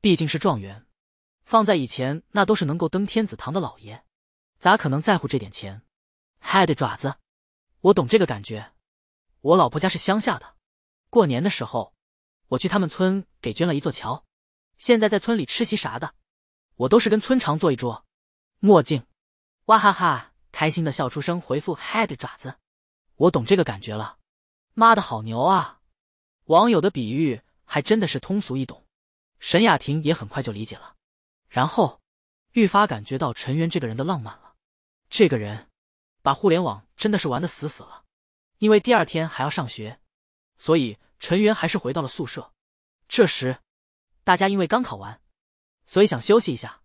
[SPEAKER 1] 毕竟是状元，放在以前那都是能够登天子堂的老爷，咋可能在乎这点钱？嗨的爪子，我懂这个感觉。我老婆家是乡下的，过年的时候，我去他们村给捐了一座桥，现在在村里吃席啥的，我都是跟村长坐一桌。墨镜，哇哈哈，开心的笑出声，回复 head 爪子，我懂这个感觉了，妈的好牛啊！网友的比喻还真的是通俗易懂，沈雅婷也很快就理解了，然后愈发感觉到陈元这个人的浪漫了，这个人把互联网真的是玩的死死了。因为第二天还要上学，所以陈元还是回到了宿舍。这时，大家因为刚考完，所以想休息一下，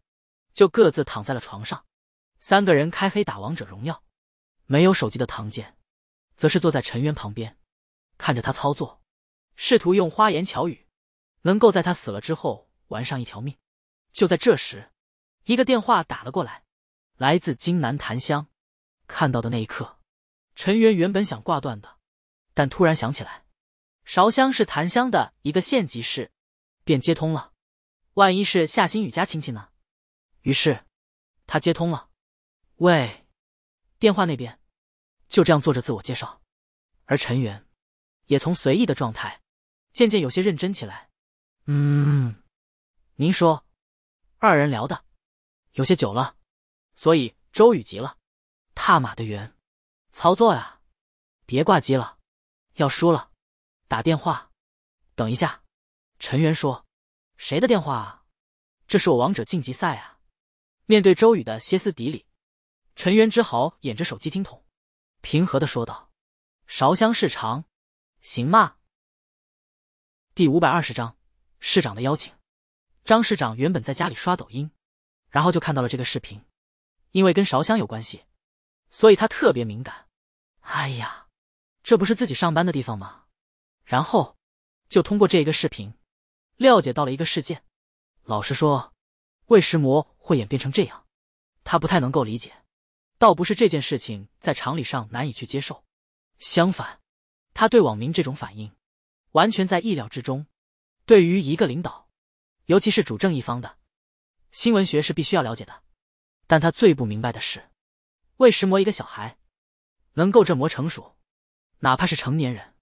[SPEAKER 1] 就各自躺在了床上。三个人开黑打王者荣耀，没有手机的唐建，则是坐在陈渊旁边，看着他操作，试图用花言巧语，能够在他死了之后玩上一条命。就在这时，一个电话打了过来，来自金南檀香。看到的那一刻。陈元原本想挂断的，但突然想起来，韶香是檀香的一个县级市，便接通了。万一是夏新宇家亲戚呢？于是，他接通了。喂，电话那边就这样做着自我介绍，而陈元也从随意的状态渐渐有些认真起来。
[SPEAKER 2] 嗯，
[SPEAKER 1] 您说，二人聊的有些久了，所以周宇急了，踏马的元。操作呀，别挂机了，要输了，打电话。等一下，陈元说，谁的电话啊？这是我王者晋级赛啊。面对周宇的歇斯底里，陈元只好掩着手机听筒，平和的说道：“韶香市长，行吗？”第五百二十章市长的邀请。张市长原本在家里刷抖音，然后就看到了这个视频，因为跟韶香有关系。所以他特别敏感。哎呀，这不是自己上班的地方吗？然后就通过这一个视频，了解到了一个事件。老实说，魏石魔会演变成这样，他不太能够理解。倒不是这件事情在常理上难以去接受，相反，他对网民这种反应，完全在意料之中。对于一个领导，尤其是主政一方的，新闻学是必须要了解的。但他最不明白的是。为石磨一个小孩，能够这磨成熟，哪怕是成年人，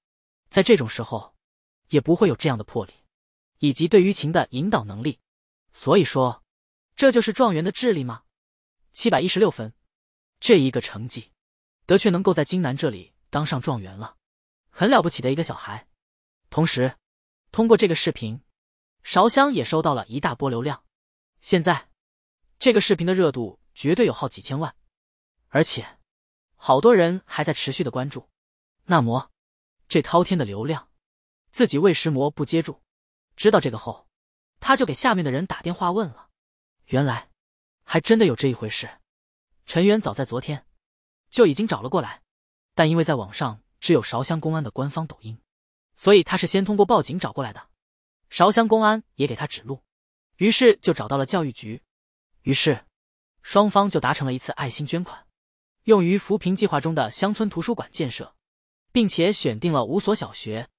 [SPEAKER 1] 在这种时候，也不会有这样的魄力，以及对于情的引导能力。所以说，这就是状元的智力吗？七百一十六分，这一个成绩，的确能够在金南这里当上状元了，很了不起的一个小孩。同时，通过这个视频，韶香也收到了一大波流量。现在，这个视频的热度绝对有好几千万。而且，好多人还在持续的关注。那么，这滔天的流量，自己为石魔不接住。知道这个后，他就给下面的人打电话问了。原来，还真的有这一回事。陈元早在昨天，就已经找了过来，但因为在网上只有韶乡公安的官方抖音，所以他是先通过报警找过来的。韶乡公安也给他指路，于是就找到了教育局。于是，双方就达成了一次爱心捐款。用于扶贫计划中的乡村图书馆建设，并且选定了五所小学，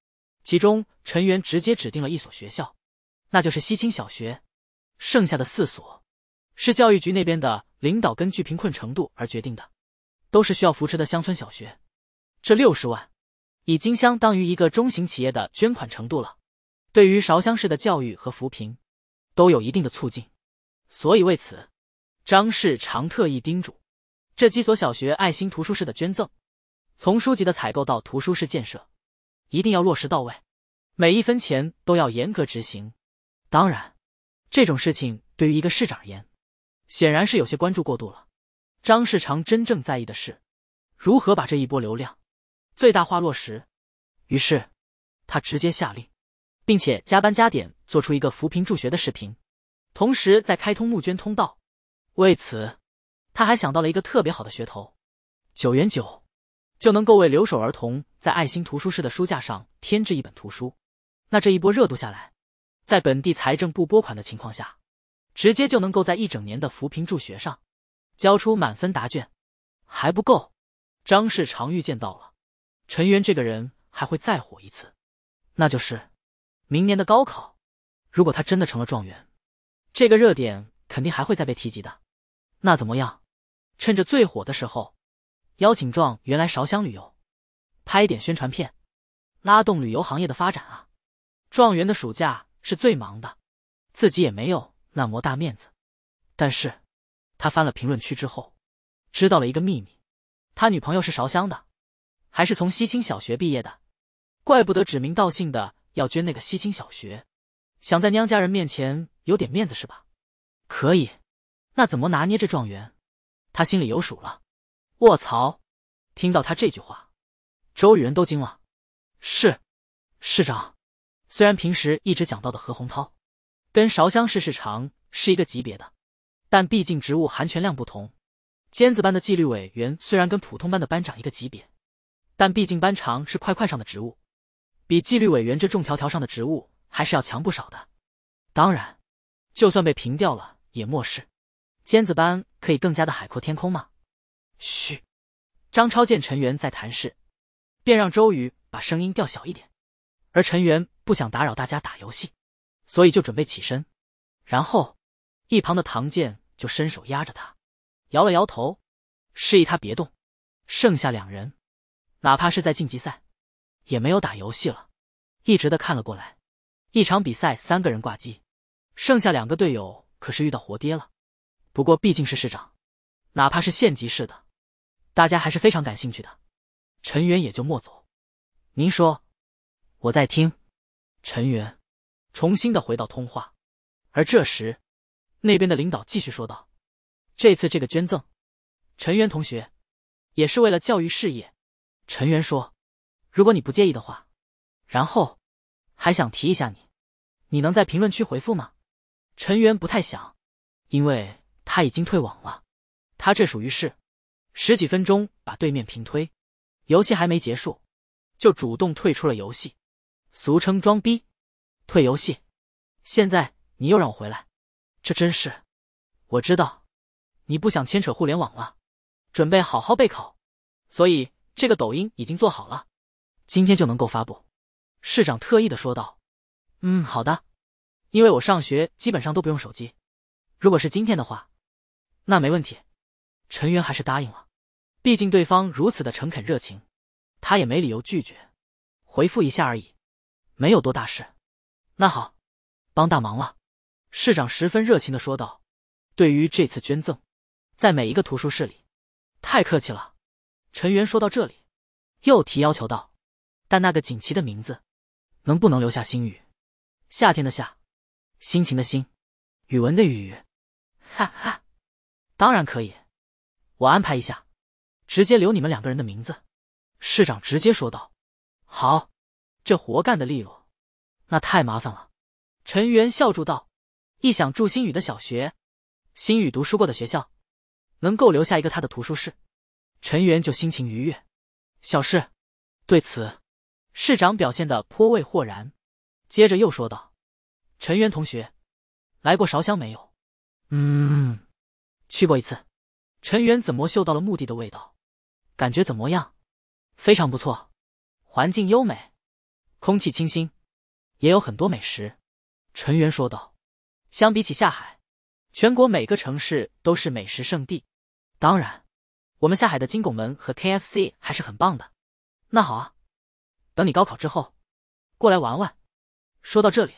[SPEAKER 1] 其中陈元直接指定了一所学校，那就是西青小学，剩下的四所是教育局那边的领导根据贫困程度而决定的，都是需要扶持的乡村小学。这六十万已经相当于一个中型企业的捐款程度了，对于韶乡市的教育和扶贫都有一定的促进，所以为此，张氏常特意叮嘱。这几所小学爱心图书室的捐赠，从书籍的采购到图书室建设，一定要落实到位，每一分钱都要严格执行。当然，这种事情对于一个市长而言，显然是有些关注过度了。张世长真正在意的是，如何把这一波流量最大化落实。于是，他直接下令，并且加班加点做出一个扶贫助学的视频，同时再开通募捐通道。为此。他还想到了一个特别好的噱头，九元九就能够为留守儿童在爱心图书室的书架上添置一本图书。那这一波热度下来，在本地财政不拨款的情况下，直接就能够在一整年的扶贫助学上交出满分答卷。还不够，张氏常预见到了，陈元这个人还会再火一次，那就是明年的高考。如果他真的成了状元，这个热点肯定还会再被提及的。那怎么样？趁着最火的时候，邀请状原来韶乡旅游，拍点宣传片，拉动旅游行业的发展啊！状元的暑假是最忙的，自己也没有那么大面子。但是，他翻了评论区之后，知道了一个秘密：他女朋友是韶乡的，还是从西青小学毕业的，怪不得指名道姓的要捐那个西青小学，想在娘家人面前有点面子是吧？可以，那怎么拿捏这状元？他心里有数了，卧槽！听到他这句话，周雨人都惊了。是，市长。虽然平时一直讲到的何洪涛，跟韶香市市长是一个级别的，但毕竟职务含权量不同。尖子班的纪律委员虽然跟普通班的班长一个级别，但毕竟班长是快快上的职务，比纪律委员这种条条上的职务还是要强不少的。当然，就算被平掉了也没事。尖子班可以更加的海阔天空吗？嘘，张超见陈元在谈事，便让周瑜把声音调小一点。而陈元不想打扰大家打游戏，所以就准备起身，然后一旁的唐健就伸手压着他，摇了摇头，示意他别动。剩下两人，哪怕是在晋级赛，也没有打游戏了，一直的看了过来。一场比赛三个人挂机，剩下两个队友可是遇到活爹了。不过毕竟是市长，哪怕是县级市的，大家还是非常感兴趣的。陈元也就莫走。您说，我在听。陈元重新的回到通话，而这时，那边的领导继续说道：“这次这个捐赠，陈元同学，也是为了教育事业。”陈元说：“如果你不介意的话，然后还想提一下你，你能在评论区回复吗？”陈元不太想，因为。他已经退网了，他这属于是十几分钟把对面平推，游戏还没结束，就主动退出了游戏，俗称装逼，退游戏。现在你又让我回来，这真是，我知道，你不想牵扯互联网了，准备好好备考，所以这个抖音已经做好了，今天就能够发布。市长特意的说道：“嗯，好的，因为我上学基本上都不用手机，如果是今天的话。”那没问题，陈元还是答应了，毕竟对方如此的诚恳热情，他也没理由拒绝，回复一下而已，没有多大事。那好，帮大忙了。市长十分热情的说道。对于这次捐赠，在每一个图书室里，太客气了。陈元说到这里，又提要求道：“但那个锦旗的名字，能不能留下‘心雨’？夏天的夏，辛勤的心，语文的语，哈哈。当然可以，我安排一下，直接留你们两个人的名字。市长直接说道：“好，这活干的利落，那太麻烦了。”陈元笑住道：“一想住新宇的小学，新宇读书过的学校，能够留下一个他的图书室，陈元就心情愉悦。小事。”对此，市长表现的颇为豁然，接着又说道：“陈元同学，来过韶乡没有？”“
[SPEAKER 2] 嗯。”
[SPEAKER 1] 去过一次，陈元怎么嗅到了墓地的味道？感觉怎么样？非常不错，环境优美，空气清新，也有很多美食。陈元说道：“相比起下海，全国每个城市都是美食圣地。当然，我们下海的金拱门和 KFC 还是很棒的。”那好啊，等你高考之后，过来玩玩。说到这里，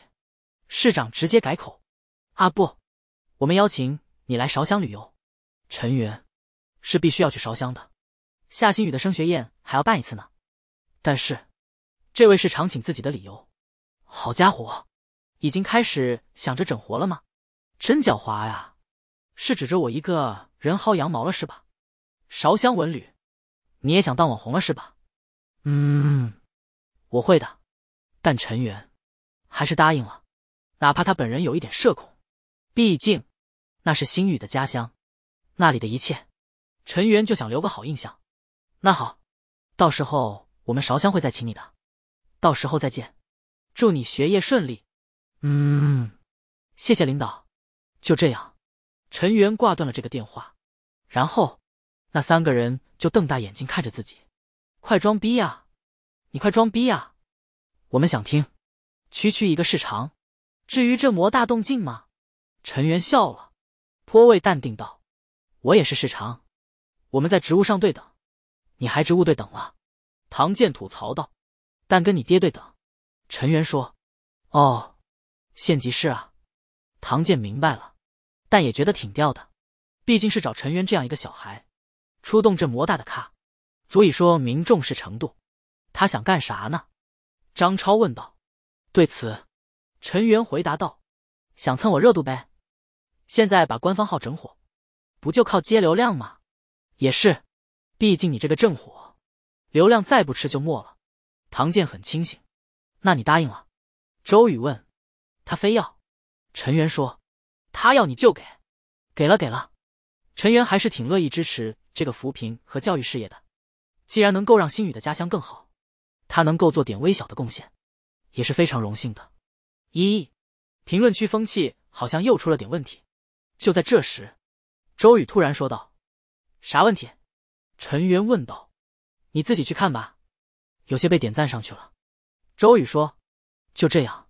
[SPEAKER 1] 市长直接改口：“啊不，我们邀请。”你来韶乡旅游，陈媛是必须要去韶乡的。夏新宇的升学宴还要办一次呢。但是，这位是常请自己的理由。好家伙，已经开始想着整活了吗？真狡猾呀！是指着我一个人薅羊毛了是吧？韶乡文旅，你也想当网红了是吧？嗯，我会的。但陈元还是答应了，哪怕他本人有一点社恐，毕竟。那是星宇的家乡，那里的一切，陈元就想留个好印象。那好，到时候我们韶香会再请你的。到时候再见，祝你学业顺利。嗯，谢谢领导。就这样，陈元挂断了这个电话。然后，那三个人就瞪大眼睛看着自己，快装逼呀！你快装逼呀！我们想听，区区一个市场，至于这魔大动静吗？陈元笑了。颇为淡定道：“我也是市常，我们在职务上对等，你还职务对等了。”唐建吐槽道：“但跟你爹对等。”陈元说：“哦，县级市啊。”唐健明白了，但也觉得挺吊的，毕竟是找陈元这样一个小孩，出动这魔大的咖，足以说明重视程度。他想干啥呢？张超问道。对此，陈元回答道：“想蹭我热度呗。”现在把官方号整火，不就靠接流量吗？也是，毕竟你这个正火，流量再不吃就没了。唐健很清醒，那你答应了？周宇问。他非要。陈元说，他要你就给，给了给了。陈元还是挺乐意支持这个扶贫和教育事业的，既然能够让星宇的家乡更好，他能够做点微小的贡献，也是非常荣幸的。一，评论区风气好像又出了点问题。就在这时，周宇突然说道：“啥问题？”陈媛问道。“你自己去看吧。”有些被点赞上去了，周宇说：“就这样。”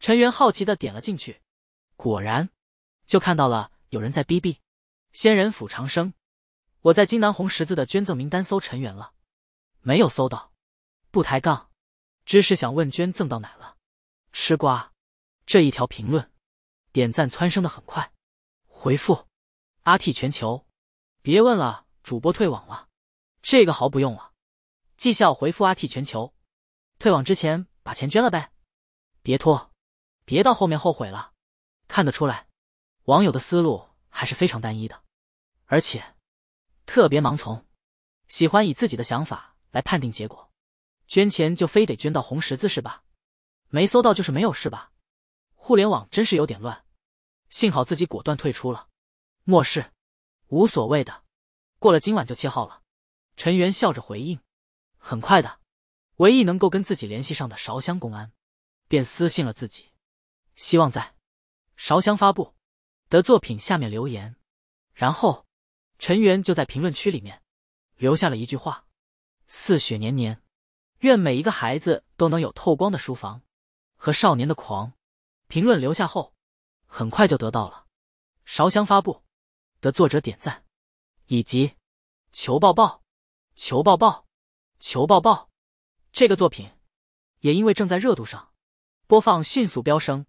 [SPEAKER 1] 陈媛好奇的点了进去，果然就看到了有人在逼逼：“仙人府长生，我在金南红十字的捐赠名单搜陈元了，没有搜到，不抬杠，只是想问捐赠到哪了。”吃瓜，这一条评论点赞蹿升的很快。回复，阿 T 全球，别问了，主播退网了，这个毫不用了。绩效回复阿 T 全球，退网之前把钱捐了呗，别拖，别到后面后悔了。看得出来，网友的思路还是非常单一的，而且特别盲从，喜欢以自己的想法来判定结果。捐钱就非得捐到红十字是吧？没搜到就是没有是吧？互联网真是有点乱。幸好自己果断退出了，末世，无所谓的，过了今晚就切号了。陈元笑着回应：“很快的。”唯一能够跟自己联系上的韶香公安，便私信了自己，希望在韶香发布的作品下面留言。然后，陈元就在评论区里面留下了一句话：“似雪年年，愿每一个孩子都能有透光的书房和少年的狂。”评论留下后。很快就得到了，烧香发布，的作者点赞，以及，求抱抱，求抱抱，求抱抱，这个作品，也因为正在热度上，播放迅速飙升。